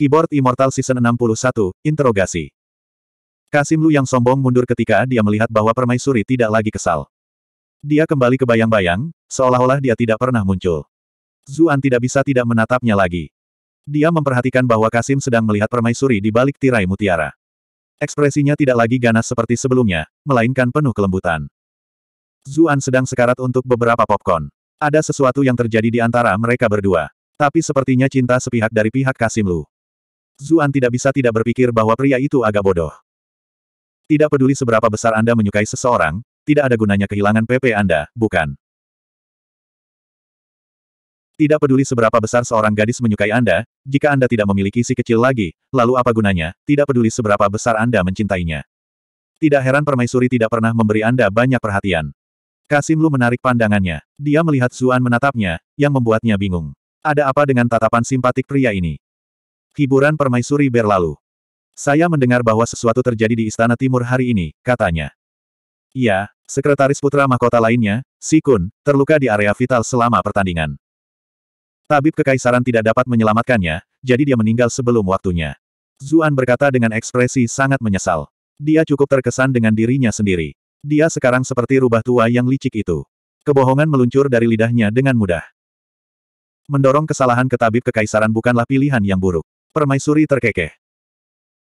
Keyboard Immortal Season 61, Interogasi. Kasim Lu yang sombong mundur ketika dia melihat bahwa permaisuri tidak lagi kesal. Dia kembali ke bayang-bayang, seolah-olah dia tidak pernah muncul. Zuan tidak bisa tidak menatapnya lagi. Dia memperhatikan bahwa Kasim sedang melihat permaisuri di balik tirai mutiara. Ekspresinya tidak lagi ganas seperti sebelumnya, melainkan penuh kelembutan. Zuan sedang sekarat untuk beberapa popcorn. Ada sesuatu yang terjadi di antara mereka berdua. Tapi sepertinya cinta sepihak dari pihak Kasim Lu. Zuan tidak bisa tidak berpikir bahwa pria itu agak bodoh. Tidak peduli seberapa besar Anda menyukai seseorang, tidak ada gunanya kehilangan PP Anda, bukan? Tidak peduli seberapa besar seorang gadis menyukai Anda, jika Anda tidak memiliki si kecil lagi, lalu apa gunanya? Tidak peduli seberapa besar Anda mencintainya. Tidak heran permaisuri tidak pernah memberi Anda banyak perhatian. Kasim Lu menarik pandangannya. Dia melihat Zuan menatapnya, yang membuatnya bingung. Ada apa dengan tatapan simpatik pria ini? Hiburan permaisuri berlalu. Saya mendengar bahwa sesuatu terjadi di Istana Timur hari ini, katanya. Iya, sekretaris putra mahkota lainnya, Sikun, terluka di area vital selama pertandingan. Tabib kekaisaran tidak dapat menyelamatkannya, jadi dia meninggal sebelum waktunya. Zuan berkata dengan ekspresi sangat menyesal. Dia cukup terkesan dengan dirinya sendiri. Dia sekarang seperti rubah tua yang licik itu. Kebohongan meluncur dari lidahnya dengan mudah. Mendorong kesalahan ke tabib kekaisaran bukanlah pilihan yang buruk. Permaisuri terkekeh.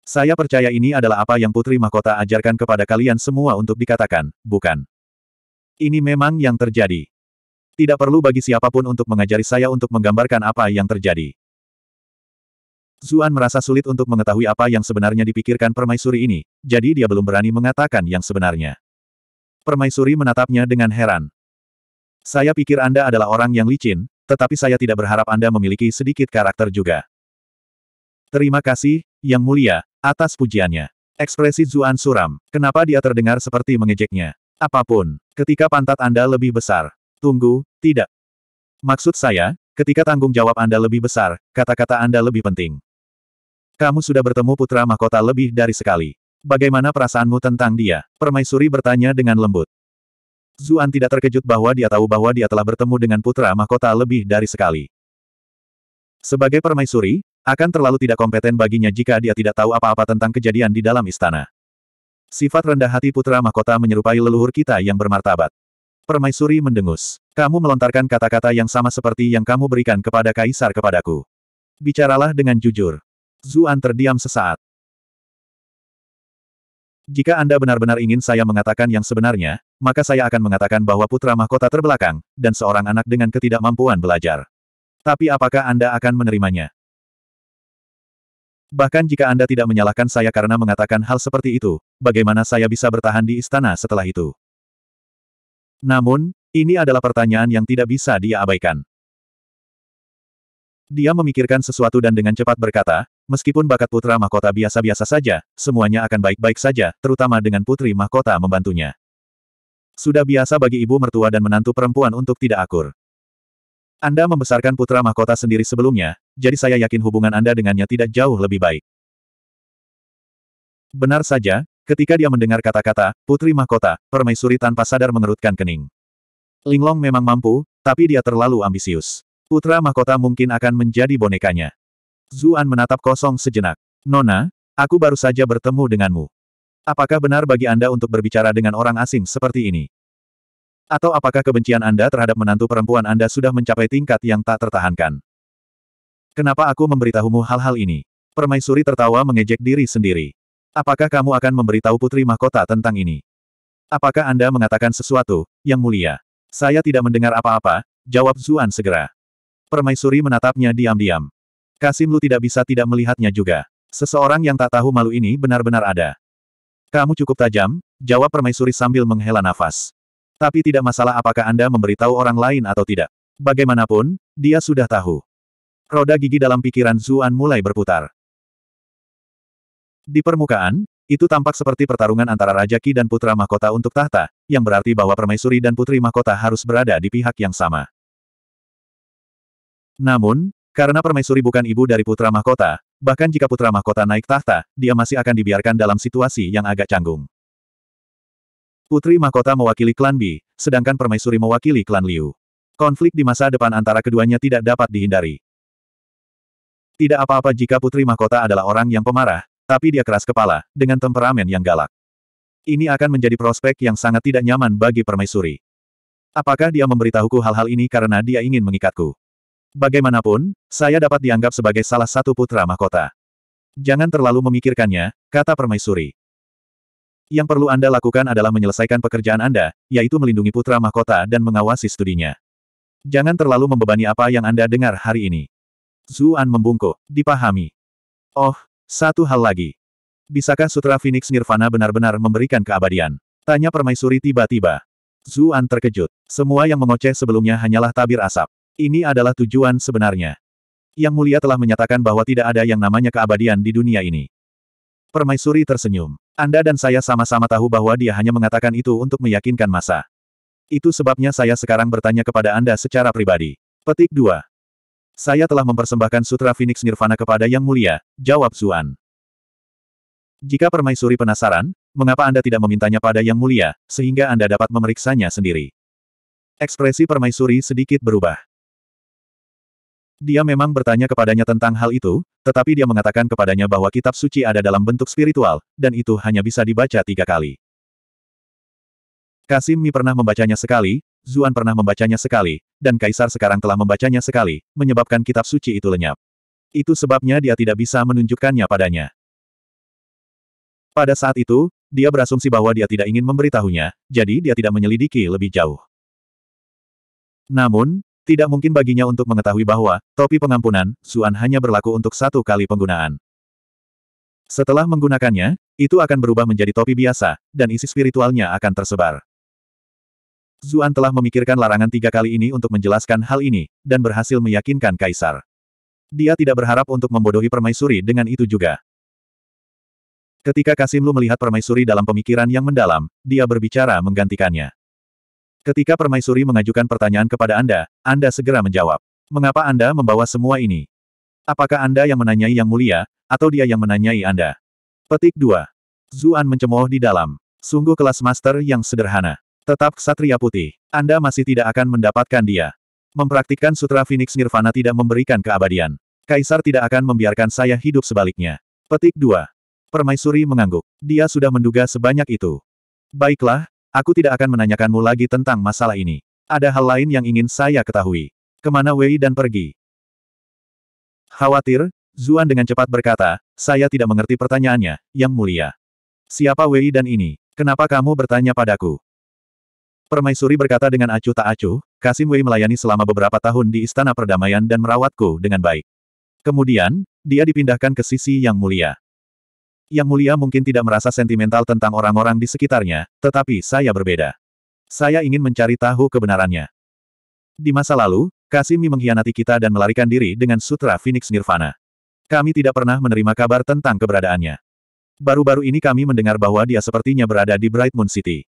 Saya percaya ini adalah apa yang Putri Mahkota ajarkan kepada kalian semua untuk dikatakan, bukan? Ini memang yang terjadi. Tidak perlu bagi siapapun untuk mengajari saya untuk menggambarkan apa yang terjadi. Zuan merasa sulit untuk mengetahui apa yang sebenarnya dipikirkan permaisuri ini, jadi dia belum berani mengatakan yang sebenarnya. Permaisuri menatapnya dengan heran. Saya pikir Anda adalah orang yang licin, tetapi saya tidak berharap Anda memiliki sedikit karakter juga. Terima kasih, Yang Mulia, atas pujiannya. Ekspresi Zuan suram, kenapa dia terdengar seperti mengejeknya? Apapun, ketika pantat Anda lebih besar. Tunggu, tidak. Maksud saya, ketika tanggung jawab Anda lebih besar, kata-kata Anda lebih penting. Kamu sudah bertemu putra mahkota lebih dari sekali. Bagaimana perasaanmu tentang dia? Permaisuri bertanya dengan lembut. Zuan tidak terkejut bahwa dia tahu bahwa dia telah bertemu dengan putra mahkota lebih dari sekali. Sebagai permaisuri, akan terlalu tidak kompeten baginya jika dia tidak tahu apa-apa tentang kejadian di dalam istana. Sifat rendah hati putra mahkota menyerupai leluhur kita yang bermartabat. Permaisuri mendengus. Kamu melontarkan kata-kata yang sama seperti yang kamu berikan kepada kaisar kepadaku. Bicaralah dengan jujur. Zuan terdiam sesaat. Jika Anda benar-benar ingin saya mengatakan yang sebenarnya, maka saya akan mengatakan bahwa putra mahkota terbelakang, dan seorang anak dengan ketidakmampuan belajar. Tapi apakah Anda akan menerimanya? Bahkan jika Anda tidak menyalahkan saya karena mengatakan hal seperti itu, bagaimana saya bisa bertahan di istana setelah itu? Namun, ini adalah pertanyaan yang tidak bisa dia abaikan. Dia memikirkan sesuatu dan dengan cepat berkata, meskipun bakat putra mahkota biasa-biasa saja, semuanya akan baik-baik saja, terutama dengan putri mahkota membantunya. Sudah biasa bagi ibu mertua dan menantu perempuan untuk tidak akur. Anda membesarkan putra mahkota sendiri sebelumnya, jadi saya yakin hubungan Anda dengannya tidak jauh lebih baik. Benar saja, ketika dia mendengar kata-kata, putri mahkota, permaisuri tanpa sadar mengerutkan kening. Linglong memang mampu, tapi dia terlalu ambisius. Putra mahkota mungkin akan menjadi bonekanya. Zuan menatap kosong sejenak. Nona, aku baru saja bertemu denganmu. Apakah benar bagi Anda untuk berbicara dengan orang asing seperti ini? Atau apakah kebencian Anda terhadap menantu perempuan Anda sudah mencapai tingkat yang tak tertahankan? Kenapa aku memberitahumu hal-hal ini? Permaisuri tertawa mengejek diri sendiri. Apakah kamu akan memberitahu Putri Mahkota tentang ini? Apakah Anda mengatakan sesuatu, yang mulia? Saya tidak mendengar apa-apa, jawab Zuan segera. Permaisuri menatapnya diam-diam. Kasim Lu tidak bisa tidak melihatnya juga. Seseorang yang tak tahu malu ini benar-benar ada. Kamu cukup tajam, jawab permaisuri sambil menghela nafas. Tapi tidak masalah apakah Anda memberitahu orang lain atau tidak. Bagaimanapun, dia sudah tahu. Roda gigi dalam pikiran Zuan mulai berputar. Di permukaan, itu tampak seperti pertarungan antara Raja Ki dan Putra Mahkota untuk tahta, yang berarti bahwa Permaisuri dan Putri Mahkota harus berada di pihak yang sama. Namun, karena Permaisuri bukan ibu dari Putra Mahkota, bahkan jika Putra Mahkota naik tahta, dia masih akan dibiarkan dalam situasi yang agak canggung. Putri Mahkota mewakili klan Bi, sedangkan Permaisuri mewakili klan Liu. Konflik di masa depan antara keduanya tidak dapat dihindari. Tidak apa-apa jika Putri Mahkota adalah orang yang pemarah, tapi dia keras kepala, dengan temperamen yang galak. Ini akan menjadi prospek yang sangat tidak nyaman bagi Permaisuri. Apakah dia memberitahuku hal-hal ini karena dia ingin mengikatku? Bagaimanapun, saya dapat dianggap sebagai salah satu putra mahkota. Jangan terlalu memikirkannya, kata Permaisuri. Yang perlu Anda lakukan adalah menyelesaikan pekerjaan Anda, yaitu melindungi putra mahkota dan mengawasi studinya. Jangan terlalu membebani apa yang Anda dengar hari ini. Zuan membungkuk. Dipahami. Oh, satu hal lagi. Bisakah Sutra Phoenix Nirvana benar-benar memberikan keabadian? Tanya permaisuri tiba-tiba. Zuan terkejut. Semua yang mengoceh sebelumnya hanyalah tabir asap. Ini adalah tujuan sebenarnya. Yang mulia telah menyatakan bahwa tidak ada yang namanya keabadian di dunia ini. Permaisuri tersenyum. Anda dan saya sama-sama tahu bahwa dia hanya mengatakan itu untuk meyakinkan masa. Itu sebabnya saya sekarang bertanya kepada Anda secara pribadi. Petik 2. Saya telah mempersembahkan Sutra Phoenix Nirvana kepada Yang Mulia, jawab Zuan. Jika permaisuri penasaran, mengapa Anda tidak memintanya pada Yang Mulia, sehingga Anda dapat memeriksanya sendiri? Ekspresi permaisuri sedikit berubah. Dia memang bertanya kepadanya tentang hal itu, tetapi dia mengatakan kepadanya bahwa kitab suci ada dalam bentuk spiritual, dan itu hanya bisa dibaca tiga kali. Kasimmi pernah membacanya sekali, Zuan pernah membacanya sekali, dan Kaisar sekarang telah membacanya sekali, menyebabkan kitab suci itu lenyap. Itu sebabnya dia tidak bisa menunjukkannya padanya. Pada saat itu, dia berasumsi bahwa dia tidak ingin memberitahunya, jadi dia tidak menyelidiki lebih jauh. Namun, tidak mungkin baginya untuk mengetahui bahwa, topi pengampunan, Suan hanya berlaku untuk satu kali penggunaan. Setelah menggunakannya, itu akan berubah menjadi topi biasa, dan isi spiritualnya akan tersebar. Zuan telah memikirkan larangan tiga kali ini untuk menjelaskan hal ini, dan berhasil meyakinkan Kaisar. Dia tidak berharap untuk membodohi permaisuri dengan itu juga. Ketika Kasimlu melihat permaisuri dalam pemikiran yang mendalam, dia berbicara menggantikannya. Ketika permaisuri mengajukan pertanyaan kepada Anda, Anda segera menjawab. Mengapa Anda membawa semua ini? Apakah Anda yang menanyai Yang Mulia, atau dia yang menanyai Anda? Petik 2. Zuan mencemooh di dalam. Sungguh kelas master yang sederhana. Tetap Ksatria Putih. Anda masih tidak akan mendapatkan dia. Mempraktikkan Sutra Phoenix Nirvana tidak memberikan keabadian. Kaisar tidak akan membiarkan saya hidup sebaliknya. Petik 2. Permaisuri mengangguk. Dia sudah menduga sebanyak itu. Baiklah, Aku tidak akan menanyakanmu lagi tentang masalah ini. Ada hal lain yang ingin saya ketahui. Kemana Wei dan pergi? Khawatir, Zuan dengan cepat berkata, saya tidak mengerti pertanyaannya, yang mulia. Siapa Wei dan ini? Kenapa kamu bertanya padaku? Permaisuri berkata dengan acuh tak acuh, Kasim Wei melayani selama beberapa tahun di Istana Perdamaian dan merawatku dengan baik. Kemudian, dia dipindahkan ke sisi yang mulia. Yang mulia mungkin tidak merasa sentimental tentang orang-orang di sekitarnya, tetapi saya berbeda. Saya ingin mencari tahu kebenarannya. Di masa lalu, Kasimi mengkhianati kita dan melarikan diri dengan Sutra Phoenix Nirvana. Kami tidak pernah menerima kabar tentang keberadaannya. Baru-baru ini kami mendengar bahwa dia sepertinya berada di Bright Moon City.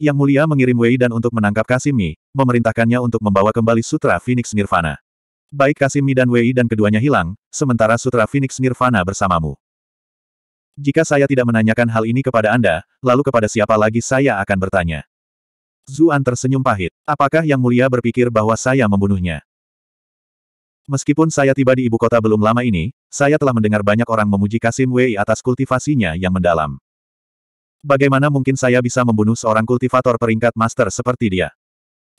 Yang Mulia mengirim Wei dan untuk menangkap Kasimi, memerintahkannya untuk membawa kembali Sutra Phoenix Nirvana. Baik Kasimi dan Wei dan keduanya hilang, sementara Sutra Phoenix Nirvana bersamamu. Jika saya tidak menanyakan hal ini kepada Anda, lalu kepada siapa lagi saya akan bertanya? Zuan tersenyum pahit. Apakah Yang Mulia berpikir bahwa saya membunuhnya? Meskipun saya tiba di ibu kota belum lama ini, saya telah mendengar banyak orang memuji Kasim Wei atas kultivasinya yang mendalam. Bagaimana mungkin saya bisa membunuh seorang kultivator peringkat master seperti dia?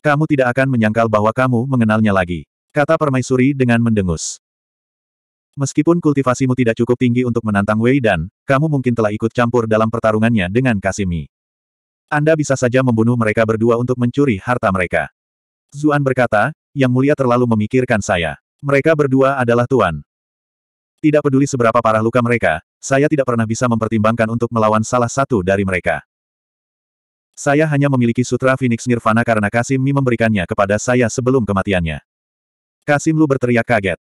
Kamu tidak akan menyangkal bahwa kamu mengenalnya lagi. Kata permaisuri dengan mendengus. Meskipun kultivasimu tidak cukup tinggi untuk menantang Wei Dan, kamu mungkin telah ikut campur dalam pertarungannya dengan Kasimi. Anda bisa saja membunuh mereka berdua untuk mencuri harta mereka. Zuan berkata, Yang Mulia terlalu memikirkan saya. Mereka berdua adalah Tuan. Tidak peduli seberapa parah luka mereka, saya tidak pernah bisa mempertimbangkan untuk melawan salah satu dari mereka. Saya hanya memiliki sutra Phoenix Nirvana karena Kasim memberikannya kepada saya sebelum kematiannya. Kasim Lu berteriak kaget.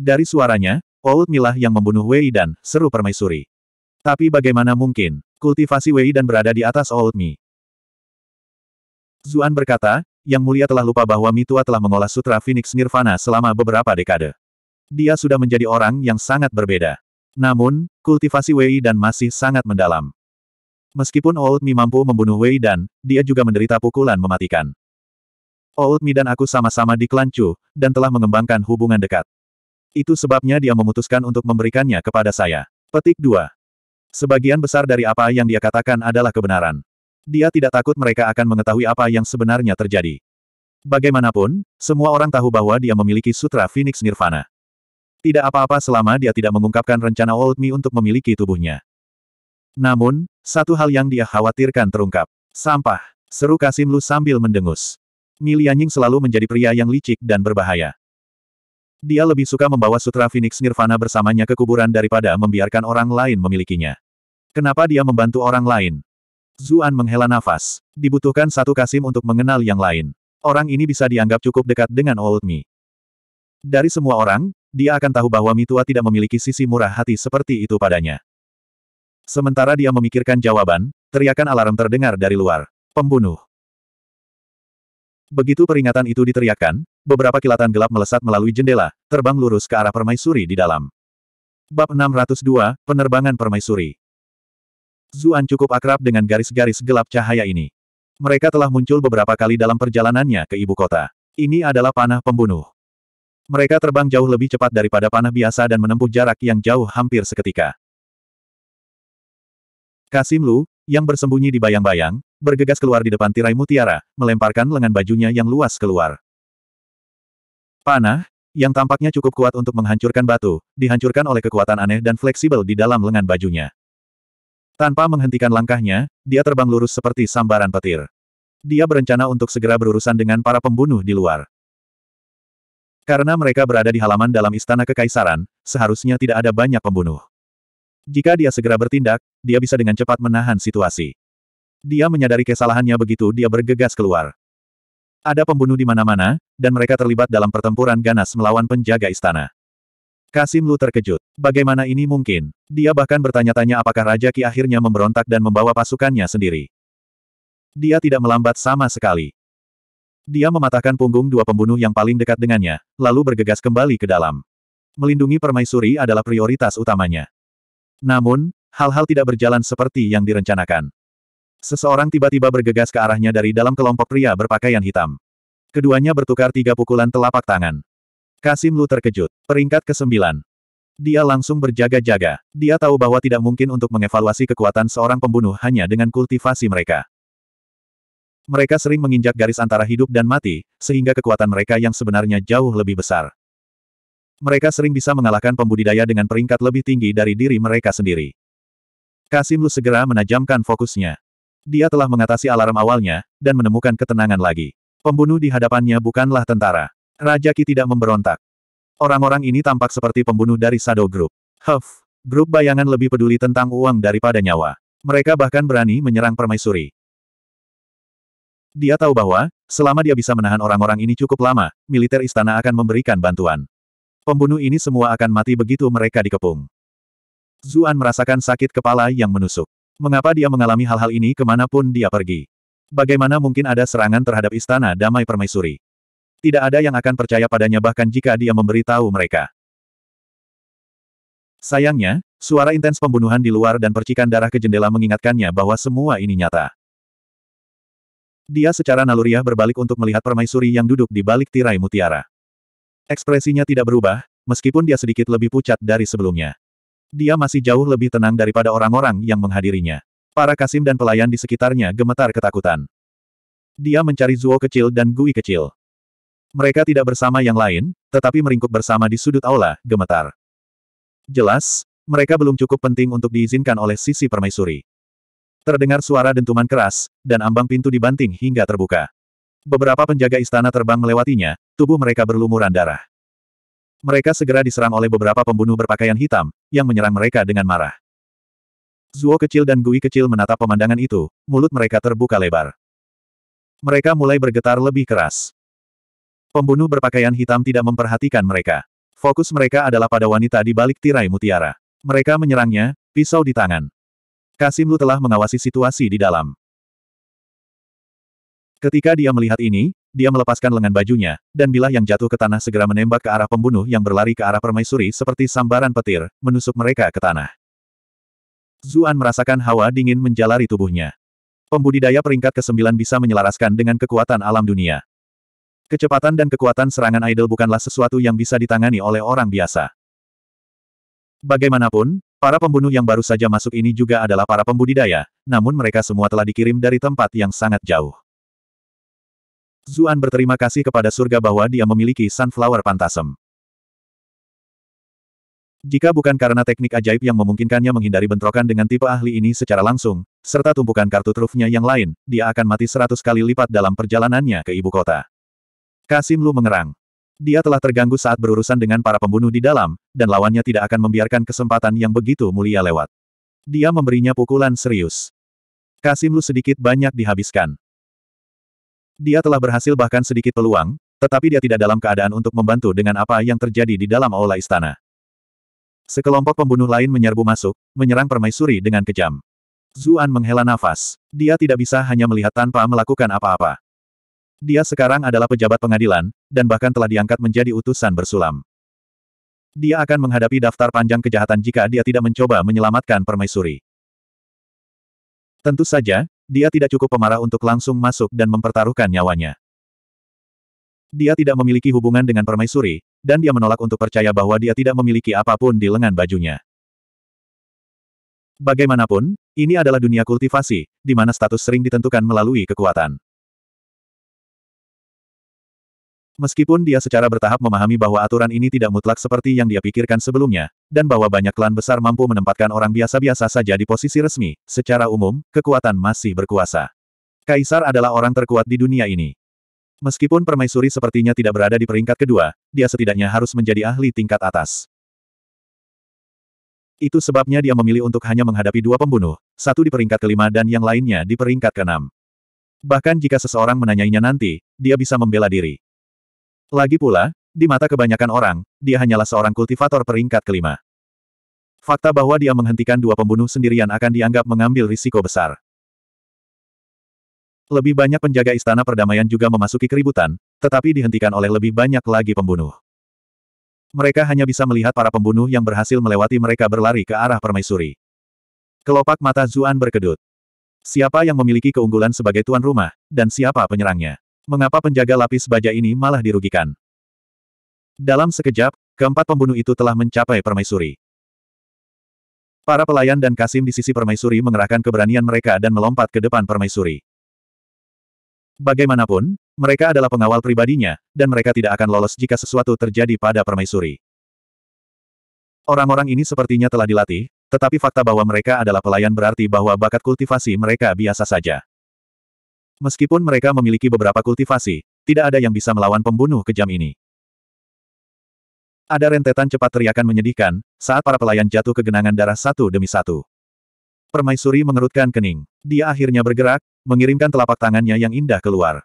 Dari suaranya, Old Milah yang membunuh Wei dan, seru permaisuri. Tapi bagaimana mungkin, kultivasi Wei dan berada di atas Old Mi. Zuan berkata, Yang Mulia telah lupa bahwa Mitua telah mengolah Sutra Phoenix Nirvana selama beberapa dekade. Dia sudah menjadi orang yang sangat berbeda. Namun, kultivasi Wei dan masih sangat mendalam. Meskipun Old Mi mampu membunuh Wei dan, dia juga menderita pukulan mematikan. Old Mi dan aku sama-sama di Klancu, dan telah mengembangkan hubungan dekat. Itu sebabnya dia memutuskan untuk memberikannya kepada saya. Petik 2. Sebagian besar dari apa yang dia katakan adalah kebenaran. Dia tidak takut mereka akan mengetahui apa yang sebenarnya terjadi. Bagaimanapun, semua orang tahu bahwa dia memiliki Sutra Phoenix Nirvana. Tidak apa-apa selama dia tidak mengungkapkan rencana Old Me untuk memiliki tubuhnya. Namun, satu hal yang dia khawatirkan terungkap. Sampah, seru Kasim Lu sambil mendengus. Milianying selalu menjadi pria yang licik dan berbahaya. Dia lebih suka membawa sutra Phoenix Nirvana bersamanya ke kuburan daripada membiarkan orang lain memilikinya. Kenapa dia membantu orang lain? Zuan menghela nafas. Dibutuhkan satu kasim untuk mengenal yang lain. Orang ini bisa dianggap cukup dekat dengan Old Mi. Dari semua orang, dia akan tahu bahwa Mitua tidak memiliki sisi murah hati seperti itu padanya. Sementara dia memikirkan jawaban, teriakan alarm terdengar dari luar. Pembunuh. Begitu peringatan itu diteriakkan, beberapa kilatan gelap melesat melalui jendela, terbang lurus ke arah permaisuri di dalam. Bab 602, Penerbangan Permaisuri Zuan cukup akrab dengan garis-garis gelap cahaya ini. Mereka telah muncul beberapa kali dalam perjalanannya ke ibu kota. Ini adalah panah pembunuh. Mereka terbang jauh lebih cepat daripada panah biasa dan menempuh jarak yang jauh hampir seketika. Kasim Lu, yang bersembunyi di bayang-bayang, bergegas keluar di depan tirai mutiara, melemparkan lengan bajunya yang luas keluar. Panah, yang tampaknya cukup kuat untuk menghancurkan batu, dihancurkan oleh kekuatan aneh dan fleksibel di dalam lengan bajunya. Tanpa menghentikan langkahnya, dia terbang lurus seperti sambaran petir. Dia berencana untuk segera berurusan dengan para pembunuh di luar. Karena mereka berada di halaman dalam istana kekaisaran, seharusnya tidak ada banyak pembunuh. Jika dia segera bertindak, dia bisa dengan cepat menahan situasi. Dia menyadari kesalahannya begitu dia bergegas keluar. Ada pembunuh di mana-mana, dan mereka terlibat dalam pertempuran ganas melawan penjaga istana. Kasim Lu terkejut. Bagaimana ini mungkin? Dia bahkan bertanya-tanya apakah Raja Ki akhirnya memberontak dan membawa pasukannya sendiri. Dia tidak melambat sama sekali. Dia mematahkan punggung dua pembunuh yang paling dekat dengannya, lalu bergegas kembali ke dalam. Melindungi permaisuri adalah prioritas utamanya. Namun, hal-hal tidak berjalan seperti yang direncanakan. Seseorang tiba-tiba bergegas ke arahnya dari dalam kelompok pria berpakaian hitam. Keduanya bertukar tiga pukulan telapak tangan. Kasim Lu terkejut. Peringkat ke-9. Dia langsung berjaga-jaga. Dia tahu bahwa tidak mungkin untuk mengevaluasi kekuatan seorang pembunuh hanya dengan kultivasi mereka. Mereka sering menginjak garis antara hidup dan mati, sehingga kekuatan mereka yang sebenarnya jauh lebih besar. Mereka sering bisa mengalahkan pembudidaya dengan peringkat lebih tinggi dari diri mereka sendiri. Kasim Lu segera menajamkan fokusnya. Dia telah mengatasi alarm awalnya, dan menemukan ketenangan lagi. Pembunuh di hadapannya bukanlah tentara. Raja Ki tidak memberontak. Orang-orang ini tampak seperti pembunuh dari Shadow Group. Huff, grup bayangan lebih peduli tentang uang daripada nyawa. Mereka bahkan berani menyerang permaisuri. Dia tahu bahwa, selama dia bisa menahan orang-orang ini cukup lama, militer istana akan memberikan bantuan. Pembunuh ini semua akan mati begitu mereka dikepung. Zuan merasakan sakit kepala yang menusuk. Mengapa dia mengalami hal-hal ini kemanapun dia pergi? Bagaimana mungkin ada serangan terhadap istana damai permaisuri? Tidak ada yang akan percaya padanya bahkan jika dia memberitahu mereka. Sayangnya, suara intens pembunuhan di luar dan percikan darah ke jendela mengingatkannya bahwa semua ini nyata. Dia secara naluriah berbalik untuk melihat permaisuri yang duduk di balik tirai mutiara. Ekspresinya tidak berubah, meskipun dia sedikit lebih pucat dari sebelumnya. Dia masih jauh lebih tenang daripada orang-orang yang menghadirinya. Para kasim dan pelayan di sekitarnya gemetar ketakutan. Dia mencari Zuo kecil dan Gui kecil. Mereka tidak bersama yang lain, tetapi meringkuk bersama di sudut aula, gemetar. Jelas, mereka belum cukup penting untuk diizinkan oleh sisi permaisuri. Terdengar suara dentuman keras, dan ambang pintu dibanting hingga terbuka. Beberapa penjaga istana terbang melewatinya, tubuh mereka berlumuran darah. Mereka segera diserang oleh beberapa pembunuh berpakaian hitam, yang menyerang mereka dengan marah. Zuo kecil dan Gui kecil menatap pemandangan itu, mulut mereka terbuka lebar. Mereka mulai bergetar lebih keras. Pembunuh berpakaian hitam tidak memperhatikan mereka. Fokus mereka adalah pada wanita di balik tirai mutiara. Mereka menyerangnya, pisau di tangan. Kasimlu telah mengawasi situasi di dalam. Ketika dia melihat ini, dia melepaskan lengan bajunya, dan bilah yang jatuh ke tanah segera menembak ke arah pembunuh yang berlari ke arah permaisuri seperti sambaran petir, menusuk mereka ke tanah. Zuan merasakan hawa dingin menjalari tubuhnya. Pembudidaya peringkat ke-9 bisa menyelaraskan dengan kekuatan alam dunia. Kecepatan dan kekuatan serangan idol bukanlah sesuatu yang bisa ditangani oleh orang biasa. Bagaimanapun, para pembunuh yang baru saja masuk ini juga adalah para pembudidaya, namun mereka semua telah dikirim dari tempat yang sangat jauh. Zuan berterima kasih kepada surga bahwa dia memiliki Sunflower Pantasem. Jika bukan karena teknik ajaib yang memungkinkannya menghindari bentrokan dengan tipe ahli ini secara langsung, serta tumpukan kartu trufnya yang lain, dia akan mati seratus kali lipat dalam perjalanannya ke ibu kota. Kasim Lu mengerang. Dia telah terganggu saat berurusan dengan para pembunuh di dalam, dan lawannya tidak akan membiarkan kesempatan yang begitu mulia lewat. Dia memberinya pukulan serius. Kasim Lu sedikit banyak dihabiskan. Dia telah berhasil bahkan sedikit peluang, tetapi dia tidak dalam keadaan untuk membantu dengan apa yang terjadi di dalam aula istana. Sekelompok pembunuh lain menyerbu masuk, menyerang permaisuri dengan kejam. Zuan menghela nafas. Dia tidak bisa hanya melihat tanpa melakukan apa-apa. Dia sekarang adalah pejabat pengadilan, dan bahkan telah diangkat menjadi utusan bersulam. Dia akan menghadapi daftar panjang kejahatan jika dia tidak mencoba menyelamatkan permaisuri. Tentu saja, dia tidak cukup pemarah untuk langsung masuk dan mempertaruhkan nyawanya. Dia tidak memiliki hubungan dengan permaisuri, dan dia menolak untuk percaya bahwa dia tidak memiliki apapun di lengan bajunya. Bagaimanapun, ini adalah dunia kultivasi, di mana status sering ditentukan melalui kekuatan. Meskipun dia secara bertahap memahami bahwa aturan ini tidak mutlak seperti yang dia pikirkan sebelumnya, dan bahwa banyak klan besar mampu menempatkan orang biasa-biasa saja di posisi resmi, secara umum, kekuatan masih berkuasa. Kaisar adalah orang terkuat di dunia ini. Meskipun permaisuri sepertinya tidak berada di peringkat kedua, dia setidaknya harus menjadi ahli tingkat atas. Itu sebabnya dia memilih untuk hanya menghadapi dua pembunuh, satu di peringkat kelima dan yang lainnya di peringkat keenam. Bahkan jika seseorang menanyainya nanti, dia bisa membela diri. Lagi pula, di mata kebanyakan orang, dia hanyalah seorang kultivator peringkat kelima. Fakta bahwa dia menghentikan dua pembunuh sendirian akan dianggap mengambil risiko besar. Lebih banyak penjaga istana perdamaian juga memasuki keributan, tetapi dihentikan oleh lebih banyak lagi pembunuh. Mereka hanya bisa melihat para pembunuh yang berhasil melewati mereka berlari ke arah permaisuri. Kelopak mata Zuan berkedut. Siapa yang memiliki keunggulan sebagai tuan rumah, dan siapa penyerangnya? Mengapa penjaga lapis baja ini malah dirugikan? Dalam sekejap, keempat pembunuh itu telah mencapai permaisuri. Para pelayan dan Kasim di sisi permaisuri mengerahkan keberanian mereka dan melompat ke depan permaisuri. Bagaimanapun, mereka adalah pengawal pribadinya, dan mereka tidak akan lolos jika sesuatu terjadi pada permaisuri. Orang-orang ini sepertinya telah dilatih, tetapi fakta bahwa mereka adalah pelayan berarti bahwa bakat kultivasi mereka biasa saja. Meskipun mereka memiliki beberapa kultivasi, tidak ada yang bisa melawan pembunuh kejam ini. Ada rentetan cepat teriakan menyedihkan, saat para pelayan jatuh ke genangan darah satu demi satu. Permaisuri mengerutkan kening. Dia akhirnya bergerak, mengirimkan telapak tangannya yang indah keluar.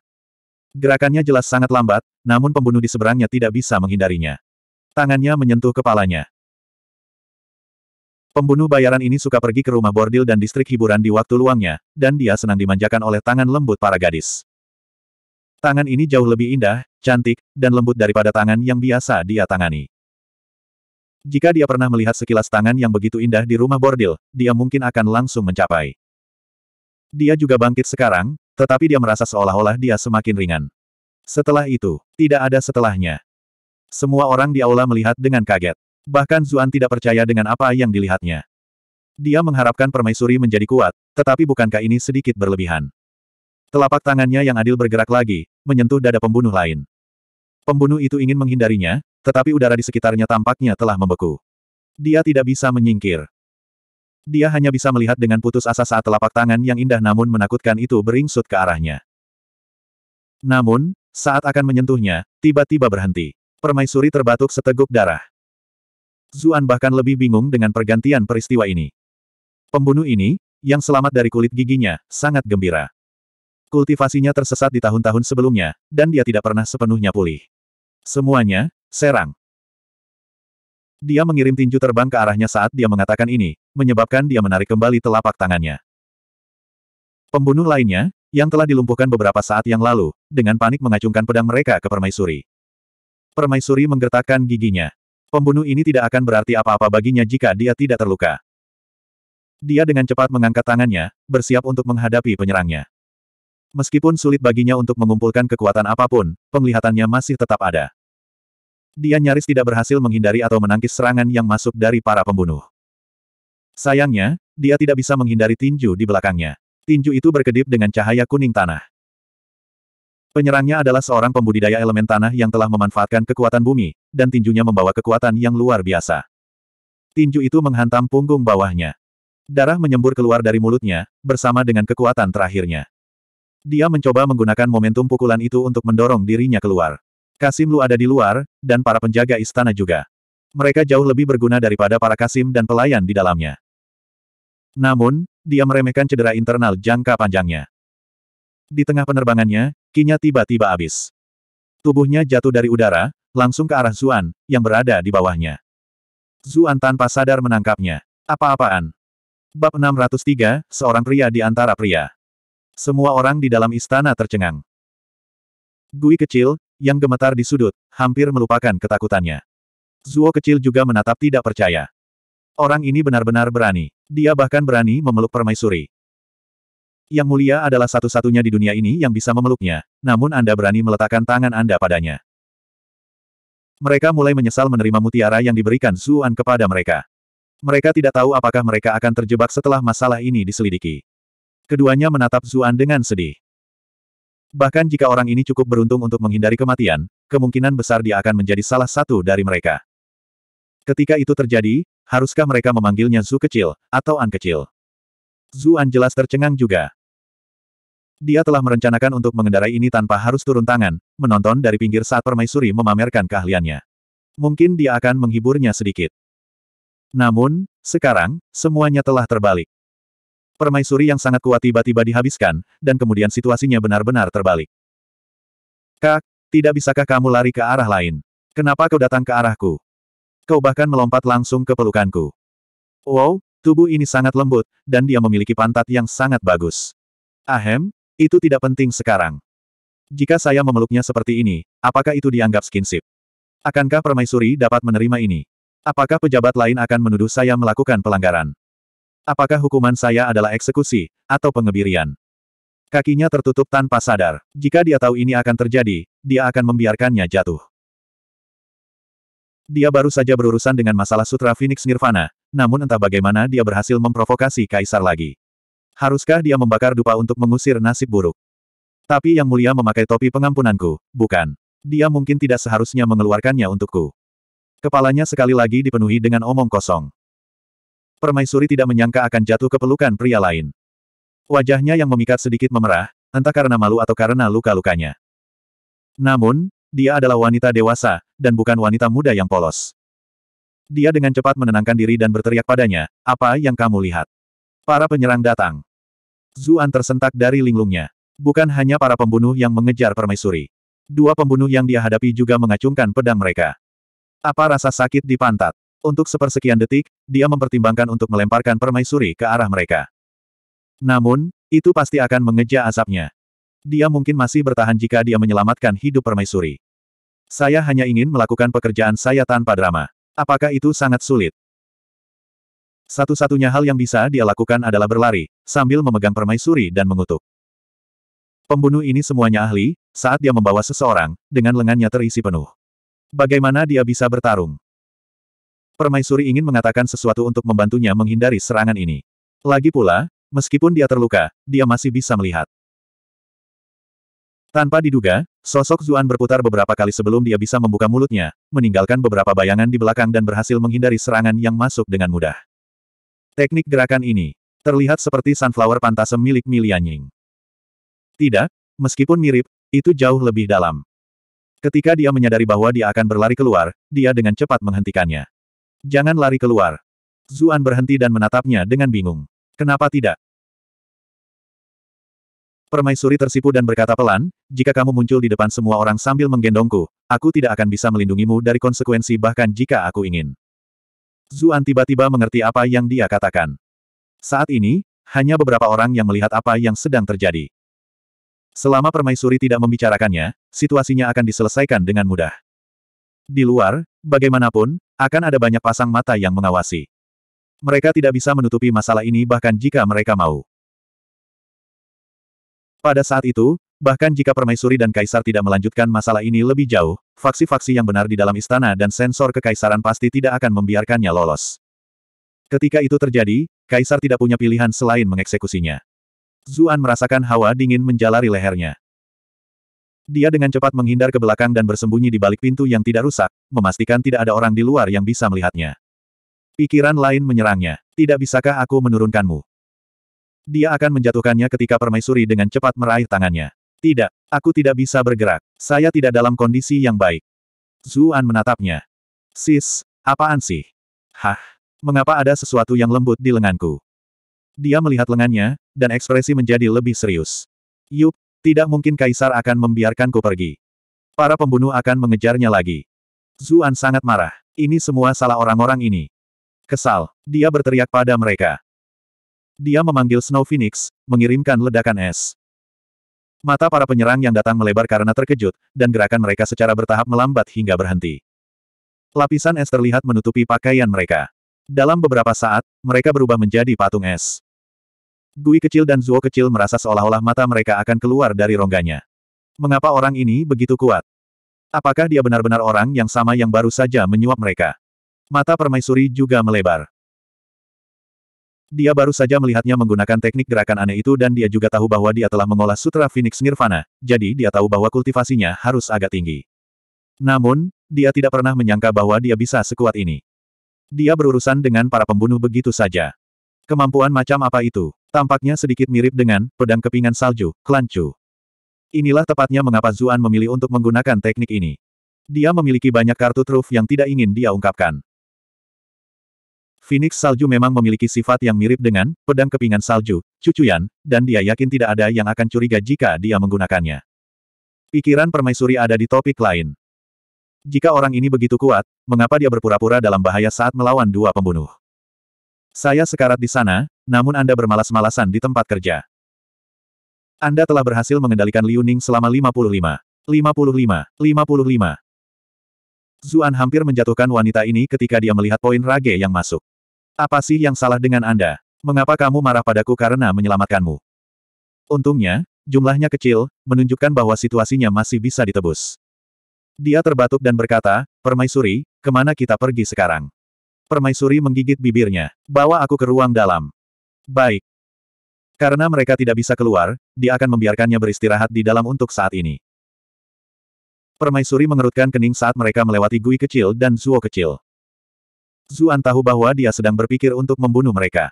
Gerakannya jelas sangat lambat, namun pembunuh di seberangnya tidak bisa menghindarinya. Tangannya menyentuh kepalanya. Pembunuh bayaran ini suka pergi ke rumah bordil dan distrik hiburan di waktu luangnya, dan dia senang dimanjakan oleh tangan lembut para gadis. Tangan ini jauh lebih indah, cantik, dan lembut daripada tangan yang biasa dia tangani. Jika dia pernah melihat sekilas tangan yang begitu indah di rumah bordil, dia mungkin akan langsung mencapai. Dia juga bangkit sekarang, tetapi dia merasa seolah-olah dia semakin ringan. Setelah itu, tidak ada setelahnya. Semua orang di aula melihat dengan kaget. Bahkan Zuan tidak percaya dengan apa yang dilihatnya. Dia mengharapkan permaisuri menjadi kuat, tetapi bukankah ini sedikit berlebihan? Telapak tangannya yang adil bergerak lagi, menyentuh dada pembunuh lain. Pembunuh itu ingin menghindarinya, tetapi udara di sekitarnya tampaknya telah membeku. Dia tidak bisa menyingkir. Dia hanya bisa melihat dengan putus asa saat telapak tangan yang indah namun menakutkan itu beringsut ke arahnya. Namun, saat akan menyentuhnya, tiba-tiba berhenti. Permaisuri terbatuk seteguk darah. Zuan bahkan lebih bingung dengan pergantian peristiwa ini. Pembunuh ini, yang selamat dari kulit giginya, sangat gembira. Kultivasinya tersesat di tahun-tahun sebelumnya, dan dia tidak pernah sepenuhnya pulih. Semuanya, serang. Dia mengirim tinju terbang ke arahnya saat dia mengatakan ini, menyebabkan dia menarik kembali telapak tangannya. Pembunuh lainnya, yang telah dilumpuhkan beberapa saat yang lalu, dengan panik mengacungkan pedang mereka ke permaisuri. Permaisuri menggertakkan giginya, Pembunuh ini tidak akan berarti apa-apa baginya jika dia tidak terluka. Dia dengan cepat mengangkat tangannya, bersiap untuk menghadapi penyerangnya. Meskipun sulit baginya untuk mengumpulkan kekuatan apapun, penglihatannya masih tetap ada. Dia nyaris tidak berhasil menghindari atau menangkis serangan yang masuk dari para pembunuh. Sayangnya, dia tidak bisa menghindari tinju di belakangnya. Tinju itu berkedip dengan cahaya kuning tanah. Penyerangnya adalah seorang pembudidaya elemen tanah yang telah memanfaatkan kekuatan bumi, dan tinjunya membawa kekuatan yang luar biasa. Tinju itu menghantam punggung bawahnya. Darah menyembur keluar dari mulutnya, bersama dengan kekuatan terakhirnya. Dia mencoba menggunakan momentum pukulan itu untuk mendorong dirinya keluar. Kasim Lu ada di luar, dan para penjaga istana juga. Mereka jauh lebih berguna daripada para Kasim dan pelayan di dalamnya. Namun, dia meremehkan cedera internal jangka panjangnya. Di tengah penerbangannya, kinya tiba-tiba habis. Tubuhnya jatuh dari udara, langsung ke arah Zuan, yang berada di bawahnya. Zuan tanpa sadar menangkapnya. Apa-apaan? Bab 603, seorang pria di antara pria. Semua orang di dalam istana tercengang. Gui kecil, yang gemetar di sudut, hampir melupakan ketakutannya. Zuo kecil juga menatap tidak percaya. Orang ini benar-benar berani. Dia bahkan berani memeluk permaisuri. Yang mulia adalah satu-satunya di dunia ini yang bisa memeluknya, namun Anda berani meletakkan tangan Anda padanya. Mereka mulai menyesal menerima mutiara yang diberikan Zuan kepada mereka. Mereka tidak tahu apakah mereka akan terjebak setelah masalah ini diselidiki. Keduanya menatap Zuan dengan sedih. Bahkan jika orang ini cukup beruntung untuk menghindari kematian, kemungkinan besar dia akan menjadi salah satu dari mereka. Ketika itu terjadi, haruskah mereka memanggilnya Zu kecil, atau An kecil? Zuan jelas tercengang juga. Dia telah merencanakan untuk mengendarai ini tanpa harus turun tangan, menonton dari pinggir saat permaisuri memamerkan keahliannya. Mungkin dia akan menghiburnya sedikit. Namun, sekarang, semuanya telah terbalik. Permaisuri yang sangat kuat tiba-tiba dihabiskan, dan kemudian situasinya benar-benar terbalik. Kak, tidak bisakah kamu lari ke arah lain? Kenapa kau datang ke arahku? Kau bahkan melompat langsung ke pelukanku. Wow, Tubuh ini sangat lembut, dan dia memiliki pantat yang sangat bagus. Ahem, itu tidak penting sekarang. Jika saya memeluknya seperti ini, apakah itu dianggap skinship? Akankah permaisuri dapat menerima ini? Apakah pejabat lain akan menuduh saya melakukan pelanggaran? Apakah hukuman saya adalah eksekusi, atau pengebirian? Kakinya tertutup tanpa sadar. Jika dia tahu ini akan terjadi, dia akan membiarkannya jatuh. Dia baru saja berurusan dengan masalah Sutra Phoenix Nirvana, namun entah bagaimana dia berhasil memprovokasi kaisar lagi. Haruskah dia membakar dupa untuk mengusir nasib buruk? Tapi Yang Mulia memakai topi pengampunanku, bukan. Dia mungkin tidak seharusnya mengeluarkannya untukku. Kepalanya sekali lagi dipenuhi dengan omong kosong. Permaisuri tidak menyangka akan jatuh ke pelukan pria lain. Wajahnya yang memikat sedikit memerah, entah karena malu atau karena luka-lukanya. Namun, dia adalah wanita dewasa, dan bukan wanita muda yang polos. Dia dengan cepat menenangkan diri dan berteriak padanya, apa yang kamu lihat? Para penyerang datang. Zuan tersentak dari linglungnya. Bukan hanya para pembunuh yang mengejar permaisuri. Dua pembunuh yang dia hadapi juga mengacungkan pedang mereka. Apa rasa sakit di pantat? Untuk sepersekian detik, dia mempertimbangkan untuk melemparkan permaisuri ke arah mereka. Namun, itu pasti akan mengeja asapnya. Dia mungkin masih bertahan jika dia menyelamatkan hidup permaisuri. Saya hanya ingin melakukan pekerjaan saya tanpa drama. Apakah itu sangat sulit? Satu-satunya hal yang bisa dia lakukan adalah berlari, sambil memegang permaisuri dan mengutuk. Pembunuh ini semuanya ahli, saat dia membawa seseorang, dengan lengannya terisi penuh. Bagaimana dia bisa bertarung? Permaisuri ingin mengatakan sesuatu untuk membantunya menghindari serangan ini. Lagi pula, meskipun dia terluka, dia masih bisa melihat. Tanpa diduga, sosok Zuan berputar beberapa kali sebelum dia bisa membuka mulutnya, meninggalkan beberapa bayangan di belakang dan berhasil menghindari serangan yang masuk dengan mudah. Teknik gerakan ini terlihat seperti sunflower pantasem milik Milianying. Tidak, meskipun mirip, itu jauh lebih dalam. Ketika dia menyadari bahwa dia akan berlari keluar, dia dengan cepat menghentikannya. Jangan lari keluar. Zuan berhenti dan menatapnya dengan bingung. Kenapa tidak? Permaisuri tersipu dan berkata pelan, jika kamu muncul di depan semua orang sambil menggendongku, aku tidak akan bisa melindungimu dari konsekuensi bahkan jika aku ingin. Zuan tiba-tiba mengerti apa yang dia katakan. Saat ini, hanya beberapa orang yang melihat apa yang sedang terjadi. Selama permaisuri tidak membicarakannya, situasinya akan diselesaikan dengan mudah. Di luar, bagaimanapun, akan ada banyak pasang mata yang mengawasi. Mereka tidak bisa menutupi masalah ini bahkan jika mereka mau. Pada saat itu, bahkan jika permaisuri dan kaisar tidak melanjutkan masalah ini lebih jauh, faksi-faksi yang benar di dalam istana dan sensor kekaisaran pasti tidak akan membiarkannya lolos. Ketika itu terjadi, kaisar tidak punya pilihan selain mengeksekusinya. Zuan merasakan hawa dingin menjalari lehernya. Dia dengan cepat menghindar ke belakang dan bersembunyi di balik pintu yang tidak rusak, memastikan tidak ada orang di luar yang bisa melihatnya. Pikiran lain menyerangnya. Tidak bisakah aku menurunkanmu? Dia akan menjatuhkannya ketika permaisuri dengan cepat meraih tangannya. Tidak, aku tidak bisa bergerak. Saya tidak dalam kondisi yang baik. Zuan menatapnya. Sis, apaan sih? Hah, mengapa ada sesuatu yang lembut di lenganku? Dia melihat lengannya, dan ekspresi menjadi lebih serius. Yup, tidak mungkin Kaisar akan membiarkanku pergi. Para pembunuh akan mengejarnya lagi. Zuan sangat marah. Ini semua salah orang-orang ini. Kesal, dia berteriak pada mereka. Dia memanggil Snow Phoenix, mengirimkan ledakan es. Mata para penyerang yang datang melebar karena terkejut, dan gerakan mereka secara bertahap melambat hingga berhenti. Lapisan es terlihat menutupi pakaian mereka. Dalam beberapa saat, mereka berubah menjadi patung es. Gui kecil dan Zuo kecil merasa seolah-olah mata mereka akan keluar dari rongganya. Mengapa orang ini begitu kuat? Apakah dia benar-benar orang yang sama yang baru saja menyuap mereka? Mata permaisuri juga melebar. Dia baru saja melihatnya menggunakan teknik gerakan aneh itu dan dia juga tahu bahwa dia telah mengolah Sutra Phoenix Nirvana, jadi dia tahu bahwa kultivasinya harus agak tinggi. Namun, dia tidak pernah menyangka bahwa dia bisa sekuat ini. Dia berurusan dengan para pembunuh begitu saja. Kemampuan macam apa itu? Tampaknya sedikit mirip dengan pedang kepingan salju, klancu. Inilah tepatnya mengapa Zuan memilih untuk menggunakan teknik ini. Dia memiliki banyak kartu truf yang tidak ingin dia ungkapkan. Phoenix Salju memang memiliki sifat yang mirip dengan pedang kepingan salju, cucuyan, dan dia yakin tidak ada yang akan curiga jika dia menggunakannya. Pikiran permaisuri ada di topik lain. Jika orang ini begitu kuat, mengapa dia berpura-pura dalam bahaya saat melawan dua pembunuh? Saya sekarat di sana, namun Anda bermalas-malasan di tempat kerja. Anda telah berhasil mengendalikan Liu Ning selama 55, 55, 55. Zuan hampir menjatuhkan wanita ini ketika dia melihat poin rage yang masuk. Apa sih yang salah dengan Anda? Mengapa kamu marah padaku karena menyelamatkanmu? Untungnya, jumlahnya kecil, menunjukkan bahwa situasinya masih bisa ditebus. Dia terbatuk dan berkata, Permaisuri, kemana kita pergi sekarang? Permaisuri menggigit bibirnya. Bawa aku ke ruang dalam. Baik. Karena mereka tidak bisa keluar, dia akan membiarkannya beristirahat di dalam untuk saat ini. Permaisuri mengerutkan kening saat mereka melewati gui kecil dan zuo kecil. Zuan tahu bahwa dia sedang berpikir untuk membunuh mereka.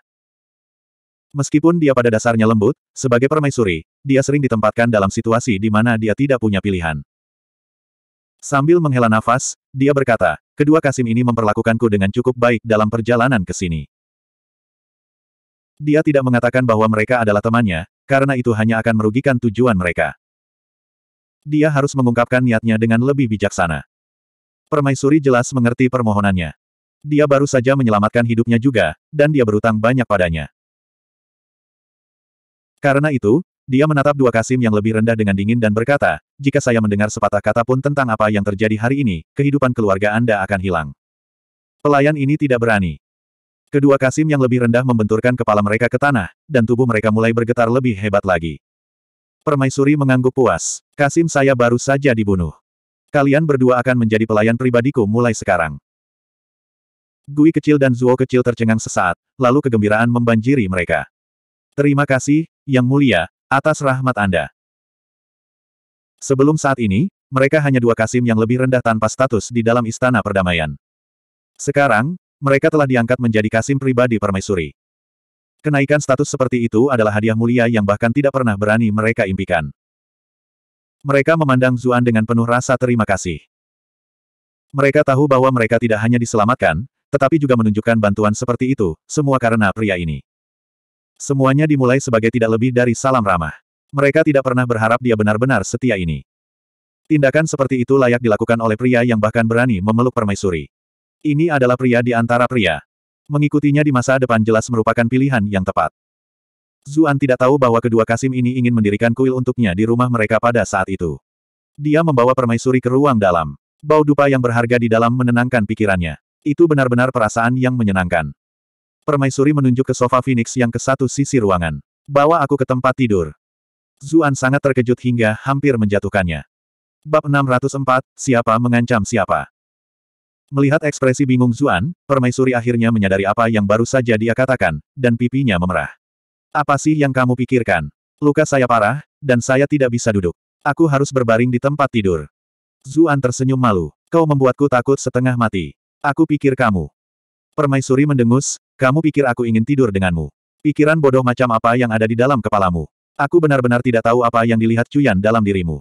Meskipun dia pada dasarnya lembut, sebagai permaisuri, dia sering ditempatkan dalam situasi di mana dia tidak punya pilihan. Sambil menghela nafas, dia berkata, kedua Kasim ini memperlakukanku dengan cukup baik dalam perjalanan ke sini. Dia tidak mengatakan bahwa mereka adalah temannya, karena itu hanya akan merugikan tujuan mereka. Dia harus mengungkapkan niatnya dengan lebih bijaksana. Permaisuri jelas mengerti permohonannya. Dia baru saja menyelamatkan hidupnya juga, dan dia berutang banyak padanya. Karena itu, dia menatap dua Kasim yang lebih rendah dengan dingin dan berkata, jika saya mendengar sepatah kata pun tentang apa yang terjadi hari ini, kehidupan keluarga Anda akan hilang. Pelayan ini tidak berani. Kedua Kasim yang lebih rendah membenturkan kepala mereka ke tanah, dan tubuh mereka mulai bergetar lebih hebat lagi. Permaisuri mengangguk puas. Kasim saya baru saja dibunuh. Kalian berdua akan menjadi pelayan pribadiku mulai sekarang. Gui kecil dan Zuo kecil tercengang sesaat, lalu kegembiraan membanjiri mereka. Terima kasih, Yang Mulia, atas rahmat Anda. Sebelum saat ini, mereka hanya dua kasim yang lebih rendah tanpa status di dalam Istana Perdamaian. Sekarang, mereka telah diangkat menjadi kasim pribadi permaisuri. Kenaikan status seperti itu adalah hadiah mulia yang bahkan tidak pernah berani mereka impikan. Mereka memandang Zuan dengan penuh rasa terima kasih. Mereka tahu bahwa mereka tidak hanya diselamatkan, tetapi juga menunjukkan bantuan seperti itu, semua karena pria ini. Semuanya dimulai sebagai tidak lebih dari salam ramah. Mereka tidak pernah berharap dia benar-benar setia ini. Tindakan seperti itu layak dilakukan oleh pria yang bahkan berani memeluk permaisuri. Ini adalah pria di antara pria. Mengikutinya di masa depan jelas merupakan pilihan yang tepat. Zuan tidak tahu bahwa kedua Kasim ini ingin mendirikan kuil untuknya di rumah mereka pada saat itu. Dia membawa permaisuri ke ruang dalam. Bau dupa yang berharga di dalam menenangkan pikirannya. Itu benar-benar perasaan yang menyenangkan. Permaisuri menunjuk ke sofa Phoenix yang ke satu sisi ruangan. Bawa aku ke tempat tidur. Zuan sangat terkejut hingga hampir menjatuhkannya. Bab 604, Siapa Mengancam Siapa? Melihat ekspresi bingung Zuan, permaisuri akhirnya menyadari apa yang baru saja dia katakan, dan pipinya memerah. Apa sih yang kamu pikirkan? Luka saya parah, dan saya tidak bisa duduk. Aku harus berbaring di tempat tidur. Zuan tersenyum malu. Kau membuatku takut setengah mati. Aku pikir kamu. Permaisuri mendengus, kamu pikir aku ingin tidur denganmu. Pikiran bodoh macam apa yang ada di dalam kepalamu. Aku benar-benar tidak tahu apa yang dilihat Cuyan dalam dirimu.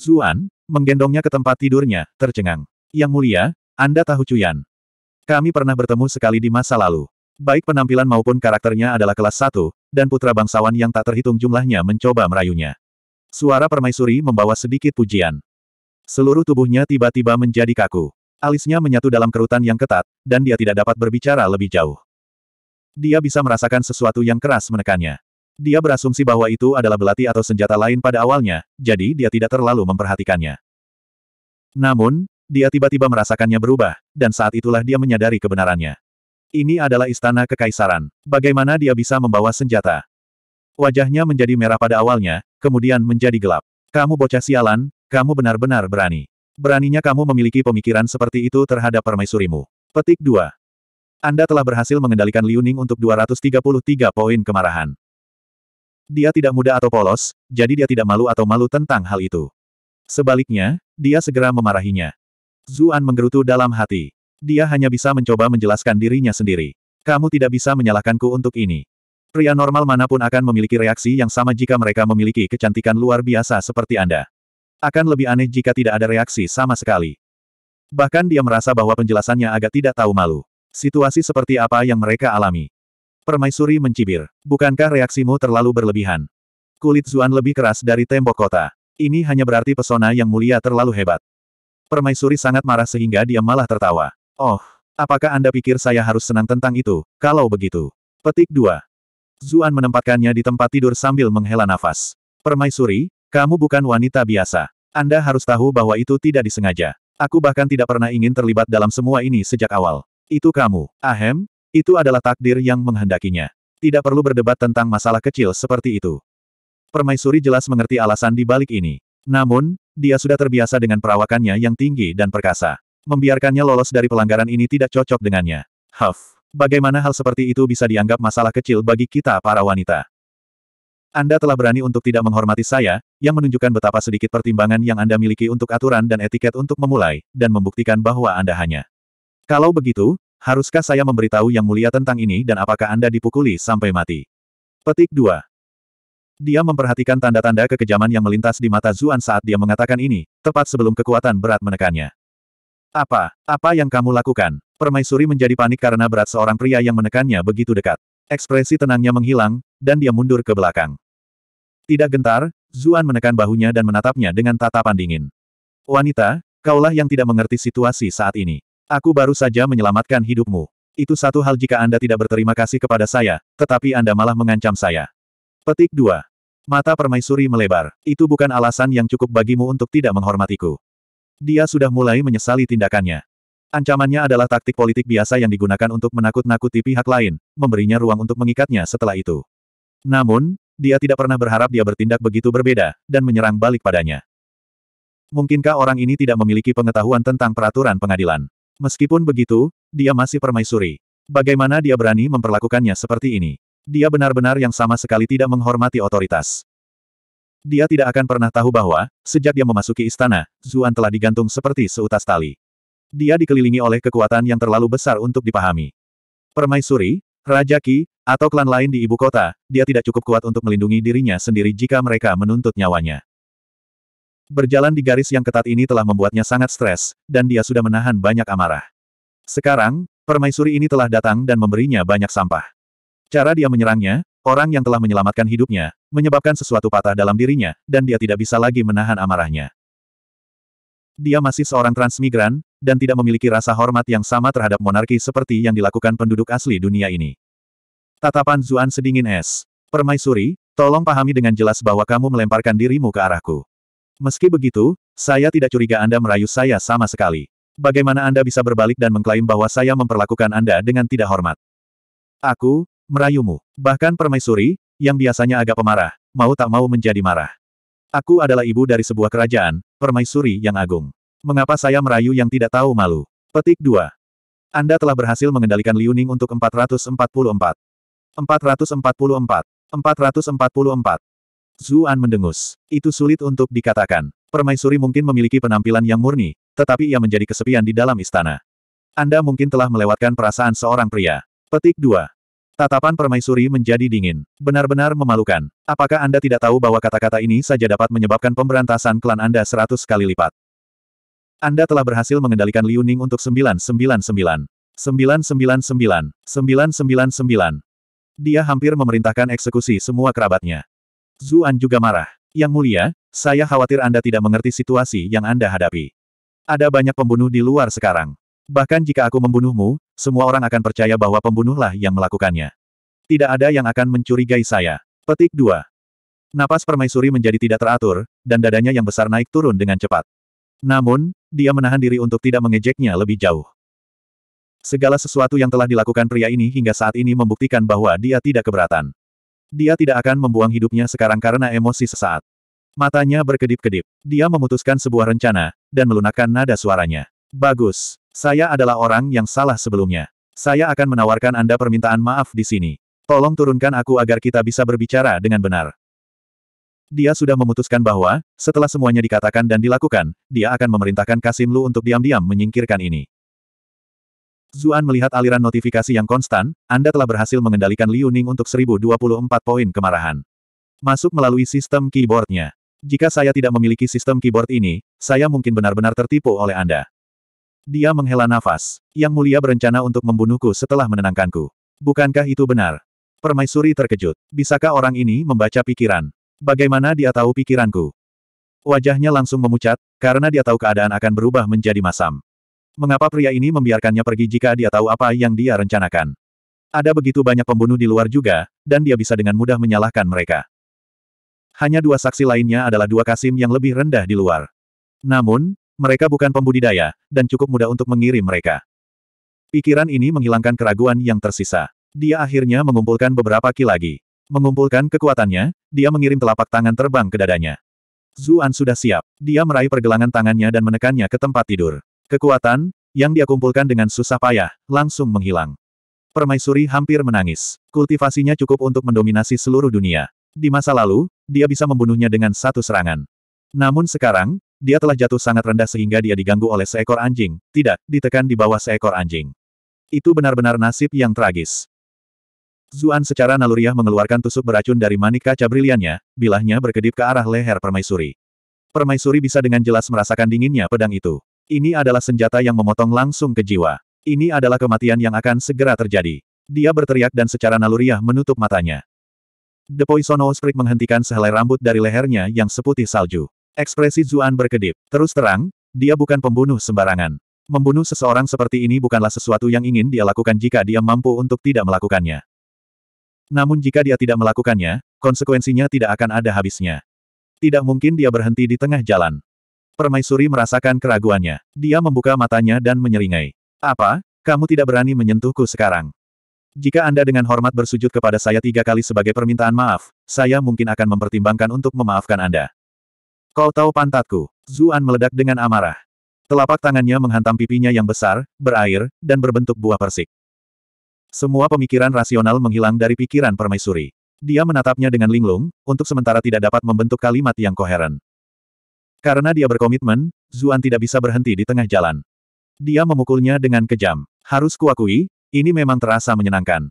Zuan, menggendongnya ke tempat tidurnya, tercengang. Yang mulia, Anda tahu Cuyan. Kami pernah bertemu sekali di masa lalu. Baik penampilan maupun karakternya adalah kelas satu, dan putra bangsawan yang tak terhitung jumlahnya mencoba merayunya. Suara permaisuri membawa sedikit pujian. Seluruh tubuhnya tiba-tiba menjadi kaku. Alisnya menyatu dalam kerutan yang ketat, dan dia tidak dapat berbicara lebih jauh. Dia bisa merasakan sesuatu yang keras menekannya. Dia berasumsi bahwa itu adalah belati atau senjata lain pada awalnya, jadi dia tidak terlalu memperhatikannya. Namun, dia tiba-tiba merasakannya berubah, dan saat itulah dia menyadari kebenarannya. Ini adalah istana kekaisaran. Bagaimana dia bisa membawa senjata? Wajahnya menjadi merah pada awalnya, kemudian menjadi gelap. Kamu bocah sialan, kamu benar-benar berani. Beraninya kamu memiliki pemikiran seperti itu terhadap permaisurimu. Petik 2. Anda telah berhasil mengendalikan Liu Ning untuk 233 poin kemarahan. Dia tidak muda atau polos, jadi dia tidak malu atau malu tentang hal itu. Sebaliknya, dia segera memarahinya. Zuan menggerutu dalam hati. Dia hanya bisa mencoba menjelaskan dirinya sendiri. Kamu tidak bisa menyalahkanku untuk ini. Pria normal manapun akan memiliki reaksi yang sama jika mereka memiliki kecantikan luar biasa seperti Anda. Akan lebih aneh jika tidak ada reaksi sama sekali. Bahkan dia merasa bahwa penjelasannya agak tidak tahu malu. Situasi seperti apa yang mereka alami. Permaisuri mencibir. Bukankah reaksimu terlalu berlebihan? Kulit Zuan lebih keras dari tembok kota. Ini hanya berarti pesona yang mulia terlalu hebat. Permaisuri sangat marah sehingga dia malah tertawa. Oh, apakah Anda pikir saya harus senang tentang itu, kalau begitu? Petik 2. Zuan menempatkannya di tempat tidur sambil menghela nafas. Permaisuri, kamu bukan wanita biasa. Anda harus tahu bahwa itu tidak disengaja. Aku bahkan tidak pernah ingin terlibat dalam semua ini sejak awal. Itu kamu, Ahem, itu adalah takdir yang menghendakinya. Tidak perlu berdebat tentang masalah kecil seperti itu. Permaisuri jelas mengerti alasan di balik ini. Namun, dia sudah terbiasa dengan perawakannya yang tinggi dan perkasa. Membiarkannya lolos dari pelanggaran ini tidak cocok dengannya. Huff, bagaimana hal seperti itu bisa dianggap masalah kecil bagi kita para wanita? Anda telah berani untuk tidak menghormati saya, yang menunjukkan betapa sedikit pertimbangan yang Anda miliki untuk aturan dan etiket untuk memulai, dan membuktikan bahwa Anda hanya. Kalau begitu, haruskah saya memberitahu yang mulia tentang ini dan apakah Anda dipukuli sampai mati? Petik 2. Dia memperhatikan tanda-tanda kekejaman yang melintas di mata Zuan saat dia mengatakan ini, tepat sebelum kekuatan berat menekannya. Apa? Apa yang kamu lakukan? Permaisuri menjadi panik karena berat seorang pria yang menekannya begitu dekat. Ekspresi tenangnya menghilang, dan dia mundur ke belakang. Tidak gentar, Zuan menekan bahunya dan menatapnya dengan tatapan dingin. Wanita, kaulah yang tidak mengerti situasi saat ini. Aku baru saja menyelamatkan hidupmu. Itu satu hal jika Anda tidak berterima kasih kepada saya, tetapi Anda malah mengancam saya. Petik 2. Mata permaisuri melebar. Itu bukan alasan yang cukup bagimu untuk tidak menghormatiku. Dia sudah mulai menyesali tindakannya. Ancamannya adalah taktik politik biasa yang digunakan untuk menakut-nakuti pihak lain, memberinya ruang untuk mengikatnya setelah itu. Namun, dia tidak pernah berharap dia bertindak begitu berbeda, dan menyerang balik padanya. Mungkinkah orang ini tidak memiliki pengetahuan tentang peraturan pengadilan? Meskipun begitu, dia masih permaisuri. Bagaimana dia berani memperlakukannya seperti ini? Dia benar-benar yang sama sekali tidak menghormati otoritas. Dia tidak akan pernah tahu bahwa, sejak dia memasuki istana, Zuan telah digantung seperti seutas tali. Dia dikelilingi oleh kekuatan yang terlalu besar untuk dipahami. Permaisuri, Raja Ki atau klan lain di ibu kota, dia tidak cukup kuat untuk melindungi dirinya sendiri jika mereka menuntut nyawanya. Berjalan di garis yang ketat ini telah membuatnya sangat stres, dan dia sudah menahan banyak amarah. Sekarang, permaisuri ini telah datang dan memberinya banyak sampah. Cara dia menyerangnya, orang yang telah menyelamatkan hidupnya, menyebabkan sesuatu patah dalam dirinya, dan dia tidak bisa lagi menahan amarahnya. Dia masih seorang transmigran, dan tidak memiliki rasa hormat yang sama terhadap monarki seperti yang dilakukan penduduk asli dunia ini. Tatapan Zuan sedingin es. Permaisuri, tolong pahami dengan jelas bahwa kamu melemparkan dirimu ke arahku. Meski begitu, saya tidak curiga Anda merayu saya sama sekali. Bagaimana Anda bisa berbalik dan mengklaim bahwa saya memperlakukan Anda dengan tidak hormat? Aku, merayumu. Bahkan permaisuri, yang biasanya agak pemarah, mau tak mau menjadi marah. Aku adalah ibu dari sebuah kerajaan, permaisuri yang agung. Mengapa saya merayu yang tidak tahu malu? Petik 2. Anda telah berhasil mengendalikan Liuning untuk 444. 444. 444. Zuan mendengus. Itu sulit untuk dikatakan. Permaisuri mungkin memiliki penampilan yang murni, tetapi ia menjadi kesepian di dalam istana. Anda mungkin telah melewatkan perasaan seorang pria. Petik 2. Tatapan permaisuri menjadi dingin. Benar-benar memalukan. Apakah Anda tidak tahu bahwa kata-kata ini saja dapat menyebabkan pemberantasan klan Anda seratus kali lipat? Anda telah berhasil mengendalikan Liu Ning untuk 999. 999. 999. Dia hampir memerintahkan eksekusi semua kerabatnya. Zuan juga marah. Yang mulia, saya khawatir Anda tidak mengerti situasi yang Anda hadapi. Ada banyak pembunuh di luar sekarang. Bahkan jika aku membunuhmu, semua orang akan percaya bahwa pembunuhlah yang melakukannya. Tidak ada yang akan mencurigai saya. Petik 2. Napas permaisuri menjadi tidak teratur, dan dadanya yang besar naik turun dengan cepat. Namun, dia menahan diri untuk tidak mengejeknya lebih jauh. Segala sesuatu yang telah dilakukan pria ini hingga saat ini membuktikan bahwa dia tidak keberatan. Dia tidak akan membuang hidupnya sekarang karena emosi sesaat. Matanya berkedip-kedip. Dia memutuskan sebuah rencana, dan melunakkan nada suaranya. Bagus. Saya adalah orang yang salah sebelumnya. Saya akan menawarkan Anda permintaan maaf di sini. Tolong turunkan aku agar kita bisa berbicara dengan benar. Dia sudah memutuskan bahwa, setelah semuanya dikatakan dan dilakukan, dia akan memerintahkan Kasim Lu untuk diam-diam menyingkirkan ini. Zuan melihat aliran notifikasi yang konstan, Anda telah berhasil mengendalikan Liu Ning untuk 1024 poin kemarahan. Masuk melalui sistem keyboardnya. Jika saya tidak memiliki sistem keyboard ini, saya mungkin benar-benar tertipu oleh Anda. Dia menghela nafas. Yang mulia berencana untuk membunuhku setelah menenangkanku. Bukankah itu benar? Permaisuri terkejut. Bisakah orang ini membaca pikiran? Bagaimana dia tahu pikiranku? Wajahnya langsung memucat, karena dia tahu keadaan akan berubah menjadi masam. Mengapa pria ini membiarkannya pergi jika dia tahu apa yang dia rencanakan? Ada begitu banyak pembunuh di luar juga, dan dia bisa dengan mudah menyalahkan mereka. Hanya dua saksi lainnya adalah dua kasim yang lebih rendah di luar. Namun, mereka bukan pembudidaya, dan cukup mudah untuk mengirim mereka. Pikiran ini menghilangkan keraguan yang tersisa. Dia akhirnya mengumpulkan beberapa ki lagi. Mengumpulkan kekuatannya, dia mengirim telapak tangan terbang ke dadanya. Zuan sudah siap. Dia meraih pergelangan tangannya dan menekannya ke tempat tidur. Kekuatan, yang dia kumpulkan dengan susah payah, langsung menghilang. Permaisuri hampir menangis. Kultivasinya cukup untuk mendominasi seluruh dunia. Di masa lalu, dia bisa membunuhnya dengan satu serangan. Namun sekarang, dia telah jatuh sangat rendah sehingga dia diganggu oleh seekor anjing, tidak, ditekan di bawah seekor anjing. Itu benar-benar nasib yang tragis. Zuan secara naluriah mengeluarkan tusuk beracun dari manik kaca briliannya, bilahnya berkedip ke arah leher permaisuri. Permaisuri bisa dengan jelas merasakan dinginnya pedang itu. Ini adalah senjata yang memotong langsung ke jiwa. Ini adalah kematian yang akan segera terjadi. Dia berteriak dan secara naluriah menutup matanya. The Poison Osprey menghentikan sehelai rambut dari lehernya yang seputih salju. Ekspresi Zuan berkedip. Terus terang, dia bukan pembunuh sembarangan. Membunuh seseorang seperti ini bukanlah sesuatu yang ingin dia lakukan jika dia mampu untuk tidak melakukannya. Namun jika dia tidak melakukannya, konsekuensinya tidak akan ada habisnya. Tidak mungkin dia berhenti di tengah jalan. Permaisuri merasakan keraguannya. Dia membuka matanya dan menyeringai. Apa? Kamu tidak berani menyentuhku sekarang. Jika Anda dengan hormat bersujud kepada saya tiga kali sebagai permintaan maaf, saya mungkin akan mempertimbangkan untuk memaafkan Anda. Kau tahu pantatku. Zuan meledak dengan amarah. Telapak tangannya menghantam pipinya yang besar, berair, dan berbentuk buah persik. Semua pemikiran rasional menghilang dari pikiran permaisuri. Dia menatapnya dengan linglung, untuk sementara tidak dapat membentuk kalimat yang koheren. Karena dia berkomitmen, Zuan tidak bisa berhenti di tengah jalan. Dia memukulnya dengan kejam. Harus kuakui, ini memang terasa menyenangkan.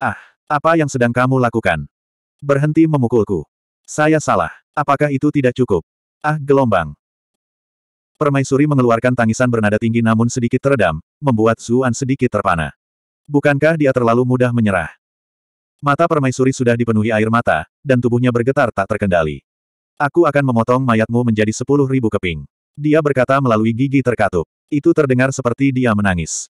Ah, apa yang sedang kamu lakukan? Berhenti memukulku. Saya salah. Apakah itu tidak cukup? Ah gelombang. Permaisuri mengeluarkan tangisan bernada tinggi namun sedikit teredam, membuat Zuan sedikit terpana. Bukankah dia terlalu mudah menyerah? Mata permaisuri sudah dipenuhi air mata, dan tubuhnya bergetar tak terkendali. Aku akan memotong mayatmu menjadi sepuluh ribu keping. Dia berkata melalui gigi terkatup. Itu terdengar seperti dia menangis.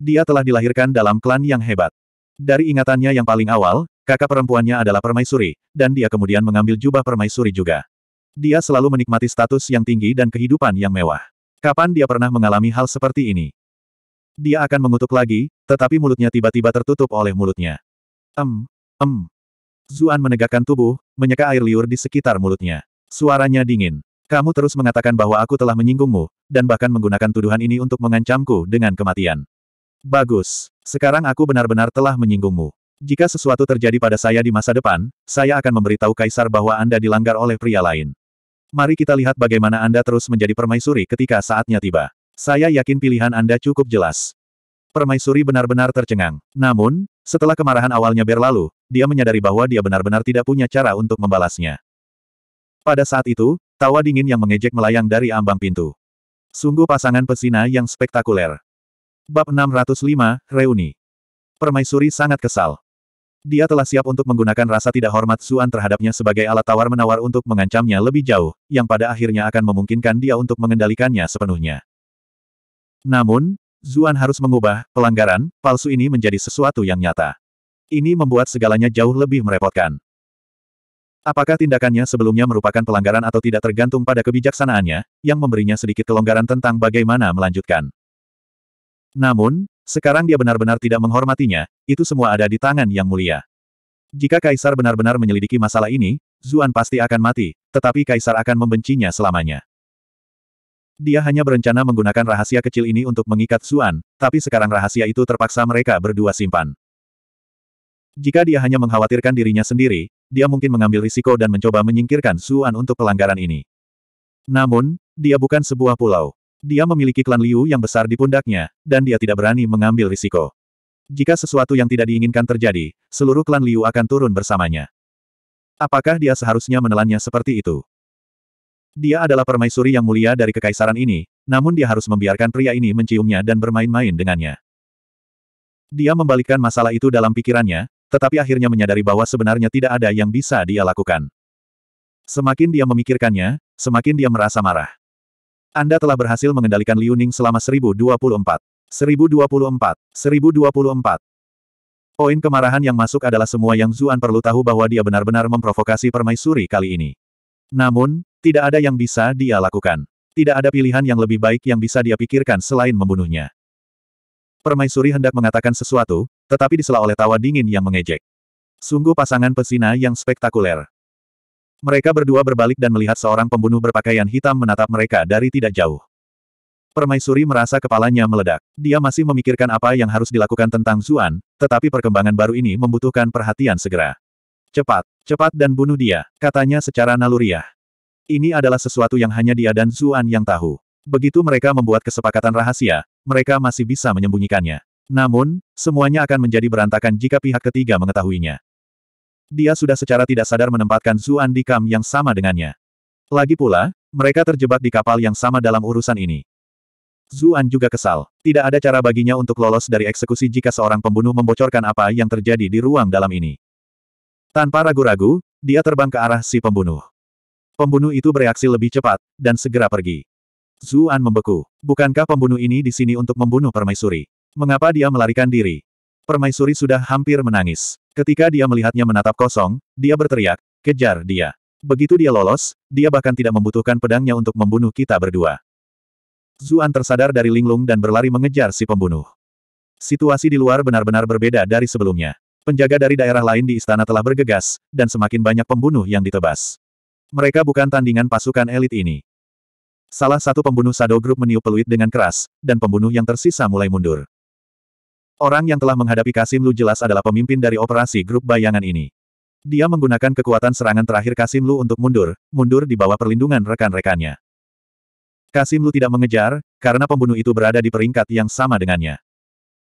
Dia telah dilahirkan dalam klan yang hebat. Dari ingatannya yang paling awal, kakak perempuannya adalah permaisuri, dan dia kemudian mengambil jubah permaisuri juga. Dia selalu menikmati status yang tinggi dan kehidupan yang mewah. Kapan dia pernah mengalami hal seperti ini? Dia akan mengutuk lagi, tetapi mulutnya tiba-tiba tertutup oleh mulutnya. Em, em. Zuan menegakkan tubuh, menyeka air liur di sekitar mulutnya. Suaranya dingin. Kamu terus mengatakan bahwa aku telah menyinggungmu, dan bahkan menggunakan tuduhan ini untuk mengancamku dengan kematian. Bagus. Sekarang aku benar-benar telah menyinggungmu. Jika sesuatu terjadi pada saya di masa depan, saya akan memberitahu kaisar bahwa Anda dilanggar oleh pria lain. Mari kita lihat bagaimana Anda terus menjadi permaisuri ketika saatnya tiba. Saya yakin pilihan Anda cukup jelas. Permaisuri benar-benar tercengang. Namun, setelah kemarahan awalnya berlalu, dia menyadari bahwa dia benar-benar tidak punya cara untuk membalasnya. Pada saat itu, tawa dingin yang mengejek melayang dari ambang pintu. Sungguh pasangan pesina yang spektakuler. Bab 605, Reuni. Permaisuri sangat kesal. Dia telah siap untuk menggunakan rasa tidak hormat Suan terhadapnya sebagai alat tawar-menawar untuk mengancamnya lebih jauh, yang pada akhirnya akan memungkinkan dia untuk mengendalikannya sepenuhnya. Namun, Zuan harus mengubah pelanggaran palsu ini menjadi sesuatu yang nyata. Ini membuat segalanya jauh lebih merepotkan. Apakah tindakannya sebelumnya merupakan pelanggaran atau tidak tergantung pada kebijaksanaannya, yang memberinya sedikit kelonggaran tentang bagaimana melanjutkan. Namun, sekarang dia benar-benar tidak menghormatinya, itu semua ada di tangan yang mulia. Jika Kaisar benar-benar menyelidiki masalah ini, Zuan pasti akan mati, tetapi Kaisar akan membencinya selamanya. Dia hanya berencana menggunakan rahasia kecil ini untuk mengikat Zuan, tapi sekarang rahasia itu terpaksa mereka berdua simpan. Jika dia hanya mengkhawatirkan dirinya sendiri, dia mungkin mengambil risiko dan mencoba menyingkirkan Zuan untuk pelanggaran ini. Namun, dia bukan sebuah pulau. Dia memiliki klan Liu yang besar di pundaknya, dan dia tidak berani mengambil risiko. Jika sesuatu yang tidak diinginkan terjadi, seluruh klan Liu akan turun bersamanya. Apakah dia seharusnya menelannya seperti itu? Dia adalah permaisuri yang mulia dari kekaisaran ini, namun dia harus membiarkan pria ini menciumnya dan bermain-main dengannya. Dia membalikkan masalah itu dalam pikirannya, tetapi akhirnya menyadari bahwa sebenarnya tidak ada yang bisa dia lakukan. Semakin dia memikirkannya, semakin dia merasa marah. Anda telah berhasil mengendalikan Liu Ning selama 1024. 1024. 1024. Poin kemarahan yang masuk adalah semua yang Zuan perlu tahu bahwa dia benar-benar memprovokasi permaisuri kali ini. Namun, tidak ada yang bisa dia lakukan. Tidak ada pilihan yang lebih baik yang bisa dia pikirkan selain membunuhnya. Permaisuri hendak mengatakan sesuatu, tetapi disela oleh tawa dingin yang mengejek. Sungguh pasangan pesina yang spektakuler. Mereka berdua berbalik dan melihat seorang pembunuh berpakaian hitam menatap mereka dari tidak jauh. Permaisuri merasa kepalanya meledak. Dia masih memikirkan apa yang harus dilakukan tentang Zuan, tetapi perkembangan baru ini membutuhkan perhatian segera. Cepat, cepat dan bunuh dia, katanya secara naluriah. Ini adalah sesuatu yang hanya dia dan Zuan yang tahu. Begitu mereka membuat kesepakatan rahasia, mereka masih bisa menyembunyikannya. Namun, semuanya akan menjadi berantakan jika pihak ketiga mengetahuinya dia sudah secara tidak sadar menempatkan Zuan di kam yang sama dengannya. Lagi pula, mereka terjebak di kapal yang sama dalam urusan ini. Zuan juga kesal. Tidak ada cara baginya untuk lolos dari eksekusi jika seorang pembunuh membocorkan apa yang terjadi di ruang dalam ini. Tanpa ragu-ragu, dia terbang ke arah si pembunuh. Pembunuh itu bereaksi lebih cepat, dan segera pergi. Zuan membeku. Bukankah pembunuh ini di sini untuk membunuh permaisuri? Mengapa dia melarikan diri? Permaisuri sudah hampir menangis. Ketika dia melihatnya menatap kosong, dia berteriak, kejar dia. Begitu dia lolos, dia bahkan tidak membutuhkan pedangnya untuk membunuh kita berdua. Zuan tersadar dari linglung dan berlari mengejar si pembunuh. Situasi di luar benar-benar berbeda dari sebelumnya. Penjaga dari daerah lain di istana telah bergegas, dan semakin banyak pembunuh yang ditebas. Mereka bukan tandingan pasukan elit ini. Salah satu pembunuh Sado Group meniup peluit dengan keras, dan pembunuh yang tersisa mulai mundur. Orang yang telah menghadapi Kasim Lu jelas adalah pemimpin dari operasi grup bayangan ini. Dia menggunakan kekuatan serangan terakhir Kasim Lu untuk mundur, mundur di bawah perlindungan rekan-rekannya. Kasim Lu tidak mengejar, karena pembunuh itu berada di peringkat yang sama dengannya.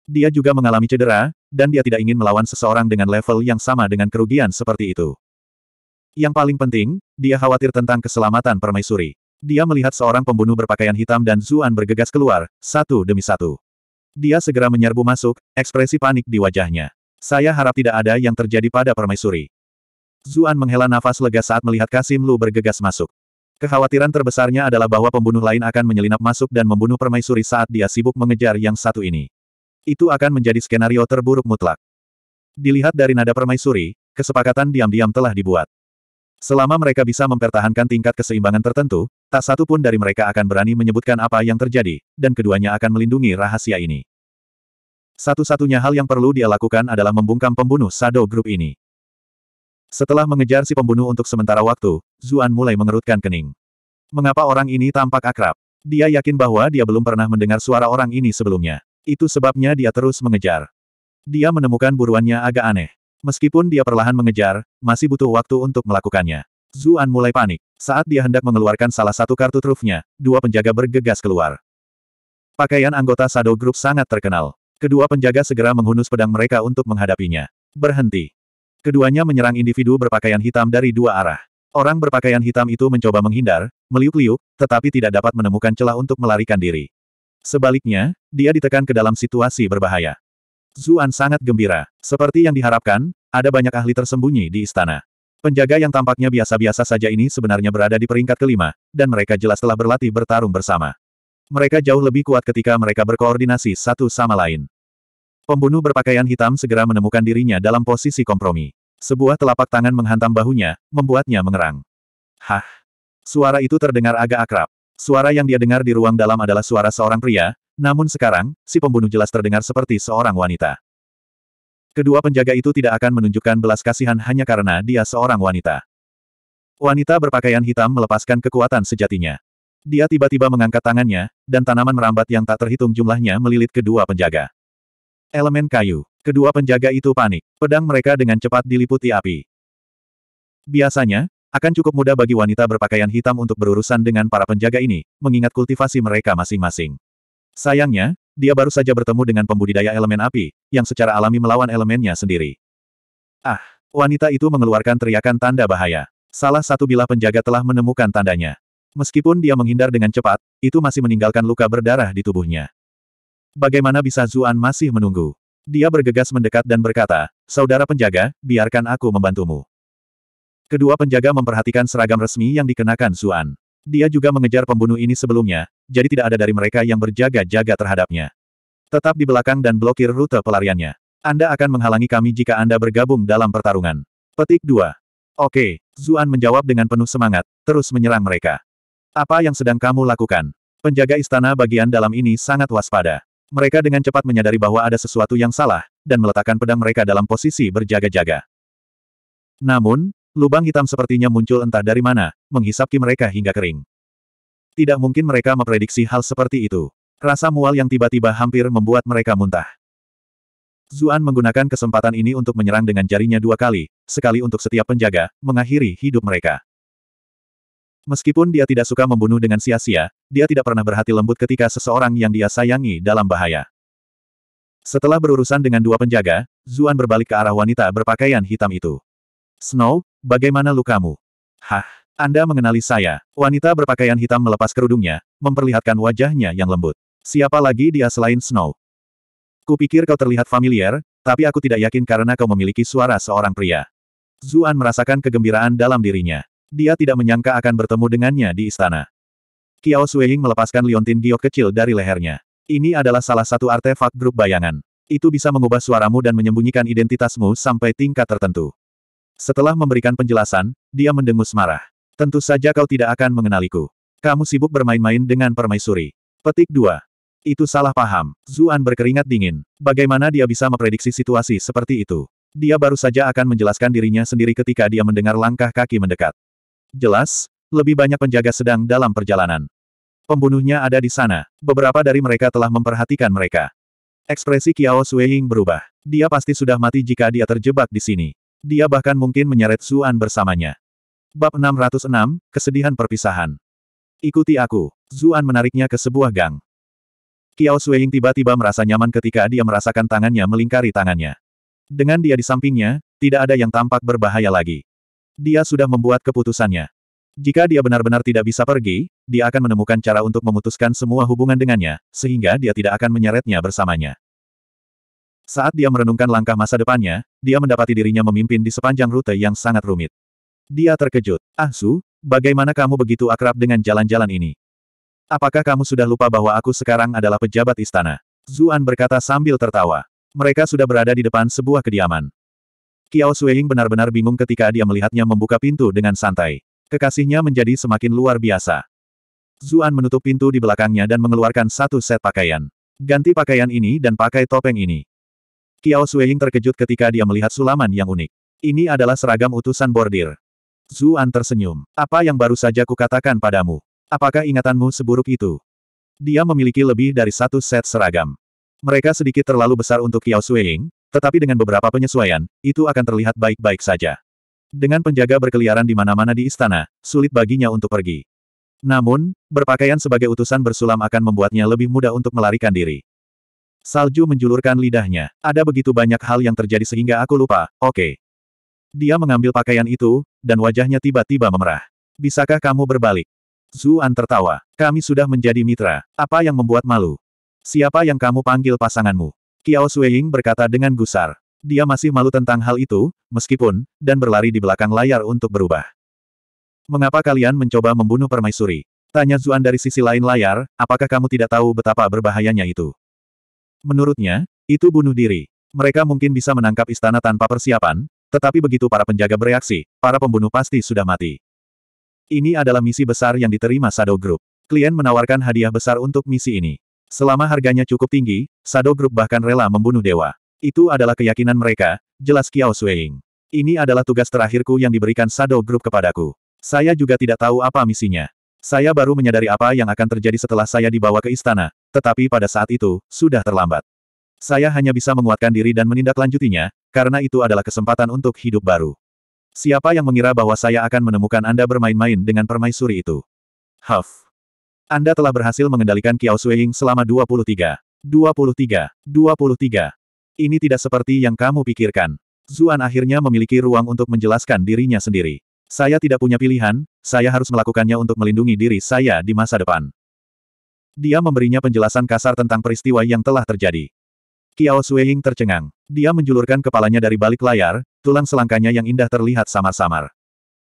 Dia juga mengalami cedera, dan dia tidak ingin melawan seseorang dengan level yang sama dengan kerugian seperti itu. Yang paling penting, dia khawatir tentang keselamatan permaisuri. Dia melihat seorang pembunuh berpakaian hitam dan Zuan bergegas keluar, satu demi satu. Dia segera menyerbu masuk, ekspresi panik di wajahnya. Saya harap tidak ada yang terjadi pada permaisuri. Zuan menghela nafas lega saat melihat Kasim Lu bergegas masuk. Kekhawatiran terbesarnya adalah bahwa pembunuh lain akan menyelinap masuk dan membunuh permaisuri saat dia sibuk mengejar yang satu ini. Itu akan menjadi skenario terburuk mutlak. Dilihat dari nada permaisuri, kesepakatan diam-diam telah dibuat. Selama mereka bisa mempertahankan tingkat keseimbangan tertentu, Tak satu pun dari mereka akan berani menyebutkan apa yang terjadi, dan keduanya akan melindungi rahasia ini. Satu-satunya hal yang perlu dia lakukan adalah membungkam pembunuh Sado Group ini. Setelah mengejar si pembunuh untuk sementara waktu, Zuan mulai mengerutkan kening. Mengapa orang ini tampak akrab? Dia yakin bahwa dia belum pernah mendengar suara orang ini sebelumnya. Itu sebabnya dia terus mengejar. Dia menemukan buruannya agak aneh. Meskipun dia perlahan mengejar, masih butuh waktu untuk melakukannya. Zuan mulai panik. Saat dia hendak mengeluarkan salah satu kartu trufnya, dua penjaga bergegas keluar. Pakaian anggota Shadow Group sangat terkenal. Kedua penjaga segera menghunus pedang mereka untuk menghadapinya. Berhenti. Keduanya menyerang individu berpakaian hitam dari dua arah. Orang berpakaian hitam itu mencoba menghindar, meliuk-liuk, tetapi tidak dapat menemukan celah untuk melarikan diri. Sebaliknya, dia ditekan ke dalam situasi berbahaya. Zuan sangat gembira. Seperti yang diharapkan, ada banyak ahli tersembunyi di istana. Penjaga yang tampaknya biasa-biasa saja ini sebenarnya berada di peringkat kelima, dan mereka jelas telah berlatih bertarung bersama. Mereka jauh lebih kuat ketika mereka berkoordinasi satu sama lain. Pembunuh berpakaian hitam segera menemukan dirinya dalam posisi kompromi. Sebuah telapak tangan menghantam bahunya, membuatnya mengerang. Hah! Suara itu terdengar agak akrab. Suara yang dia dengar di ruang dalam adalah suara seorang pria, namun sekarang, si pembunuh jelas terdengar seperti seorang wanita. Kedua penjaga itu tidak akan menunjukkan belas kasihan hanya karena dia seorang wanita. Wanita berpakaian hitam melepaskan kekuatan sejatinya. Dia tiba-tiba mengangkat tangannya, dan tanaman merambat yang tak terhitung jumlahnya melilit kedua penjaga. Elemen kayu. Kedua penjaga itu panik. Pedang mereka dengan cepat diliputi api. Biasanya, akan cukup mudah bagi wanita berpakaian hitam untuk berurusan dengan para penjaga ini, mengingat kultivasi mereka masing-masing. Sayangnya, dia baru saja bertemu dengan pembudidaya elemen api, yang secara alami melawan elemennya sendiri. Ah, wanita itu mengeluarkan teriakan tanda bahaya. Salah satu bilah penjaga telah menemukan tandanya. Meskipun dia menghindar dengan cepat, itu masih meninggalkan luka berdarah di tubuhnya. Bagaimana bisa Zuan masih menunggu? Dia bergegas mendekat dan berkata, Saudara penjaga, biarkan aku membantumu. Kedua penjaga memperhatikan seragam resmi yang dikenakan Zuan. Dia juga mengejar pembunuh ini sebelumnya, jadi tidak ada dari mereka yang berjaga-jaga terhadapnya. Tetap di belakang dan blokir rute pelariannya. Anda akan menghalangi kami jika Anda bergabung dalam pertarungan. Petik 2. Oke, Zuan menjawab dengan penuh semangat, terus menyerang mereka. Apa yang sedang kamu lakukan? Penjaga istana bagian dalam ini sangat waspada. Mereka dengan cepat menyadari bahwa ada sesuatu yang salah, dan meletakkan pedang mereka dalam posisi berjaga-jaga. Namun, Lubang hitam sepertinya muncul entah dari mana, menghisap ki mereka hingga kering. Tidak mungkin mereka memprediksi hal seperti itu. Rasa mual yang tiba-tiba hampir membuat mereka muntah. Zuan menggunakan kesempatan ini untuk menyerang dengan jarinya dua kali, sekali untuk setiap penjaga, mengakhiri hidup mereka. Meskipun dia tidak suka membunuh dengan sia-sia, dia tidak pernah berhati lembut ketika seseorang yang dia sayangi dalam bahaya. Setelah berurusan dengan dua penjaga, Zuan berbalik ke arah wanita berpakaian hitam itu. Snow, bagaimana lukamu? Hah, Anda mengenali saya. Wanita berpakaian hitam melepas kerudungnya, memperlihatkan wajahnya yang lembut. Siapa lagi dia selain Snow? Kupikir kau terlihat familiar, tapi aku tidak yakin karena kau memiliki suara seorang pria. Zuan merasakan kegembiraan dalam dirinya. Dia tidak menyangka akan bertemu dengannya di istana. Kiao Suying melepaskan liontin giok kecil dari lehernya. Ini adalah salah satu artefak grup bayangan. Itu bisa mengubah suaramu dan menyembunyikan identitasmu sampai tingkat tertentu. Setelah memberikan penjelasan, dia mendengus marah. Tentu saja kau tidak akan mengenaliku. Kamu sibuk bermain-main dengan permaisuri. Petik 2. Itu salah paham. Zuan berkeringat dingin. Bagaimana dia bisa memprediksi situasi seperti itu? Dia baru saja akan menjelaskan dirinya sendiri ketika dia mendengar langkah kaki mendekat. Jelas, lebih banyak penjaga sedang dalam perjalanan. Pembunuhnya ada di sana. Beberapa dari mereka telah memperhatikan mereka. Ekspresi Kiao Sueying berubah. Dia pasti sudah mati jika dia terjebak di sini. Dia bahkan mungkin menyeret Zuan bersamanya. Bab 606, Kesedihan Perpisahan. Ikuti aku. Zuan menariknya ke sebuah gang. Kiao Sueying tiba-tiba merasa nyaman ketika dia merasakan tangannya melingkari tangannya. Dengan dia di sampingnya, tidak ada yang tampak berbahaya lagi. Dia sudah membuat keputusannya. Jika dia benar-benar tidak bisa pergi, dia akan menemukan cara untuk memutuskan semua hubungan dengannya, sehingga dia tidak akan menyeretnya bersamanya. Saat dia merenungkan langkah masa depannya, dia mendapati dirinya memimpin di sepanjang rute yang sangat rumit. Dia terkejut. Ah Su, bagaimana kamu begitu akrab dengan jalan-jalan ini? Apakah kamu sudah lupa bahwa aku sekarang adalah pejabat istana? Zuan berkata sambil tertawa. Mereka sudah berada di depan sebuah kediaman. Kiao Sueying benar-benar bingung ketika dia melihatnya membuka pintu dengan santai. Kekasihnya menjadi semakin luar biasa. Zuan menutup pintu di belakangnya dan mengeluarkan satu set pakaian. Ganti pakaian ini dan pakai topeng ini. Kiao Sueying terkejut ketika dia melihat sulaman yang unik. Ini adalah seragam utusan bordir. Zuan tersenyum. Apa yang baru saja kukatakan padamu? Apakah ingatanmu seburuk itu? Dia memiliki lebih dari satu set seragam. Mereka sedikit terlalu besar untuk Kiao Sueying, tetapi dengan beberapa penyesuaian, itu akan terlihat baik-baik saja. Dengan penjaga berkeliaran di mana-mana di istana, sulit baginya untuk pergi. Namun, berpakaian sebagai utusan bersulam akan membuatnya lebih mudah untuk melarikan diri. Salju menjulurkan lidahnya. Ada begitu banyak hal yang terjadi sehingga aku lupa, oke. Okay. Dia mengambil pakaian itu, dan wajahnya tiba-tiba memerah. Bisakah kamu berbalik? Zuan tertawa. Kami sudah menjadi mitra. Apa yang membuat malu? Siapa yang kamu panggil pasanganmu? Kiao Suying berkata dengan gusar. Dia masih malu tentang hal itu, meskipun, dan berlari di belakang layar untuk berubah. Mengapa kalian mencoba membunuh permaisuri? Tanya Zuan dari sisi lain layar, apakah kamu tidak tahu betapa berbahayanya itu? Menurutnya, itu bunuh diri. Mereka mungkin bisa menangkap istana tanpa persiapan, tetapi begitu para penjaga bereaksi, para pembunuh pasti sudah mati. Ini adalah misi besar yang diterima Shadow Group. Klien menawarkan hadiah besar untuk misi ini. Selama harganya cukup tinggi, Shadow Group bahkan rela membunuh dewa. Itu adalah keyakinan mereka, jelas Kiao Sueying. Ini adalah tugas terakhirku yang diberikan Shadow Group kepadaku. Saya juga tidak tahu apa misinya. Saya baru menyadari apa yang akan terjadi setelah saya dibawa ke istana, tetapi pada saat itu, sudah terlambat. Saya hanya bisa menguatkan diri dan menindaklanjutinya, karena itu adalah kesempatan untuk hidup baru. Siapa yang mengira bahwa saya akan menemukan Anda bermain-main dengan permaisuri itu? Huff. Anda telah berhasil mengendalikan Kiao Sueying selama 23. 23. 23. Ini tidak seperti yang kamu pikirkan. Zuan akhirnya memiliki ruang untuk menjelaskan dirinya sendiri. Saya tidak punya pilihan, saya harus melakukannya untuk melindungi diri saya di masa depan. Dia memberinya penjelasan kasar tentang peristiwa yang telah terjadi. Kiao Sueying tercengang. Dia menjulurkan kepalanya dari balik layar, tulang selangkanya yang indah terlihat samar-samar.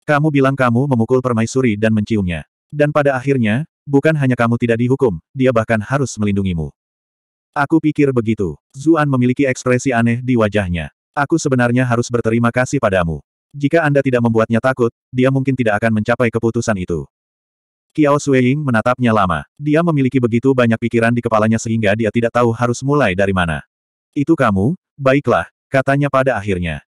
Kamu bilang kamu memukul permaisuri dan menciumnya. Dan pada akhirnya, bukan hanya kamu tidak dihukum, dia bahkan harus melindungimu. Aku pikir begitu. Zuan memiliki ekspresi aneh di wajahnya. Aku sebenarnya harus berterima kasih padamu. Jika Anda tidak membuatnya takut, dia mungkin tidak akan mencapai keputusan itu. Kiao Sueying menatapnya lama. Dia memiliki begitu banyak pikiran di kepalanya sehingga dia tidak tahu harus mulai dari mana. Itu kamu, baiklah, katanya pada akhirnya.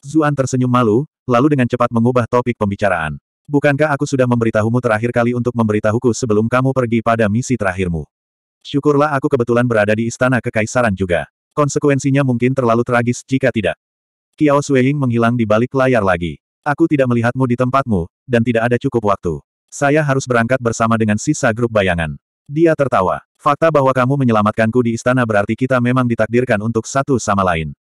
Zuan tersenyum malu, lalu dengan cepat mengubah topik pembicaraan. Bukankah aku sudah memberitahumu terakhir kali untuk memberitahuku sebelum kamu pergi pada misi terakhirmu? Syukurlah aku kebetulan berada di istana kekaisaran juga. Konsekuensinya mungkin terlalu tragis jika tidak. Kiao Sueying menghilang di balik layar lagi. Aku tidak melihatmu di tempatmu, dan tidak ada cukup waktu. Saya harus berangkat bersama dengan sisa grup bayangan. Dia tertawa. Fakta bahwa kamu menyelamatkanku di istana berarti kita memang ditakdirkan untuk satu sama lain.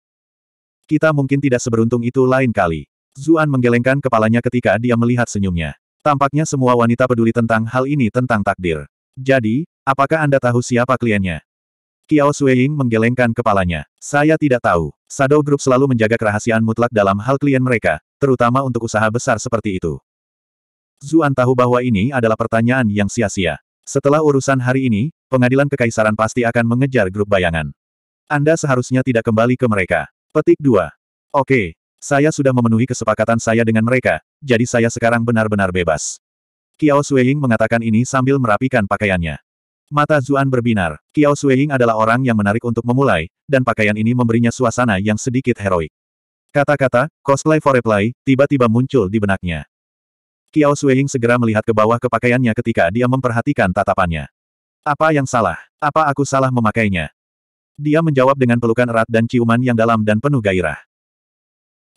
Kita mungkin tidak seberuntung itu lain kali. Zuan menggelengkan kepalanya ketika dia melihat senyumnya. Tampaknya semua wanita peduli tentang hal ini tentang takdir. Jadi, apakah Anda tahu siapa kliennya? Kiao Sueying menggelengkan kepalanya. Saya tidak tahu. Shadow Group selalu menjaga kerahasiaan mutlak dalam hal klien mereka, terutama untuk usaha besar seperti itu. Zuan tahu bahwa ini adalah pertanyaan yang sia-sia. Setelah urusan hari ini, pengadilan kekaisaran pasti akan mengejar grup bayangan. Anda seharusnya tidak kembali ke mereka. Petik 2. Oke, saya sudah memenuhi kesepakatan saya dengan mereka, jadi saya sekarang benar-benar bebas. Kiao Sueying mengatakan ini sambil merapikan pakaiannya. Mata Zuan berbinar, Kiao Sueying adalah orang yang menarik untuk memulai, dan pakaian ini memberinya suasana yang sedikit heroik. Kata-kata, cosplay for reply, tiba-tiba muncul di benaknya. Kiao Sueying segera melihat ke bawah ke pakaiannya ketika dia memperhatikan tatapannya. Apa yang salah? Apa aku salah memakainya? Dia menjawab dengan pelukan erat dan ciuman yang dalam dan penuh gairah.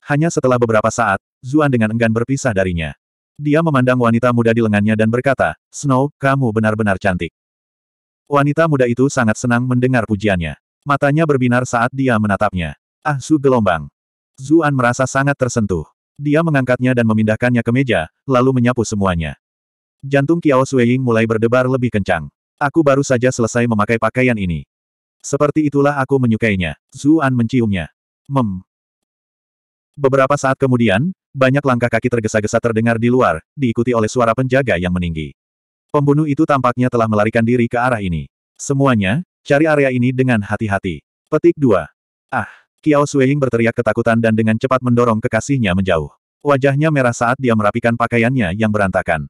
Hanya setelah beberapa saat, Zuan dengan enggan berpisah darinya. Dia memandang wanita muda di lengannya dan berkata, Snow, kamu benar-benar cantik. Wanita muda itu sangat senang mendengar pujiannya. Matanya berbinar saat dia menatapnya. Ah Su gelombang. Zuan merasa sangat tersentuh. Dia mengangkatnya dan memindahkannya ke meja, lalu menyapu semuanya. Jantung Kiao Sueying mulai berdebar lebih kencang. Aku baru saja selesai memakai pakaian ini. Seperti itulah aku menyukainya. Zuan menciumnya. Mem. Beberapa saat kemudian, banyak langkah kaki tergesa-gesa terdengar di luar, diikuti oleh suara penjaga yang meninggi. Pembunuh itu tampaknya telah melarikan diri ke arah ini. Semuanya, cari area ini dengan hati-hati. Petik 2. Ah! Kiao Sueying berteriak ketakutan dan dengan cepat mendorong kekasihnya menjauh. Wajahnya merah saat dia merapikan pakaiannya yang berantakan.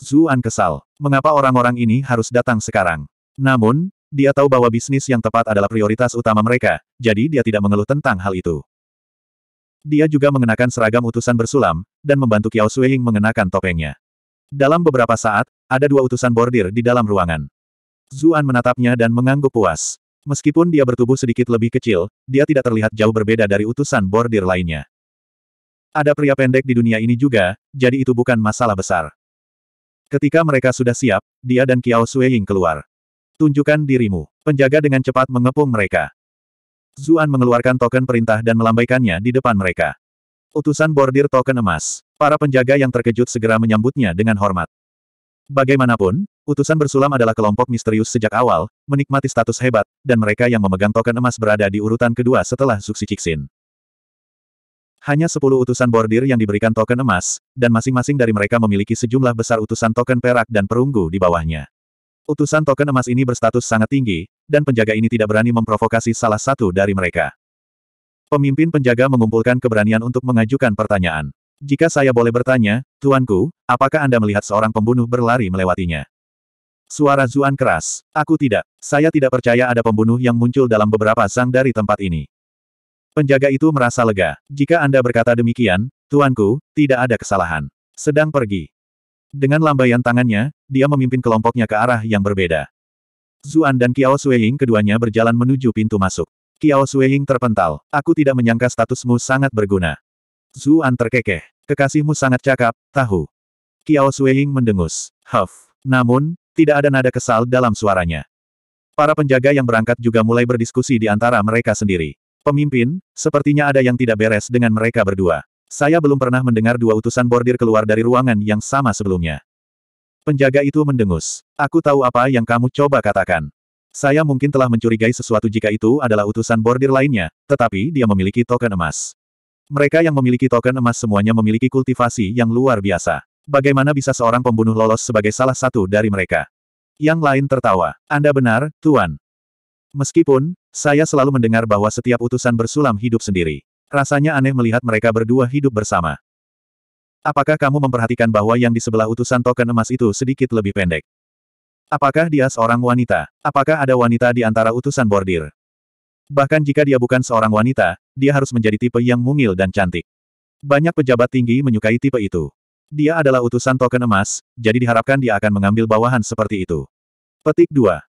Zuan kesal. Mengapa orang-orang ini harus datang sekarang? Namun, dia tahu bahwa bisnis yang tepat adalah prioritas utama mereka, jadi dia tidak mengeluh tentang hal itu. Dia juga mengenakan seragam utusan bersulam, dan membantu Kiao Sueying mengenakan topengnya. Dalam beberapa saat, ada dua utusan bordir di dalam ruangan. Zuan menatapnya dan mengangguk puas. Meskipun dia bertubuh sedikit lebih kecil, dia tidak terlihat jauh berbeda dari utusan bordir lainnya. Ada pria pendek di dunia ini juga, jadi itu bukan masalah besar. Ketika mereka sudah siap, dia dan Kiao Sueying keluar. Tunjukkan dirimu. Penjaga dengan cepat mengepung mereka. Zuan mengeluarkan token perintah dan melambaikannya di depan mereka utusan bordir token emas. Para penjaga yang terkejut segera menyambutnya dengan hormat. Bagaimanapun, utusan bersulam adalah kelompok misterius sejak awal, menikmati status hebat, dan mereka yang memegang token emas berada di urutan kedua setelah Suksi Cixin. Hanya sepuluh utusan bordir yang diberikan token emas, dan masing-masing dari mereka memiliki sejumlah besar utusan token perak dan perunggu di bawahnya. Utusan token emas ini berstatus sangat tinggi, dan penjaga ini tidak berani memprovokasi salah satu dari mereka. Pemimpin penjaga mengumpulkan keberanian untuk mengajukan pertanyaan. Jika saya boleh bertanya, Tuanku, apakah Anda melihat seorang pembunuh berlari melewatinya? Suara Zuan keras. Aku tidak. Saya tidak percaya ada pembunuh yang muncul dalam beberapa sang dari tempat ini. Penjaga itu merasa lega. Jika Anda berkata demikian, Tuanku, tidak ada kesalahan. Sedang pergi. Dengan lambaian tangannya, dia memimpin kelompoknya ke arah yang berbeda. Zuan dan Kiao Sueing keduanya berjalan menuju pintu masuk. Kiao Sueying terpental. Aku tidak menyangka statusmu sangat berguna. Zuan terkekeh. Kekasihmu sangat cakap, tahu. Kiao Sueying mendengus. Huff. Namun, tidak ada nada kesal dalam suaranya. Para penjaga yang berangkat juga mulai berdiskusi di antara mereka sendiri. Pemimpin, sepertinya ada yang tidak beres dengan mereka berdua. Saya belum pernah mendengar dua utusan bordir keluar dari ruangan yang sama sebelumnya. Penjaga itu mendengus. Aku tahu apa yang kamu coba katakan. Saya mungkin telah mencurigai sesuatu jika itu adalah utusan bordir lainnya, tetapi dia memiliki token emas. Mereka yang memiliki token emas semuanya memiliki kultivasi yang luar biasa. Bagaimana bisa seorang pembunuh lolos sebagai salah satu dari mereka? Yang lain tertawa. Anda benar, Tuan. Meskipun, saya selalu mendengar bahwa setiap utusan bersulam hidup sendiri. Rasanya aneh melihat mereka berdua hidup bersama. Apakah kamu memperhatikan bahwa yang di sebelah utusan token emas itu sedikit lebih pendek? Apakah dia seorang wanita? Apakah ada wanita di antara utusan bordir? Bahkan jika dia bukan seorang wanita, dia harus menjadi tipe yang mungil dan cantik. Banyak pejabat tinggi menyukai tipe itu. Dia adalah utusan token emas, jadi diharapkan dia akan mengambil bawahan seperti itu. Petik 2.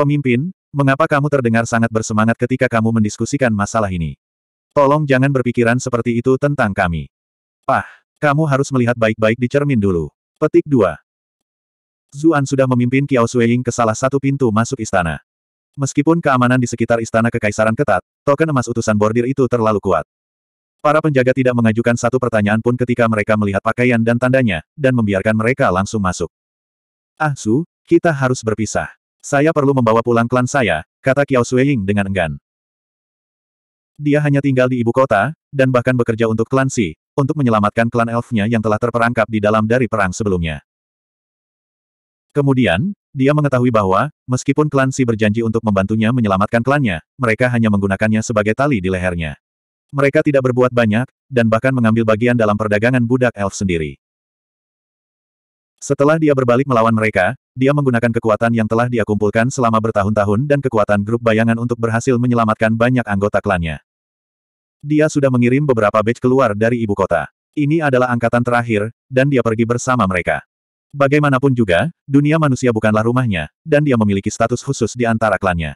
Pemimpin, mengapa kamu terdengar sangat bersemangat ketika kamu mendiskusikan masalah ini? Tolong jangan berpikiran seperti itu tentang kami. Pah, kamu harus melihat baik-baik di cermin dulu. Petik 2. Zuan sudah memimpin Qiao Suying ke salah satu pintu masuk istana. Meskipun keamanan di sekitar istana kekaisaran ketat, token emas utusan bordir itu terlalu kuat. Para penjaga tidak mengajukan satu pertanyaan pun ketika mereka melihat pakaian dan tandanya, dan membiarkan mereka langsung masuk. Ah Su, kita harus berpisah. Saya perlu membawa pulang klan saya, kata Qiao Suying dengan enggan. Dia hanya tinggal di ibu kota, dan bahkan bekerja untuk klan Si, untuk menyelamatkan klan elfnya yang telah terperangkap di dalam dari perang sebelumnya. Kemudian, dia mengetahui bahwa, meskipun klan Si berjanji untuk membantunya menyelamatkan klannya, mereka hanya menggunakannya sebagai tali di lehernya. Mereka tidak berbuat banyak, dan bahkan mengambil bagian dalam perdagangan budak elf sendiri. Setelah dia berbalik melawan mereka, dia menggunakan kekuatan yang telah dia kumpulkan selama bertahun-tahun dan kekuatan grup bayangan untuk berhasil menyelamatkan banyak anggota klannya. Dia sudah mengirim beberapa batch keluar dari ibu kota. Ini adalah angkatan terakhir, dan dia pergi bersama mereka. Bagaimanapun juga, dunia manusia bukanlah rumahnya, dan dia memiliki status khusus di antara klannya.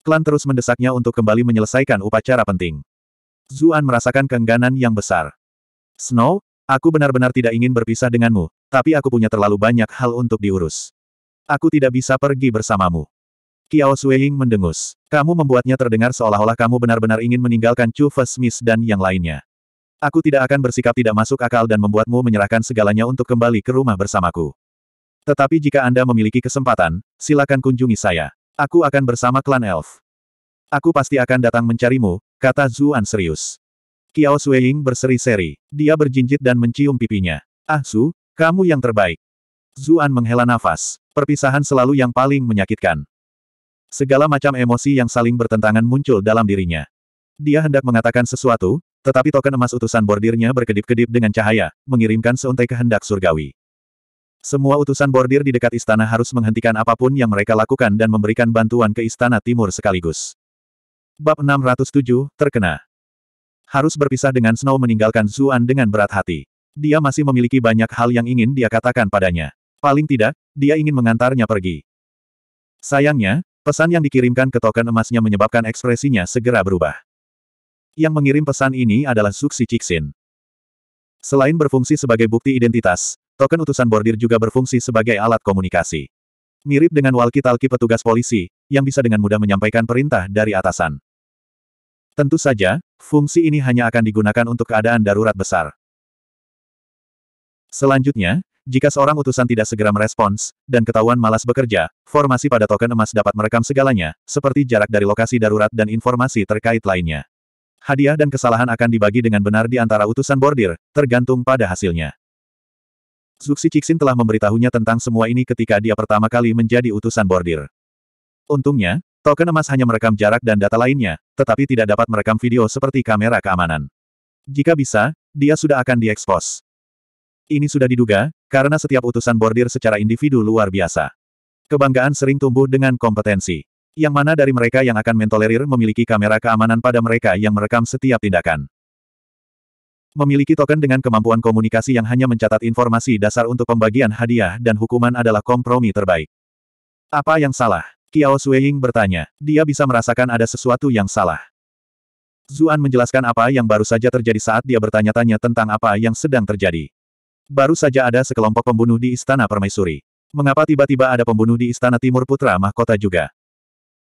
Klan terus mendesaknya untuk kembali menyelesaikan upacara penting. Zuan merasakan keengganan yang besar. Snow, aku benar-benar tidak ingin berpisah denganmu, tapi aku punya terlalu banyak hal untuk diurus. Aku tidak bisa pergi bersamamu. Kiao Sueying mendengus. Kamu membuatnya terdengar seolah-olah kamu benar-benar ingin meninggalkan Chu Smith dan yang lainnya. Aku tidak akan bersikap tidak masuk akal dan membuatmu menyerahkan segalanya untuk kembali ke rumah bersamaku. Tetapi jika Anda memiliki kesempatan, silakan kunjungi saya. Aku akan bersama klan elf. Aku pasti akan datang mencarimu, kata Zuan serius. Kiao Sueying berseri-seri. Dia berjinjit dan mencium pipinya. Ah Su, kamu yang terbaik. Zuan menghela nafas. Perpisahan selalu yang paling menyakitkan. Segala macam emosi yang saling bertentangan muncul dalam dirinya. Dia hendak mengatakan sesuatu, tetapi token emas utusan bordirnya berkedip-kedip dengan cahaya, mengirimkan seuntai kehendak surgawi. Semua utusan bordir di dekat istana harus menghentikan apapun yang mereka lakukan dan memberikan bantuan ke istana timur sekaligus. Bab 607, terkena. Harus berpisah dengan Snow meninggalkan Zuan dengan berat hati. Dia masih memiliki banyak hal yang ingin dia katakan padanya. Paling tidak, dia ingin mengantarnya pergi. Sayangnya, pesan yang dikirimkan ke token emasnya menyebabkan ekspresinya segera berubah. Yang mengirim pesan ini adalah Suksi Cixin. Selain berfungsi sebagai bukti identitas, token utusan bordir juga berfungsi sebagai alat komunikasi. Mirip dengan walkie-talkie petugas polisi, yang bisa dengan mudah menyampaikan perintah dari atasan. Tentu saja, fungsi ini hanya akan digunakan untuk keadaan darurat besar. Selanjutnya, jika seorang utusan tidak segera merespons, dan ketahuan malas bekerja, formasi pada token emas dapat merekam segalanya, seperti jarak dari lokasi darurat dan informasi terkait lainnya hadiah dan kesalahan akan dibagi dengan benar di antara utusan bordir, tergantung pada hasilnya. Zuxi Cixin telah memberitahunya tentang semua ini ketika dia pertama kali menjadi utusan bordir. Untungnya, token emas hanya merekam jarak dan data lainnya, tetapi tidak dapat merekam video seperti kamera keamanan. Jika bisa, dia sudah akan diekspos. Ini sudah diduga, karena setiap utusan bordir secara individu luar biasa. Kebanggaan sering tumbuh dengan kompetensi. Yang mana dari mereka yang akan mentolerir memiliki kamera keamanan pada mereka yang merekam setiap tindakan. Memiliki token dengan kemampuan komunikasi yang hanya mencatat informasi dasar untuk pembagian hadiah dan hukuman adalah kompromi terbaik. Apa yang salah? Kiao Sueying bertanya. Dia bisa merasakan ada sesuatu yang salah. Zuan menjelaskan apa yang baru saja terjadi saat dia bertanya-tanya tentang apa yang sedang terjadi. Baru saja ada sekelompok pembunuh di Istana Permaisuri. Mengapa tiba-tiba ada pembunuh di Istana Timur Putra Mahkota juga?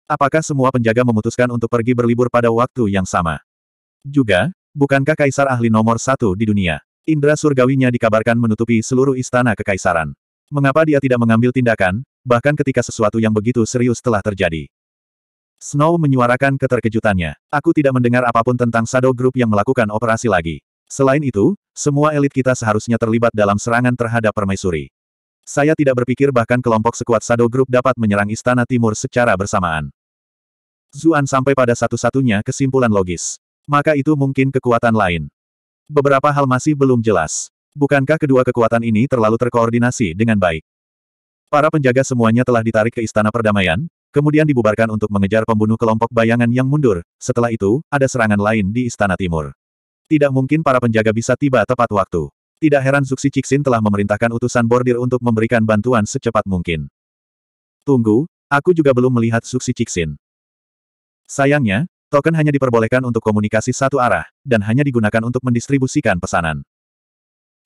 Apakah semua penjaga memutuskan untuk pergi berlibur pada waktu yang sama? Juga, bukankah kaisar ahli nomor satu di dunia? Indra surgawinya dikabarkan menutupi seluruh istana kekaisaran. Mengapa dia tidak mengambil tindakan, bahkan ketika sesuatu yang begitu serius telah terjadi? Snow menyuarakan keterkejutannya. Aku tidak mendengar apapun tentang Shadow Group yang melakukan operasi lagi. Selain itu, semua elit kita seharusnya terlibat dalam serangan terhadap permaisuri. Saya tidak berpikir bahkan kelompok sekuat Shadow Group dapat menyerang Istana Timur secara bersamaan. Zuan sampai pada satu-satunya kesimpulan logis. Maka itu mungkin kekuatan lain. Beberapa hal masih belum jelas. Bukankah kedua kekuatan ini terlalu terkoordinasi dengan baik? Para penjaga semuanya telah ditarik ke Istana Perdamaian, kemudian dibubarkan untuk mengejar pembunuh kelompok bayangan yang mundur. Setelah itu, ada serangan lain di Istana Timur. Tidak mungkin para penjaga bisa tiba tepat waktu. Tidak heran Zuxi Cixin telah memerintahkan utusan bordir untuk memberikan bantuan secepat mungkin. Tunggu, aku juga belum melihat Zuxi Cixin. Sayangnya, token hanya diperbolehkan untuk komunikasi satu arah, dan hanya digunakan untuk mendistribusikan pesanan.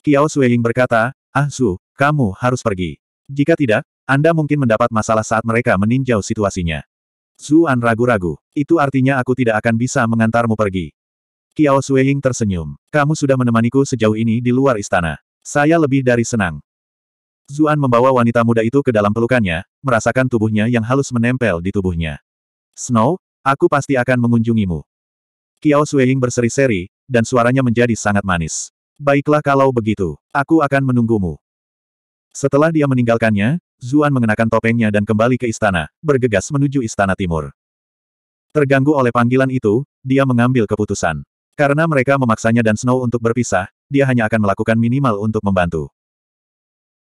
Kiao Sueying berkata, Ah Su, kamu harus pergi. Jika tidak, Anda mungkin mendapat masalah saat mereka meninjau situasinya. Zuan ragu-ragu. Itu artinya aku tidak akan bisa mengantarmu pergi. Kiao Sueying tersenyum. Kamu sudah menemaniku sejauh ini di luar istana. Saya lebih dari senang. Zuan membawa wanita muda itu ke dalam pelukannya, merasakan tubuhnya yang halus menempel di tubuhnya. Snow, aku pasti akan mengunjungimu. Kiao Sueying berseri-seri, dan suaranya menjadi sangat manis. Baiklah kalau begitu, aku akan menunggumu. Setelah dia meninggalkannya, Zuan mengenakan topengnya dan kembali ke istana, bergegas menuju istana timur. Terganggu oleh panggilan itu, dia mengambil keputusan. Karena mereka memaksanya dan Snow untuk berpisah, dia hanya akan melakukan minimal untuk membantu.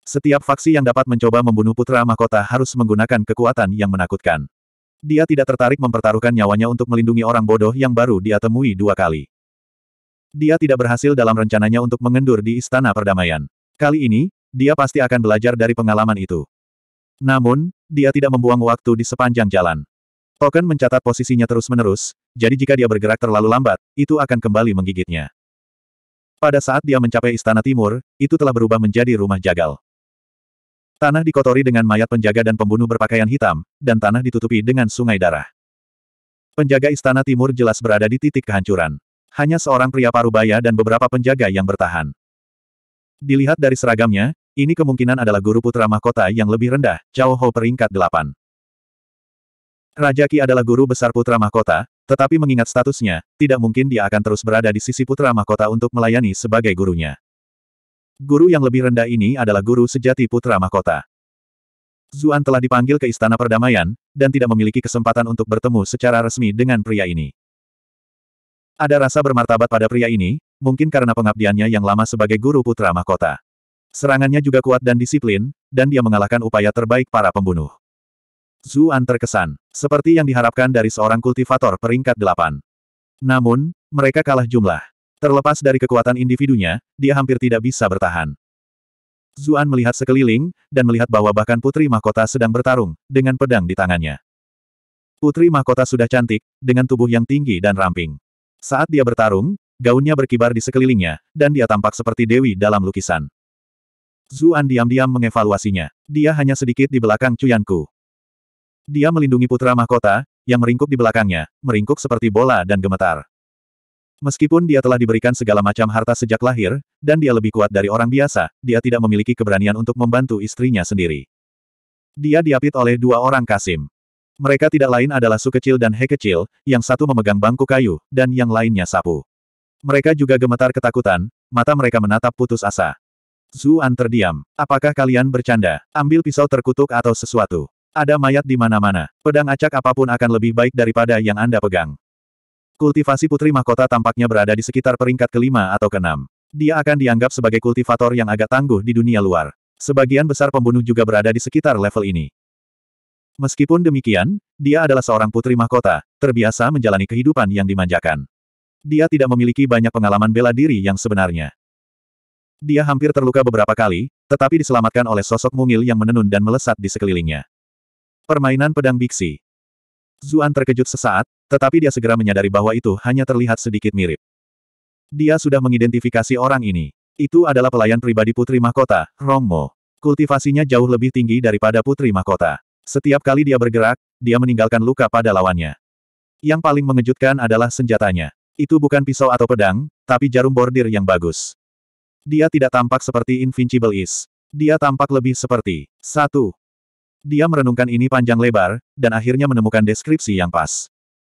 Setiap faksi yang dapat mencoba membunuh putra mahkota harus menggunakan kekuatan yang menakutkan. Dia tidak tertarik mempertaruhkan nyawanya untuk melindungi orang bodoh yang baru dia temui dua kali. Dia tidak berhasil dalam rencananya untuk mengendur di Istana Perdamaian. Kali ini, dia pasti akan belajar dari pengalaman itu. Namun, dia tidak membuang waktu di sepanjang jalan. Token mencatat posisinya terus-menerus, jadi jika dia bergerak terlalu lambat, itu akan kembali menggigitnya. Pada saat dia mencapai istana timur, itu telah berubah menjadi rumah jagal. Tanah dikotori dengan mayat penjaga dan pembunuh berpakaian hitam, dan tanah ditutupi dengan sungai darah. Penjaga istana timur jelas berada di titik kehancuran. Hanya seorang pria parubaya dan beberapa penjaga yang bertahan. Dilihat dari seragamnya, ini kemungkinan adalah guru putra mahkota yang lebih rendah, Chao Ho peringkat 8. Raja Ki adalah guru besar Putra Mahkota, tetapi mengingat statusnya, tidak mungkin dia akan terus berada di sisi Putra Mahkota untuk melayani sebagai gurunya. Guru yang lebih rendah ini adalah guru sejati Putra Mahkota. Zuan telah dipanggil ke Istana Perdamaian, dan tidak memiliki kesempatan untuk bertemu secara resmi dengan pria ini. Ada rasa bermartabat pada pria ini, mungkin karena pengabdiannya yang lama sebagai guru Putra Mahkota. Serangannya juga kuat dan disiplin, dan dia mengalahkan upaya terbaik para pembunuh. Zuan terkesan, seperti yang diharapkan dari seorang kultivator peringkat delapan. Namun, mereka kalah jumlah. Terlepas dari kekuatan individunya, dia hampir tidak bisa bertahan. Zuan melihat sekeliling, dan melihat bahwa bahkan Putri Mahkota sedang bertarung, dengan pedang di tangannya. Putri Mahkota sudah cantik, dengan tubuh yang tinggi dan ramping. Saat dia bertarung, gaunnya berkibar di sekelilingnya, dan dia tampak seperti Dewi dalam lukisan. Zuan diam-diam mengevaluasinya. Dia hanya sedikit di belakang Cuyanku. Dia melindungi putra mahkota, yang meringkuk di belakangnya, meringkuk seperti bola dan gemetar. Meskipun dia telah diberikan segala macam harta sejak lahir, dan dia lebih kuat dari orang biasa, dia tidak memiliki keberanian untuk membantu istrinya sendiri. Dia diapit oleh dua orang Kasim. Mereka tidak lain adalah Su kecil dan He kecil, yang satu memegang bangku kayu, dan yang lainnya sapu. Mereka juga gemetar ketakutan, mata mereka menatap putus asa. Zuan terdiam. Apakah kalian bercanda? Ambil pisau terkutuk atau sesuatu. Ada mayat di mana-mana. Pedang acak apapun akan lebih baik daripada yang Anda pegang. Kultivasi Putri Mahkota tampaknya berada di sekitar peringkat kelima atau keenam. Dia akan dianggap sebagai kultivator yang agak tangguh di dunia luar. Sebagian besar pembunuh juga berada di sekitar level ini. Meskipun demikian, dia adalah seorang putri mahkota, terbiasa menjalani kehidupan yang dimanjakan. Dia tidak memiliki banyak pengalaman bela diri yang sebenarnya. Dia hampir terluka beberapa kali, tetapi diselamatkan oleh sosok mungil yang menenun dan melesat di sekelilingnya. Permainan pedang biksi. Zuan terkejut sesaat, tetapi dia segera menyadari bahwa itu hanya terlihat sedikit mirip. Dia sudah mengidentifikasi orang ini. Itu adalah pelayan pribadi Putri Mahkota, Rongmo. Kultivasinya jauh lebih tinggi daripada Putri Mahkota. Setiap kali dia bergerak, dia meninggalkan luka pada lawannya. Yang paling mengejutkan adalah senjatanya. Itu bukan pisau atau pedang, tapi jarum bordir yang bagus. Dia tidak tampak seperti Invincible Is. Dia tampak lebih seperti satu dia merenungkan ini panjang lebar, dan akhirnya menemukan deskripsi yang pas.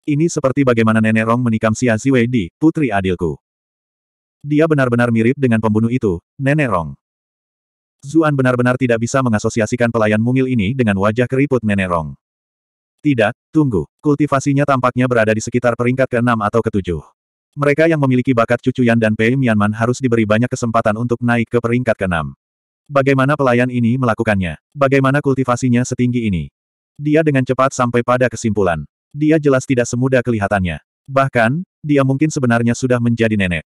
Ini seperti bagaimana Nenek Rong menikam si Aziwe di, putri adilku. Dia benar-benar mirip dengan pembunuh itu, Nenek Rong. Zuan benar-benar tidak bisa mengasosiasikan pelayan mungil ini dengan wajah keriput Nenek Rong. Tidak, tunggu. Kultivasinya tampaknya berada di sekitar peringkat ke-6 atau ke-7. Mereka yang memiliki bakat cucuyan dan Pei Mianman harus diberi banyak kesempatan untuk naik ke peringkat ke-6. Bagaimana pelayan ini melakukannya? Bagaimana kultivasinya setinggi ini? Dia dengan cepat sampai pada kesimpulan. Dia jelas tidak semudah kelihatannya. Bahkan, dia mungkin sebenarnya sudah menjadi nenek.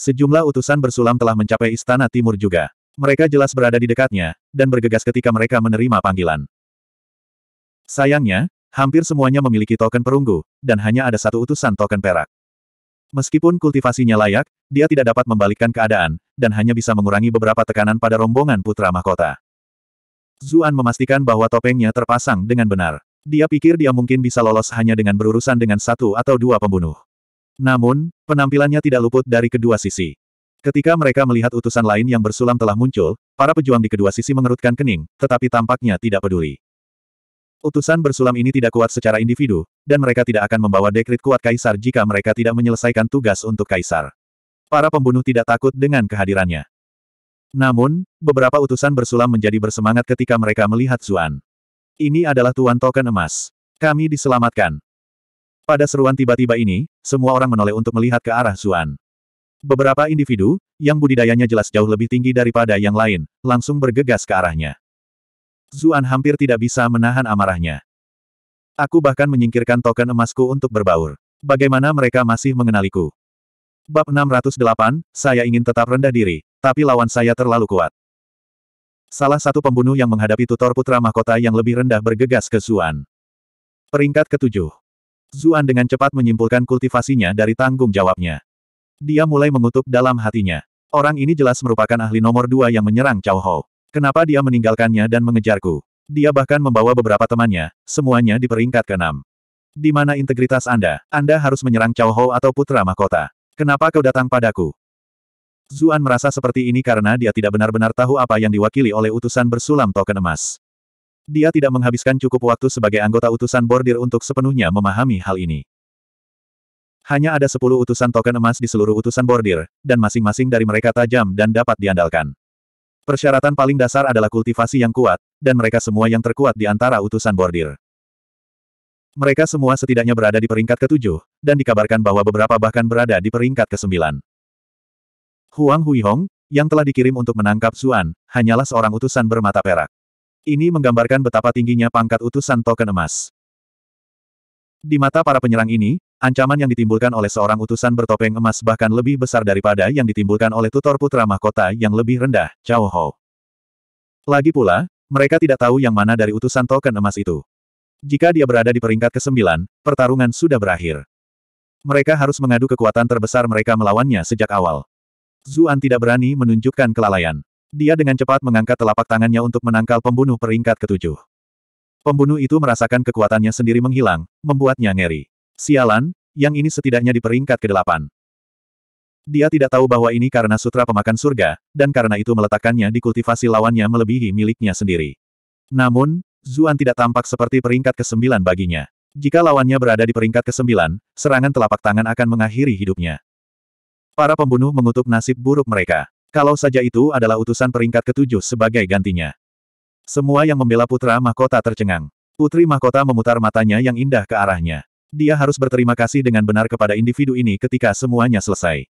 Sejumlah utusan bersulam telah mencapai istana timur juga. Mereka jelas berada di dekatnya, dan bergegas ketika mereka menerima panggilan. Sayangnya, hampir semuanya memiliki token perunggu, dan hanya ada satu utusan token perak. Meskipun kultivasinya layak, dia tidak dapat membalikkan keadaan, dan hanya bisa mengurangi beberapa tekanan pada rombongan putra mahkota. Zuan memastikan bahwa topengnya terpasang dengan benar. Dia pikir dia mungkin bisa lolos hanya dengan berurusan dengan satu atau dua pembunuh. Namun, penampilannya tidak luput dari kedua sisi. Ketika mereka melihat utusan lain yang bersulam telah muncul, para pejuang di kedua sisi mengerutkan kening, tetapi tampaknya tidak peduli. Utusan bersulam ini tidak kuat secara individu, dan mereka tidak akan membawa dekrit kuat kaisar jika mereka tidak menyelesaikan tugas untuk kaisar. Para pembunuh tidak takut dengan kehadirannya. Namun, beberapa utusan bersulam menjadi bersemangat ketika mereka melihat Zuan. Ini adalah tuan token emas. Kami diselamatkan. Pada seruan tiba-tiba ini, semua orang menoleh untuk melihat ke arah Zuan. Beberapa individu, yang budidayanya jelas jauh lebih tinggi daripada yang lain, langsung bergegas ke arahnya. Zuan hampir tidak bisa menahan amarahnya. Aku bahkan menyingkirkan token emasku untuk berbaur. Bagaimana mereka masih mengenaliku? Bab 608, saya ingin tetap rendah diri, tapi lawan saya terlalu kuat. Salah satu pembunuh yang menghadapi tutor putra mahkota yang lebih rendah bergegas ke Zuan. Peringkat ketujuh. Zuan dengan cepat menyimpulkan kultivasinya dari tanggung jawabnya. Dia mulai mengutuk dalam hatinya. Orang ini jelas merupakan ahli nomor dua yang menyerang Cao Ho. Kenapa dia meninggalkannya dan mengejarku? Dia bahkan membawa beberapa temannya, semuanya di peringkat keenam. Di mana integritas Anda? Anda harus menyerang Cao Hou atau Putra Mahkota. Kenapa kau datang padaku? Zuan merasa seperti ini karena dia tidak benar-benar tahu apa yang diwakili oleh utusan bersulam token emas. Dia tidak menghabiskan cukup waktu sebagai anggota utusan bordir untuk sepenuhnya memahami hal ini. Hanya ada sepuluh utusan token emas di seluruh utusan bordir, dan masing-masing dari mereka tajam dan dapat diandalkan. Persyaratan paling dasar adalah kultivasi yang kuat, dan mereka semua yang terkuat di antara utusan bordir. Mereka semua setidaknya berada di peringkat ketujuh, dan dikabarkan bahwa beberapa bahkan berada di peringkat kesembilan. Huang Huihong, yang telah dikirim untuk menangkap Zuan, hanyalah seorang utusan bermata perak. Ini menggambarkan betapa tingginya pangkat utusan token emas. Di mata para penyerang ini, Ancaman yang ditimbulkan oleh seorang utusan bertopeng emas bahkan lebih besar daripada yang ditimbulkan oleh tutor putra mahkota yang lebih rendah, Cao Ho. Lagi pula, mereka tidak tahu yang mana dari utusan token emas itu. Jika dia berada di peringkat ke-9, pertarungan sudah berakhir. Mereka harus mengadu kekuatan terbesar mereka melawannya sejak awal. Zuan tidak berani menunjukkan kelalaian. Dia dengan cepat mengangkat telapak tangannya untuk menangkal pembunuh peringkat ketujuh. Pembunuh itu merasakan kekuatannya sendiri menghilang, membuatnya ngeri. Sialan, yang ini setidaknya di peringkat ke-8. Dia tidak tahu bahwa ini karena sutra pemakan surga, dan karena itu meletakkannya di kultivasi lawannya melebihi miliknya sendiri. Namun, Zuan tidak tampak seperti peringkat ke-9 baginya. Jika lawannya berada di peringkat ke-9, serangan telapak tangan akan mengakhiri hidupnya. Para pembunuh mengutuk nasib buruk mereka. Kalau saja itu adalah utusan peringkat ketujuh sebagai gantinya. Semua yang membela putra mahkota tercengang. Putri mahkota memutar matanya yang indah ke arahnya. Dia harus berterima kasih dengan benar kepada individu ini ketika semuanya selesai.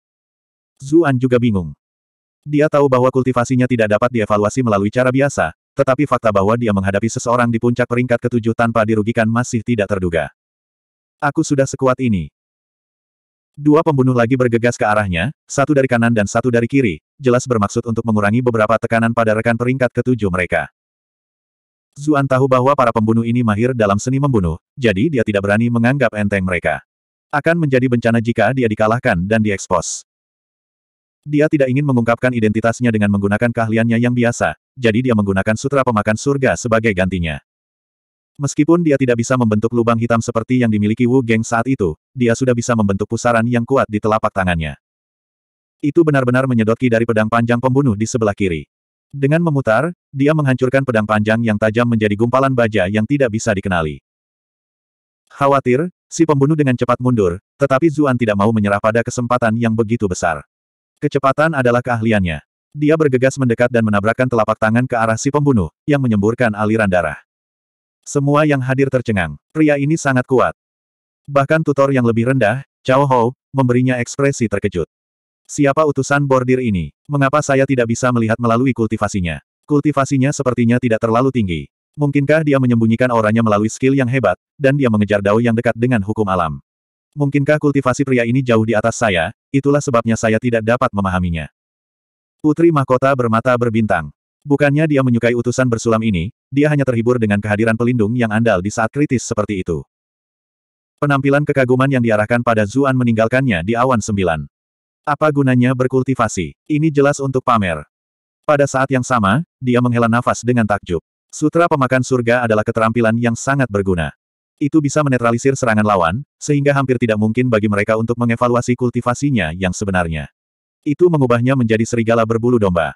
Zuan juga bingung. Dia tahu bahwa kultivasinya tidak dapat dievaluasi melalui cara biasa, tetapi fakta bahwa dia menghadapi seseorang di puncak peringkat ketujuh tanpa dirugikan masih tidak terduga. Aku sudah sekuat ini. Dua pembunuh lagi bergegas ke arahnya, satu dari kanan dan satu dari kiri, jelas bermaksud untuk mengurangi beberapa tekanan pada rekan peringkat ketujuh mereka. Zuan tahu bahwa para pembunuh ini mahir dalam seni membunuh, jadi dia tidak berani menganggap enteng mereka. Akan menjadi bencana jika dia dikalahkan dan diekspos. Dia tidak ingin mengungkapkan identitasnya dengan menggunakan keahliannya yang biasa, jadi dia menggunakan sutra pemakan surga sebagai gantinya. Meskipun dia tidak bisa membentuk lubang hitam seperti yang dimiliki Wu Geng saat itu, dia sudah bisa membentuk pusaran yang kuat di telapak tangannya. Itu benar-benar menyedot dari pedang panjang pembunuh di sebelah kiri. Dengan memutar, dia menghancurkan pedang panjang yang tajam menjadi gumpalan baja yang tidak bisa dikenali. Khawatir, si pembunuh dengan cepat mundur, tetapi Zuan tidak mau menyerah pada kesempatan yang begitu besar. Kecepatan adalah keahliannya. Dia bergegas mendekat dan menabrakkan telapak tangan ke arah si pembunuh, yang menyemburkan aliran darah. Semua yang hadir tercengang, pria ini sangat kuat. Bahkan tutor yang lebih rendah, Cao Hou, memberinya ekspresi terkejut. Siapa utusan bordir ini? Mengapa saya tidak bisa melihat melalui kultivasinya? Kultivasinya sepertinya tidak terlalu tinggi. Mungkinkah dia menyembunyikan auranya melalui skill yang hebat, dan dia mengejar dao yang dekat dengan hukum alam? Mungkinkah kultivasi pria ini jauh di atas saya, itulah sebabnya saya tidak dapat memahaminya. Putri mahkota bermata berbintang. Bukannya dia menyukai utusan bersulam ini, dia hanya terhibur dengan kehadiran pelindung yang andal di saat kritis seperti itu. Penampilan kekaguman yang diarahkan pada Zuan meninggalkannya di awan sembilan. Apa gunanya berkultivasi? Ini jelas untuk pamer. Pada saat yang sama, dia menghela nafas dengan takjub. Sutra pemakan surga adalah keterampilan yang sangat berguna. Itu bisa menetralisir serangan lawan, sehingga hampir tidak mungkin bagi mereka untuk mengevaluasi kultivasinya yang sebenarnya. Itu mengubahnya menjadi serigala berbulu domba.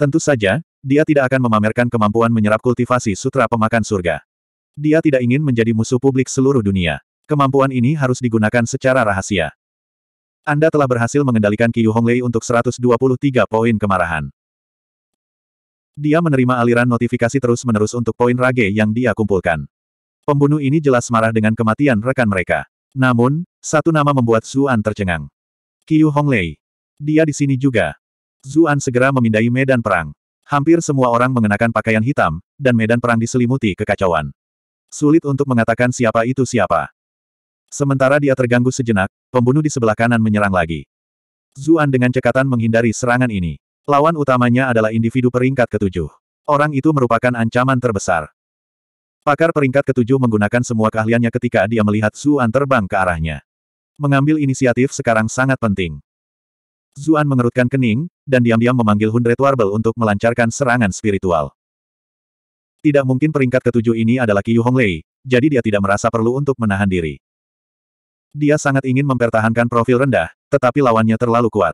Tentu saja, dia tidak akan memamerkan kemampuan menyerap kultivasi sutra pemakan surga. Dia tidak ingin menjadi musuh publik seluruh dunia. Kemampuan ini harus digunakan secara rahasia. Anda telah berhasil mengendalikan Qiu Honglei untuk 123 poin kemarahan. Dia menerima aliran notifikasi terus-menerus untuk poin rage yang dia kumpulkan. Pembunuh ini jelas marah dengan kematian rekan mereka. Namun, satu nama membuat Zuan tercengang. Qiu Honglei. Dia di sini juga. Zuan segera memindai medan perang. Hampir semua orang mengenakan pakaian hitam, dan medan perang diselimuti kekacauan. Sulit untuk mengatakan siapa itu siapa. Sementara dia terganggu sejenak, pembunuh di sebelah kanan menyerang lagi. Zuan dengan cekatan menghindari serangan ini. Lawan utamanya adalah individu peringkat ketujuh. Orang itu merupakan ancaman terbesar. Pakar peringkat ketujuh menggunakan semua keahliannya ketika dia melihat Zuan terbang ke arahnya. Mengambil inisiatif sekarang sangat penting. Zuan mengerutkan kening, dan diam-diam memanggil Hundred Warble untuk melancarkan serangan spiritual. Tidak mungkin peringkat ketujuh ini adalah Qiu Honglei, jadi dia tidak merasa perlu untuk menahan diri. Dia sangat ingin mempertahankan profil rendah, tetapi lawannya terlalu kuat.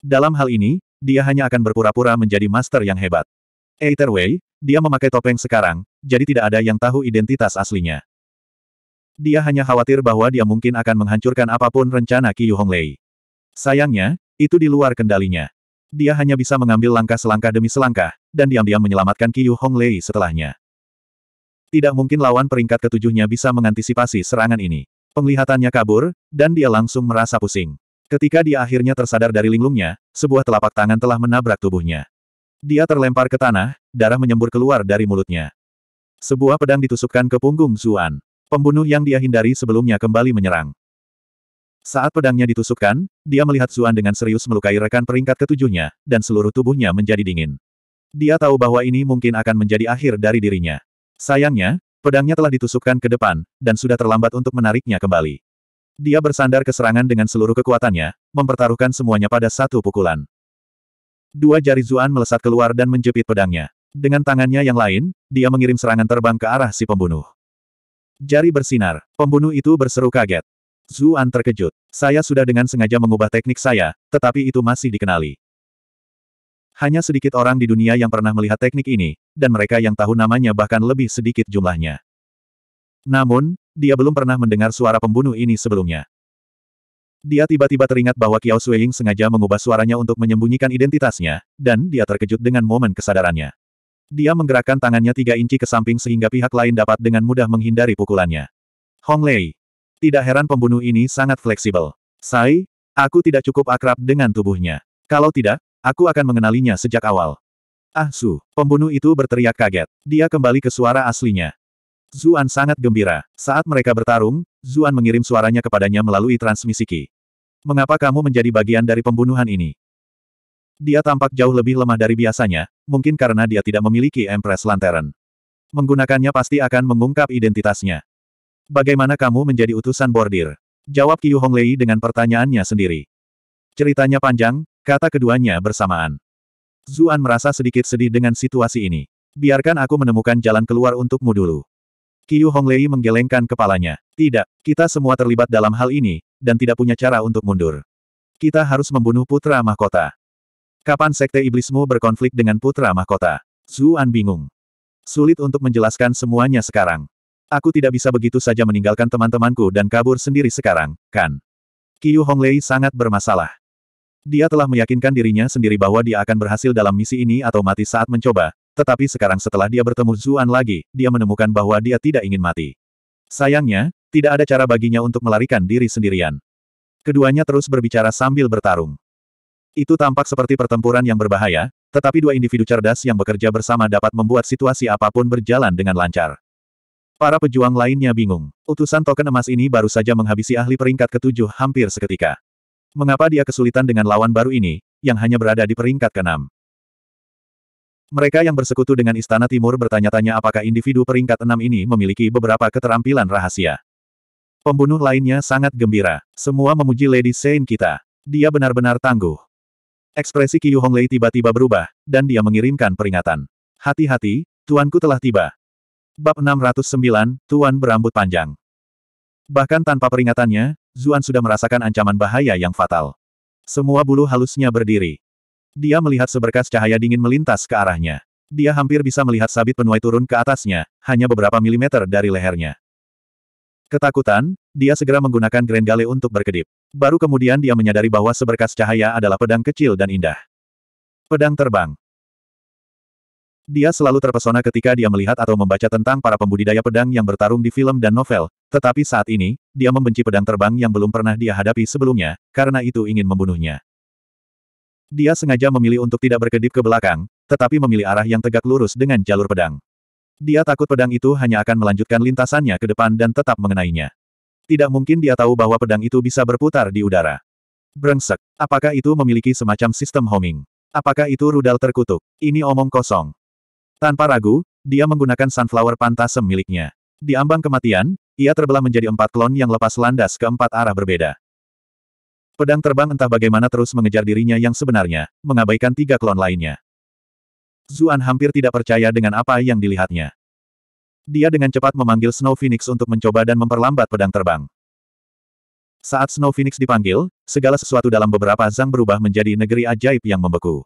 Dalam hal ini, dia hanya akan berpura-pura menjadi master yang hebat. Either way, dia memakai topeng sekarang, jadi tidak ada yang tahu identitas aslinya. Dia hanya khawatir bahwa dia mungkin akan menghancurkan apapun rencana Qiu Honglei. Sayangnya, itu di luar kendalinya. Dia hanya bisa mengambil langkah selangkah demi selangkah, dan diam-diam menyelamatkan Qiu Honglei setelahnya. Tidak mungkin lawan peringkat ketujuhnya bisa mengantisipasi serangan ini. Penglihatannya kabur, dan dia langsung merasa pusing. Ketika dia akhirnya tersadar dari linglungnya, sebuah telapak tangan telah menabrak tubuhnya. Dia terlempar ke tanah, darah menyembur keluar dari mulutnya. Sebuah pedang ditusukkan ke punggung Zuan. Pembunuh yang dia hindari sebelumnya kembali menyerang. Saat pedangnya ditusukkan, dia melihat Zuan dengan serius melukai rekan peringkat ketujuhnya, dan seluruh tubuhnya menjadi dingin. Dia tahu bahwa ini mungkin akan menjadi akhir dari dirinya. Sayangnya, Pedangnya telah ditusukkan ke depan, dan sudah terlambat untuk menariknya kembali. Dia bersandar ke serangan dengan seluruh kekuatannya, mempertaruhkan semuanya pada satu pukulan. Dua jari Zuan melesat keluar dan menjepit pedangnya. Dengan tangannya yang lain, dia mengirim serangan terbang ke arah si pembunuh. Jari bersinar, pembunuh itu berseru kaget. Zuan terkejut. Saya sudah dengan sengaja mengubah teknik saya, tetapi itu masih dikenali. Hanya sedikit orang di dunia yang pernah melihat teknik ini, dan mereka yang tahu namanya bahkan lebih sedikit jumlahnya. Namun, dia belum pernah mendengar suara pembunuh ini sebelumnya. Dia tiba-tiba teringat bahwa Kiao Shuiying sengaja mengubah suaranya untuk menyembunyikan identitasnya, dan dia terkejut dengan momen kesadarannya. Dia menggerakkan tangannya tiga inci ke samping sehingga pihak lain dapat dengan mudah menghindari pukulannya. Hong Lei. Tidak heran pembunuh ini sangat fleksibel. Sai, aku tidak cukup akrab dengan tubuhnya. Kalau tidak, Aku akan mengenalinya sejak awal. Ah Su, pembunuh itu berteriak kaget. Dia kembali ke suara aslinya. Zuan sangat gembira. Saat mereka bertarung, Zuan mengirim suaranya kepadanya melalui transmisi ki. Mengapa kamu menjadi bagian dari pembunuhan ini? Dia tampak jauh lebih lemah dari biasanya, mungkin karena dia tidak memiliki Empress Lantern. Menggunakannya pasti akan mengungkap identitasnya. Bagaimana kamu menjadi utusan bordir? Jawab Qiu Honglei dengan pertanyaannya sendiri. Ceritanya panjang, Kata keduanya bersamaan. Zuan merasa sedikit sedih dengan situasi ini. Biarkan aku menemukan jalan keluar untukmu dulu. Qiu Honglei menggelengkan kepalanya. Tidak, kita semua terlibat dalam hal ini, dan tidak punya cara untuk mundur. Kita harus membunuh putra mahkota. Kapan sekte iblismu berkonflik dengan putra mahkota? Zuan bingung. Sulit untuk menjelaskan semuanya sekarang. Aku tidak bisa begitu saja meninggalkan teman-temanku dan kabur sendiri sekarang, kan? Qiu Honglei sangat bermasalah. Dia telah meyakinkan dirinya sendiri bahwa dia akan berhasil dalam misi ini atau mati saat mencoba, tetapi sekarang setelah dia bertemu Zuan lagi, dia menemukan bahwa dia tidak ingin mati. Sayangnya, tidak ada cara baginya untuk melarikan diri sendirian. Keduanya terus berbicara sambil bertarung. Itu tampak seperti pertempuran yang berbahaya, tetapi dua individu cerdas yang bekerja bersama dapat membuat situasi apapun berjalan dengan lancar. Para pejuang lainnya bingung. Utusan token emas ini baru saja menghabisi ahli peringkat ketujuh hampir seketika. Mengapa dia kesulitan dengan lawan baru ini, yang hanya berada di peringkat keenam? Mereka yang bersekutu dengan Istana Timur bertanya-tanya apakah individu peringkat enam ini memiliki beberapa keterampilan rahasia. Pembunuh lainnya sangat gembira. Semua memuji Lady Sein kita. Dia benar-benar tangguh. Ekspresi Qiyu Honglei tiba-tiba berubah, dan dia mengirimkan peringatan. Hati-hati, tuanku telah tiba. Bab 609, Tuan berambut panjang. Bahkan tanpa peringatannya, Zuan sudah merasakan ancaman bahaya yang fatal. Semua bulu halusnya berdiri. Dia melihat seberkas cahaya dingin melintas ke arahnya. Dia hampir bisa melihat sabit penuai turun ke atasnya, hanya beberapa milimeter dari lehernya. Ketakutan, dia segera menggunakan Gale untuk berkedip. Baru kemudian dia menyadari bahwa seberkas cahaya adalah pedang kecil dan indah. Pedang terbang. Dia selalu terpesona ketika dia melihat atau membaca tentang para pembudidaya pedang yang bertarung di film dan novel, tetapi saat ini, dia membenci pedang terbang yang belum pernah dia hadapi sebelumnya, karena itu ingin membunuhnya. Dia sengaja memilih untuk tidak berkedip ke belakang, tetapi memilih arah yang tegak lurus dengan jalur pedang. Dia takut pedang itu hanya akan melanjutkan lintasannya ke depan dan tetap mengenainya. Tidak mungkin dia tahu bahwa pedang itu bisa berputar di udara. Brengsek, apakah itu memiliki semacam sistem homing? Apakah itu rudal terkutuk? Ini omong kosong. Tanpa ragu, dia menggunakan sunflower pantasem miliknya. Di ambang kematian, ia terbelah menjadi empat klon yang lepas landas ke empat arah berbeda. Pedang terbang entah bagaimana terus mengejar dirinya yang sebenarnya, mengabaikan tiga klon lainnya. Zuan hampir tidak percaya dengan apa yang dilihatnya. Dia dengan cepat memanggil Snow Phoenix untuk mencoba dan memperlambat pedang terbang. Saat Snow Phoenix dipanggil, segala sesuatu dalam beberapa zang berubah menjadi negeri ajaib yang membeku.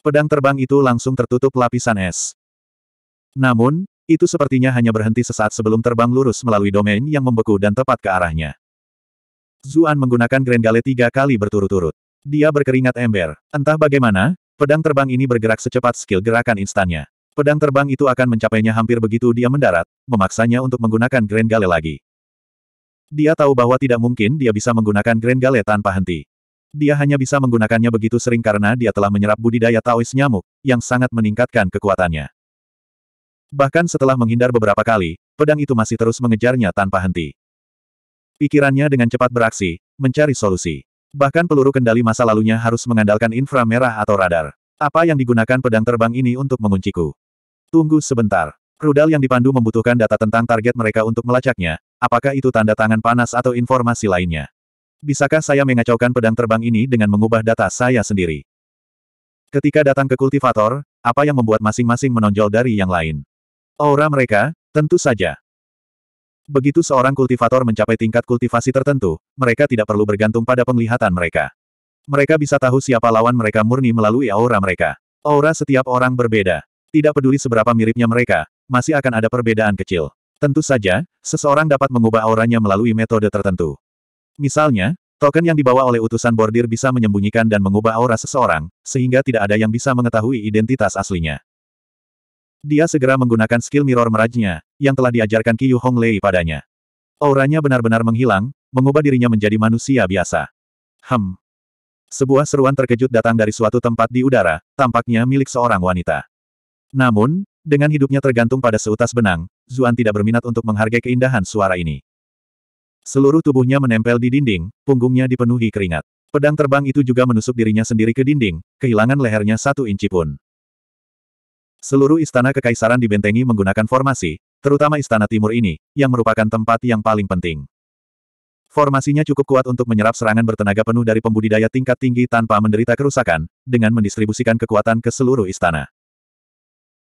Pedang terbang itu langsung tertutup lapisan es. Namun, itu sepertinya hanya berhenti sesaat sebelum terbang lurus melalui domain yang membeku dan tepat ke arahnya. Zuan menggunakan Grand Gale tiga kali berturut-turut. Dia berkeringat ember. Entah bagaimana, pedang terbang ini bergerak secepat skill gerakan instannya. Pedang terbang itu akan mencapainya hampir begitu dia mendarat, memaksanya untuk menggunakan Grand Gale lagi. Dia tahu bahwa tidak mungkin dia bisa menggunakan Grand Gale tanpa henti. Dia hanya bisa menggunakannya begitu sering karena dia telah menyerap budidaya Taois nyamuk, yang sangat meningkatkan kekuatannya. Bahkan setelah menghindar beberapa kali, pedang itu masih terus mengejarnya tanpa henti. Pikirannya dengan cepat beraksi, mencari solusi. Bahkan peluru kendali masa lalunya harus mengandalkan inframerah atau radar. Apa yang digunakan pedang terbang ini untuk mengunciku? Tunggu sebentar. Rudal yang dipandu membutuhkan data tentang target mereka untuk melacaknya, apakah itu tanda tangan panas atau informasi lainnya. Bisakah saya mengacaukan pedang terbang ini dengan mengubah data saya sendiri? Ketika datang ke kultivator, apa yang membuat masing-masing menonjol dari yang lain? Aura mereka, tentu saja. Begitu seorang kultivator mencapai tingkat kultivasi tertentu, mereka tidak perlu bergantung pada penglihatan mereka. Mereka bisa tahu siapa lawan mereka murni melalui aura mereka. Aura setiap orang berbeda. Tidak peduli seberapa miripnya mereka, masih akan ada perbedaan kecil. Tentu saja, seseorang dapat mengubah auranya melalui metode tertentu. Misalnya, token yang dibawa oleh utusan bordir bisa menyembunyikan dan mengubah aura seseorang, sehingga tidak ada yang bisa mengetahui identitas aslinya. Dia segera menggunakan skill mirror merajnya, yang telah diajarkan Qiyu Lei padanya. Auranya benar-benar menghilang, mengubah dirinya menjadi manusia biasa. Hem. Sebuah seruan terkejut datang dari suatu tempat di udara, tampaknya milik seorang wanita. Namun, dengan hidupnya tergantung pada seutas benang, Zuan tidak berminat untuk menghargai keindahan suara ini. Seluruh tubuhnya menempel di dinding, punggungnya dipenuhi keringat. Pedang terbang itu juga menusuk dirinya sendiri ke dinding, kehilangan lehernya satu inci pun. Seluruh istana kekaisaran dibentengi menggunakan formasi, terutama istana timur ini, yang merupakan tempat yang paling penting. Formasinya cukup kuat untuk menyerap serangan bertenaga penuh dari pembudidaya tingkat tinggi tanpa menderita kerusakan, dengan mendistribusikan kekuatan ke seluruh istana.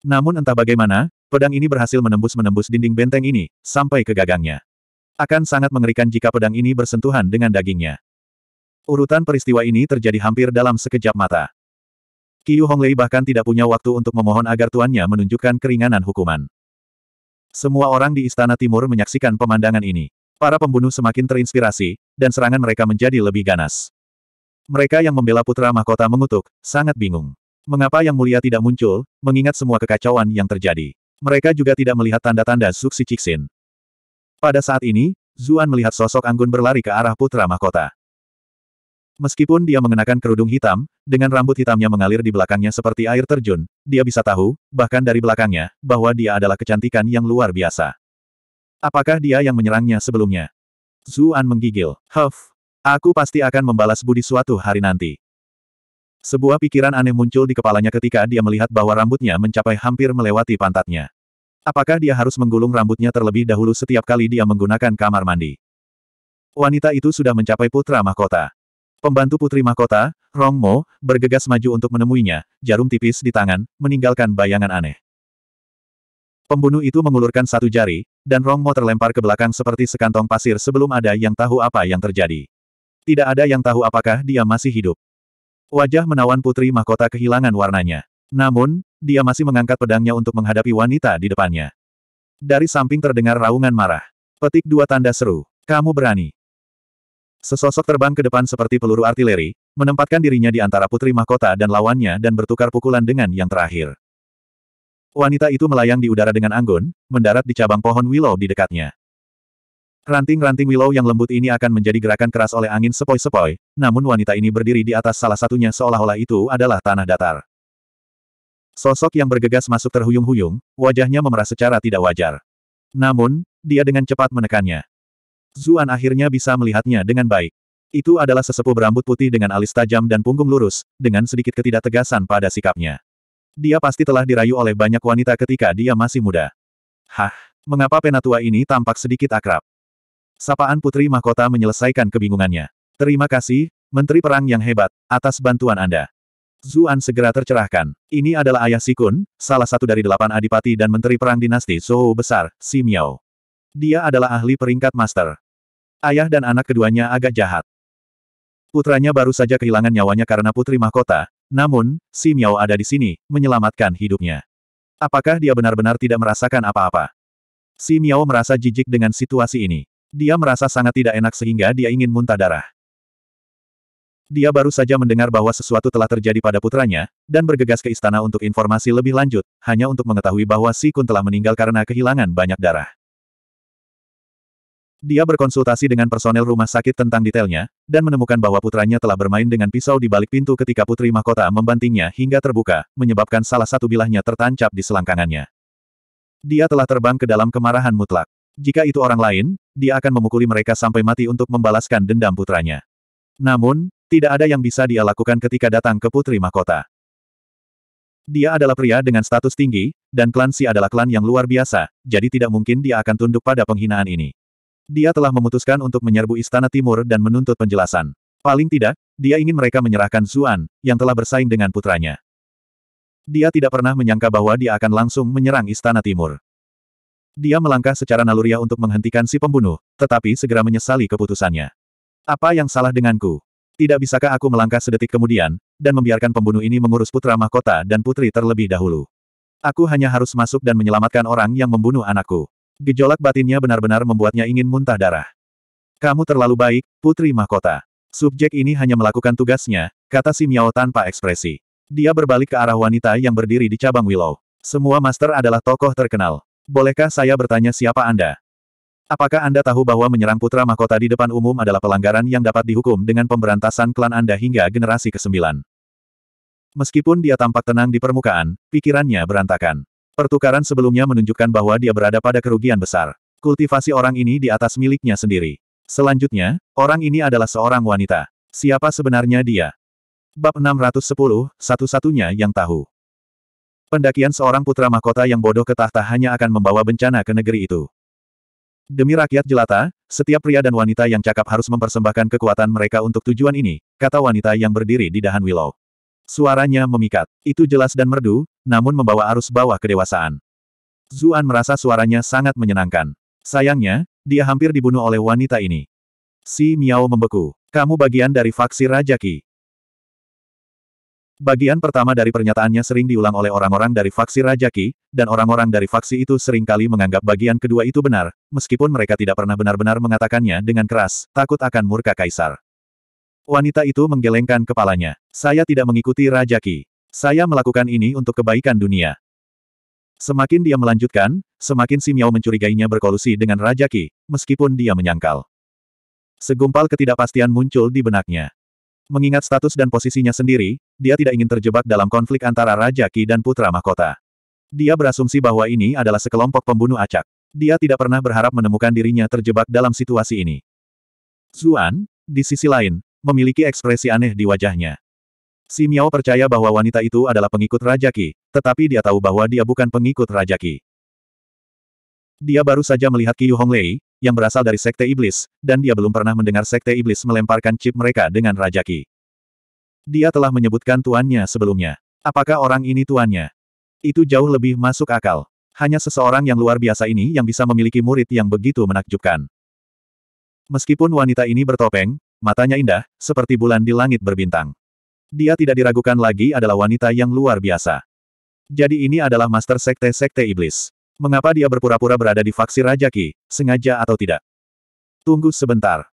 Namun entah bagaimana, pedang ini berhasil menembus-menembus dinding benteng ini, sampai ke gagangnya. Akan sangat mengerikan jika pedang ini bersentuhan dengan dagingnya. Urutan peristiwa ini terjadi hampir dalam sekejap mata. Qiu Honglei bahkan tidak punya waktu untuk memohon agar tuannya menunjukkan keringanan hukuman. Semua orang di Istana Timur menyaksikan pemandangan ini. Para pembunuh semakin terinspirasi, dan serangan mereka menjadi lebih ganas. Mereka yang membela putra mahkota mengutuk, sangat bingung. Mengapa Yang Mulia tidak muncul, mengingat semua kekacauan yang terjadi. Mereka juga tidak melihat tanda-tanda Suksi Cixin. Pada saat ini, Zuan melihat sosok Anggun berlari ke arah putra mahkota. Meskipun dia mengenakan kerudung hitam, dengan rambut hitamnya mengalir di belakangnya seperti air terjun, dia bisa tahu, bahkan dari belakangnya, bahwa dia adalah kecantikan yang luar biasa. Apakah dia yang menyerangnya sebelumnya? Zuan menggigil. Huff. Aku pasti akan membalas budi suatu hari nanti. Sebuah pikiran aneh muncul di kepalanya ketika dia melihat bahwa rambutnya mencapai hampir melewati pantatnya. Apakah dia harus menggulung rambutnya terlebih dahulu setiap kali dia menggunakan kamar mandi? Wanita itu sudah mencapai putra mahkota. Pembantu Putri Mahkota, Rong Mo, bergegas maju untuk menemuinya, jarum tipis di tangan, meninggalkan bayangan aneh. Pembunuh itu mengulurkan satu jari, dan Rong Mo terlempar ke belakang seperti sekantong pasir sebelum ada yang tahu apa yang terjadi. Tidak ada yang tahu apakah dia masih hidup. Wajah menawan Putri Mahkota kehilangan warnanya. Namun, dia masih mengangkat pedangnya untuk menghadapi wanita di depannya. Dari samping terdengar raungan marah. Petik dua tanda seru. Kamu berani. Sesosok terbang ke depan seperti peluru artileri, menempatkan dirinya di antara putri mahkota dan lawannya dan bertukar pukulan dengan yang terakhir. Wanita itu melayang di udara dengan anggun, mendarat di cabang pohon willow di dekatnya. Ranting-ranting willow yang lembut ini akan menjadi gerakan keras oleh angin sepoi-sepoi, namun wanita ini berdiri di atas salah satunya seolah-olah itu adalah tanah datar. Sosok yang bergegas masuk terhuyung-huyung, wajahnya memerah secara tidak wajar. Namun, dia dengan cepat menekannya. Zuan akhirnya bisa melihatnya dengan baik. Itu adalah sesepuh berambut putih dengan alis tajam dan punggung lurus, dengan sedikit ketidaktegasan pada sikapnya. Dia pasti telah dirayu oleh banyak wanita ketika dia masih muda. Hah, mengapa penatua ini tampak sedikit akrab? Sapaan Putri Mahkota menyelesaikan kebingungannya. Terima kasih, Menteri Perang yang hebat, atas bantuan Anda. Zuan segera tercerahkan. Ini adalah ayah Sikun, salah satu dari delapan adipati dan Menteri Perang Dinasti Zhou Besar, Si Miao. Dia adalah ahli peringkat master. Ayah dan anak keduanya agak jahat. Putranya baru saja kehilangan nyawanya karena putri mahkota, namun, si Miao ada di sini, menyelamatkan hidupnya. Apakah dia benar-benar tidak merasakan apa-apa? Si Miao merasa jijik dengan situasi ini. Dia merasa sangat tidak enak sehingga dia ingin muntah darah. Dia baru saja mendengar bahwa sesuatu telah terjadi pada putranya, dan bergegas ke istana untuk informasi lebih lanjut, hanya untuk mengetahui bahwa Si Kun telah meninggal karena kehilangan banyak darah. Dia berkonsultasi dengan personel rumah sakit tentang detailnya, dan menemukan bahwa putranya telah bermain dengan pisau di balik pintu ketika putri mahkota membantingnya hingga terbuka, menyebabkan salah satu bilahnya tertancap di selangkangannya. Dia telah terbang ke dalam kemarahan mutlak. Jika itu orang lain, dia akan memukuli mereka sampai mati untuk membalaskan dendam putranya. Namun, tidak ada yang bisa dia lakukan ketika datang ke putri mahkota. Dia adalah pria dengan status tinggi, dan klan Si adalah klan yang luar biasa, jadi tidak mungkin dia akan tunduk pada penghinaan ini. Dia telah memutuskan untuk menyerbu Istana Timur dan menuntut penjelasan. Paling tidak, dia ingin mereka menyerahkan Zuan, yang telah bersaing dengan putranya. Dia tidak pernah menyangka bahwa dia akan langsung menyerang Istana Timur. Dia melangkah secara naluriah untuk menghentikan si pembunuh, tetapi segera menyesali keputusannya. Apa yang salah denganku? Tidak bisakah aku melangkah sedetik kemudian, dan membiarkan pembunuh ini mengurus putra mahkota dan putri terlebih dahulu? Aku hanya harus masuk dan menyelamatkan orang yang membunuh anakku. Gejolak batinnya benar-benar membuatnya ingin muntah darah. Kamu terlalu baik, Putri Mahkota. Subjek ini hanya melakukan tugasnya, kata si Miao tanpa ekspresi. Dia berbalik ke arah wanita yang berdiri di cabang Willow. Semua master adalah tokoh terkenal. Bolehkah saya bertanya siapa Anda? Apakah Anda tahu bahwa menyerang putra mahkota di depan umum adalah pelanggaran yang dapat dihukum dengan pemberantasan klan Anda hingga generasi ke-9? Meskipun dia tampak tenang di permukaan, pikirannya berantakan. Pertukaran sebelumnya menunjukkan bahwa dia berada pada kerugian besar. Kultivasi orang ini di atas miliknya sendiri. Selanjutnya, orang ini adalah seorang wanita. Siapa sebenarnya dia? Bab 610, satu-satunya yang tahu. Pendakian seorang putra mahkota yang bodoh ke tahta hanya akan membawa bencana ke negeri itu. Demi rakyat jelata, setiap pria dan wanita yang cakap harus mempersembahkan kekuatan mereka untuk tujuan ini, kata wanita yang berdiri di dahan Willow. Suaranya memikat. Itu jelas dan merdu, namun membawa arus bawah kedewasaan. Zuan merasa suaranya sangat menyenangkan. Sayangnya, dia hampir dibunuh oleh wanita ini. Si Miao membeku. Kamu bagian dari faksi Raja Ki. Bagian pertama dari pernyataannya sering diulang oleh orang-orang dari faksi Raja Ki, dan orang-orang dari faksi itu seringkali menganggap bagian kedua itu benar, meskipun mereka tidak pernah benar-benar mengatakannya dengan keras, takut akan murka kaisar. Wanita itu menggelengkan kepalanya. Saya tidak mengikuti Raja Ki. Saya melakukan ini untuk kebaikan dunia. Semakin dia melanjutkan, semakin si Miao mencurigainya berkolusi dengan Raja Ki, meskipun dia menyangkal. Segumpal ketidakpastian muncul di benaknya. Mengingat status dan posisinya sendiri, dia tidak ingin terjebak dalam konflik antara Raja Ki dan Putra Mahkota. Dia berasumsi bahwa ini adalah sekelompok pembunuh acak. Dia tidak pernah berharap menemukan dirinya terjebak dalam situasi ini. Zuan, di sisi lain, memiliki ekspresi aneh di wajahnya. Si Miao percaya bahwa wanita itu adalah pengikut Rajaki, tetapi dia tahu bahwa dia bukan pengikut Rajaki. Dia baru saja melihat Qiu Honglei, yang berasal dari Sekte Iblis, dan dia belum pernah mendengar Sekte Iblis melemparkan chip mereka dengan Rajaki. Dia telah menyebutkan tuannya sebelumnya. Apakah orang ini tuannya? Itu jauh lebih masuk akal. Hanya seseorang yang luar biasa ini yang bisa memiliki murid yang begitu menakjubkan. Meskipun wanita ini bertopeng, matanya indah, seperti bulan di langit berbintang. Dia tidak diragukan lagi adalah wanita yang luar biasa. Jadi ini adalah master sekte-sekte iblis. Mengapa dia berpura-pura berada di faksi Raja Ki, sengaja atau tidak? Tunggu sebentar.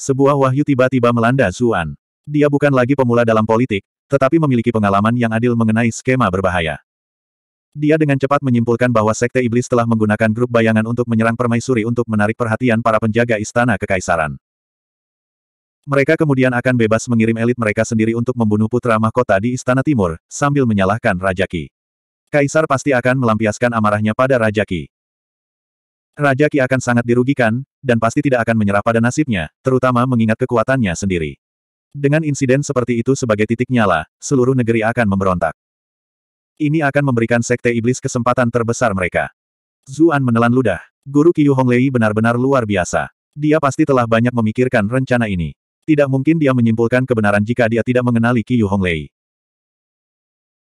Sebuah wahyu tiba-tiba melanda Zuan. Dia bukan lagi pemula dalam politik, tetapi memiliki pengalaman yang adil mengenai skema berbahaya. Dia dengan cepat menyimpulkan bahwa sekte iblis telah menggunakan grup bayangan untuk menyerang permaisuri untuk menarik perhatian para penjaga istana kekaisaran. Mereka kemudian akan bebas mengirim elit mereka sendiri untuk membunuh putra mahkota di Istana Timur, sambil menyalahkan Raja Ki. Kaisar pasti akan melampiaskan amarahnya pada Raja Ki. Raja Ki akan sangat dirugikan, dan pasti tidak akan menyerah pada nasibnya, terutama mengingat kekuatannya sendiri. Dengan insiden seperti itu sebagai titik nyala, seluruh negeri akan memberontak. Ini akan memberikan sekte iblis kesempatan terbesar mereka. Zuan menelan ludah. Guru Qiu Honglei benar-benar luar biasa. Dia pasti telah banyak memikirkan rencana ini. Tidak mungkin dia menyimpulkan kebenaran jika dia tidak mengenali Qi Yu Honglei.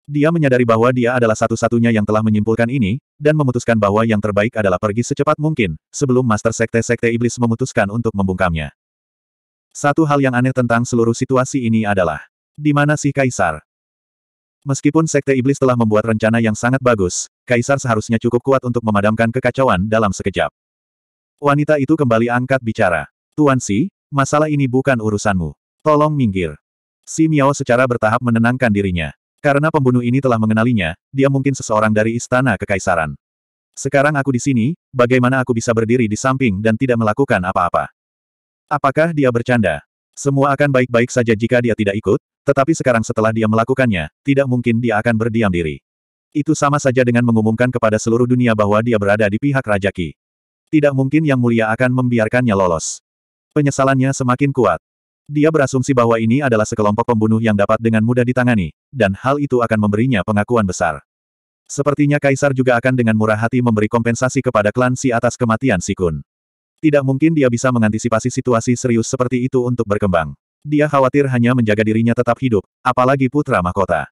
Dia menyadari bahwa dia adalah satu-satunya yang telah menyimpulkan ini, dan memutuskan bahwa yang terbaik adalah pergi secepat mungkin, sebelum Master Sekte-Sekte Iblis memutuskan untuk membungkamnya. Satu hal yang aneh tentang seluruh situasi ini adalah, di mana si Kaisar? Meskipun Sekte Iblis telah membuat rencana yang sangat bagus, Kaisar seharusnya cukup kuat untuk memadamkan kekacauan dalam sekejap. Wanita itu kembali angkat bicara. Tuan Si, Masalah ini bukan urusanmu. Tolong minggir. Si Miao secara bertahap menenangkan dirinya. Karena pembunuh ini telah mengenalinya, dia mungkin seseorang dari istana kekaisaran. Sekarang aku di sini, bagaimana aku bisa berdiri di samping dan tidak melakukan apa-apa? Apakah dia bercanda? Semua akan baik-baik saja jika dia tidak ikut, tetapi sekarang setelah dia melakukannya, tidak mungkin dia akan berdiam diri. Itu sama saja dengan mengumumkan kepada seluruh dunia bahwa dia berada di pihak Raja Ki. Tidak mungkin Yang Mulia akan membiarkannya lolos. Penyesalannya semakin kuat. Dia berasumsi bahwa ini adalah sekelompok pembunuh yang dapat dengan mudah ditangani, dan hal itu akan memberinya pengakuan besar. Sepertinya Kaisar juga akan dengan murah hati memberi kompensasi kepada klan Si atas kematian Si Kun. Tidak mungkin dia bisa mengantisipasi situasi serius seperti itu untuk berkembang. Dia khawatir hanya menjaga dirinya tetap hidup, apalagi putra mahkota.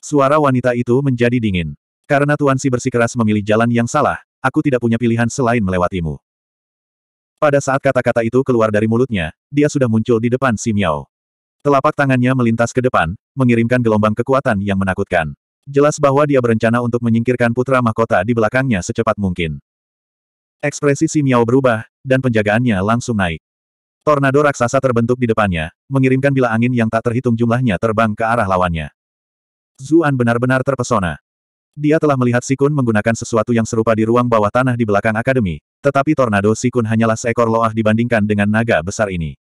Suara wanita itu menjadi dingin. Karena Tuan Si bersikeras memilih jalan yang salah, aku tidak punya pilihan selain melewatimu. Pada saat kata-kata itu keluar dari mulutnya, dia sudah muncul di depan Si Miao. Telapak tangannya melintas ke depan, mengirimkan gelombang kekuatan yang menakutkan. Jelas bahwa dia berencana untuk menyingkirkan putra mahkota di belakangnya secepat mungkin. Ekspresi Si Miao berubah, dan penjagaannya langsung naik. Tornado raksasa terbentuk di depannya, mengirimkan bila angin yang tak terhitung jumlahnya terbang ke arah lawannya. Zuan benar-benar terpesona. Dia telah melihat Sikun menggunakan sesuatu yang serupa di ruang bawah tanah di belakang akademi, tetapi tornado Sikun hanyalah seekor loah dibandingkan dengan naga besar ini.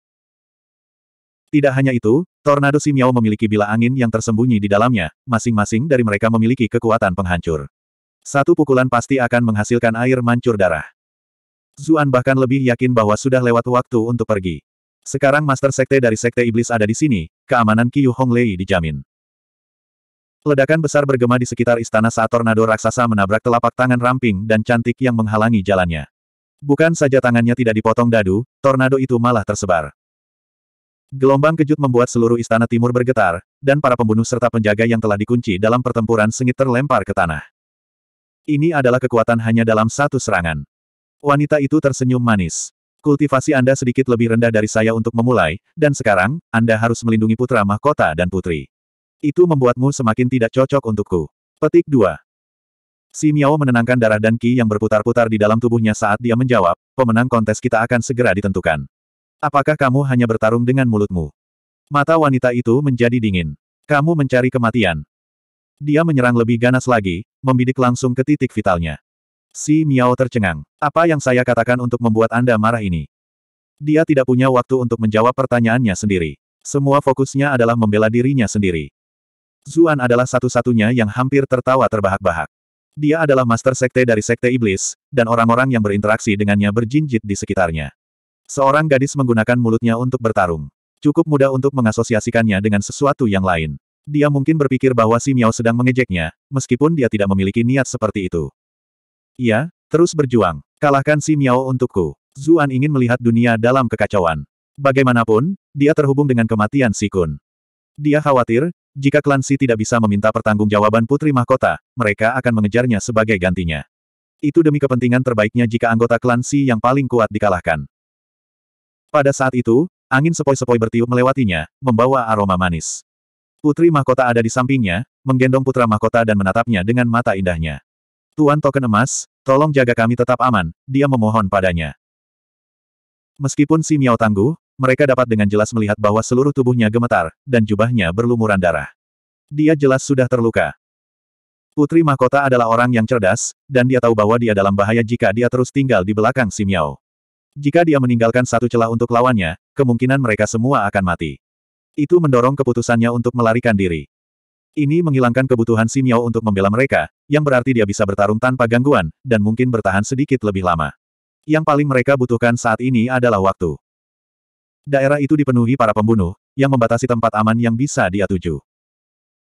Tidak hanya itu, tornado Simiao memiliki bila angin yang tersembunyi di dalamnya, masing-masing dari mereka memiliki kekuatan penghancur. Satu pukulan pasti akan menghasilkan air mancur darah. Zuan bahkan lebih yakin bahwa sudah lewat waktu untuk pergi. Sekarang Master Sekte dari Sekte Iblis ada di sini, keamanan Qiu Honglei dijamin. Ledakan besar bergema di sekitar istana saat tornado raksasa menabrak telapak tangan ramping dan cantik yang menghalangi jalannya. Bukan saja tangannya tidak dipotong dadu, tornado itu malah tersebar. Gelombang kejut membuat seluruh istana timur bergetar, dan para pembunuh serta penjaga yang telah dikunci dalam pertempuran sengit terlempar ke tanah. Ini adalah kekuatan hanya dalam satu serangan. Wanita itu tersenyum manis. Kultivasi Anda sedikit lebih rendah dari saya untuk memulai, dan sekarang, Anda harus melindungi putra mahkota dan putri. Itu membuatmu semakin tidak cocok untukku. Petik 2. Si Miao menenangkan darah dan Qi yang berputar-putar di dalam tubuhnya saat dia menjawab, pemenang kontes kita akan segera ditentukan. Apakah kamu hanya bertarung dengan mulutmu? Mata wanita itu menjadi dingin. Kamu mencari kematian. Dia menyerang lebih ganas lagi, membidik langsung ke titik vitalnya. Si Miao tercengang. Apa yang saya katakan untuk membuat Anda marah ini? Dia tidak punya waktu untuk menjawab pertanyaannya sendiri. Semua fokusnya adalah membela dirinya sendiri. Zuan adalah satu-satunya yang hampir tertawa terbahak-bahak. Dia adalah master sekte dari sekte iblis, dan orang-orang yang berinteraksi dengannya berjinjit di sekitarnya. Seorang gadis menggunakan mulutnya untuk bertarung. Cukup mudah untuk mengasosiasikannya dengan sesuatu yang lain. Dia mungkin berpikir bahwa si Miao sedang mengejeknya, meskipun dia tidak memiliki niat seperti itu. Iya, terus berjuang. Kalahkan si Miao untukku. Zuan ingin melihat dunia dalam kekacauan. Bagaimanapun, dia terhubung dengan kematian Si Kun. Dia khawatir, jika klan Si tidak bisa meminta pertanggungjawaban Putri Mahkota, mereka akan mengejarnya sebagai gantinya. Itu demi kepentingan terbaiknya jika anggota klan Si yang paling kuat dikalahkan. Pada saat itu, angin sepoi-sepoi bertiup melewatinya, membawa aroma manis. Putri Mahkota ada di sampingnya, menggendong Putra Mahkota dan menatapnya dengan mata indahnya. Tuan token emas, tolong jaga kami tetap aman, dia memohon padanya. Meskipun Si Miao tangguh, mereka dapat dengan jelas melihat bahwa seluruh tubuhnya gemetar, dan jubahnya berlumuran darah. Dia jelas sudah terluka. Putri Mahkota adalah orang yang cerdas, dan dia tahu bahwa dia dalam bahaya jika dia terus tinggal di belakang Si Miao. Jika dia meninggalkan satu celah untuk lawannya, kemungkinan mereka semua akan mati. Itu mendorong keputusannya untuk melarikan diri. Ini menghilangkan kebutuhan Si Miao untuk membela mereka, yang berarti dia bisa bertarung tanpa gangguan, dan mungkin bertahan sedikit lebih lama. Yang paling mereka butuhkan saat ini adalah waktu. Daerah itu dipenuhi para pembunuh, yang membatasi tempat aman yang bisa dia tuju.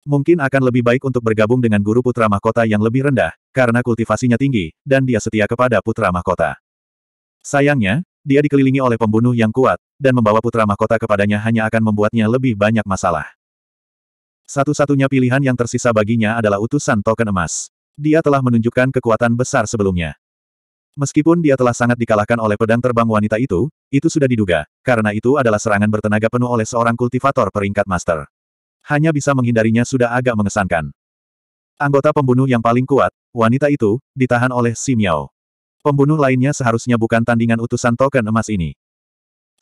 Mungkin akan lebih baik untuk bergabung dengan guru putra mahkota yang lebih rendah, karena kultivasinya tinggi, dan dia setia kepada putra mahkota. Sayangnya, dia dikelilingi oleh pembunuh yang kuat, dan membawa putra mahkota kepadanya hanya akan membuatnya lebih banyak masalah. Satu-satunya pilihan yang tersisa baginya adalah utusan token emas. Dia telah menunjukkan kekuatan besar sebelumnya. Meskipun dia telah sangat dikalahkan oleh pedang terbang wanita itu, itu sudah diduga, karena itu adalah serangan bertenaga penuh oleh seorang kultivator peringkat master. Hanya bisa menghindarinya sudah agak mengesankan. Anggota pembunuh yang paling kuat, wanita itu, ditahan oleh Si Miao. Pembunuh lainnya seharusnya bukan tandingan utusan token emas ini.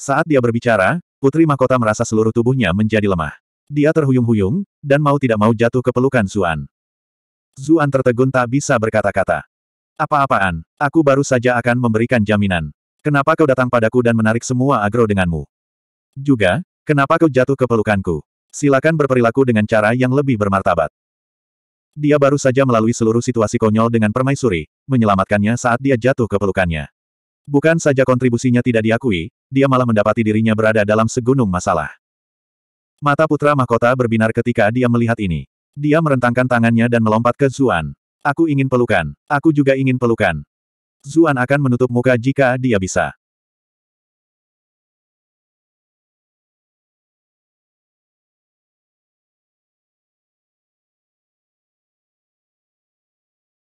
Saat dia berbicara, Putri Mahkota merasa seluruh tubuhnya menjadi lemah. Dia terhuyung-huyung, dan mau tidak mau jatuh ke pelukan Zuan. Zuan tertegun tak bisa berkata-kata. Apa-apaan, aku baru saja akan memberikan jaminan. Kenapa kau datang padaku dan menarik semua agro denganmu? Juga, kenapa kau jatuh ke pelukanku? Silakan berperilaku dengan cara yang lebih bermartabat. Dia baru saja melalui seluruh situasi konyol dengan permaisuri, menyelamatkannya saat dia jatuh ke pelukannya. Bukan saja kontribusinya tidak diakui, dia malah mendapati dirinya berada dalam segunung masalah. Mata putra mahkota berbinar ketika dia melihat ini. Dia merentangkan tangannya dan melompat ke Zuan. Aku ingin pelukan. Aku juga ingin pelukan. Zuan akan menutup muka jika dia bisa.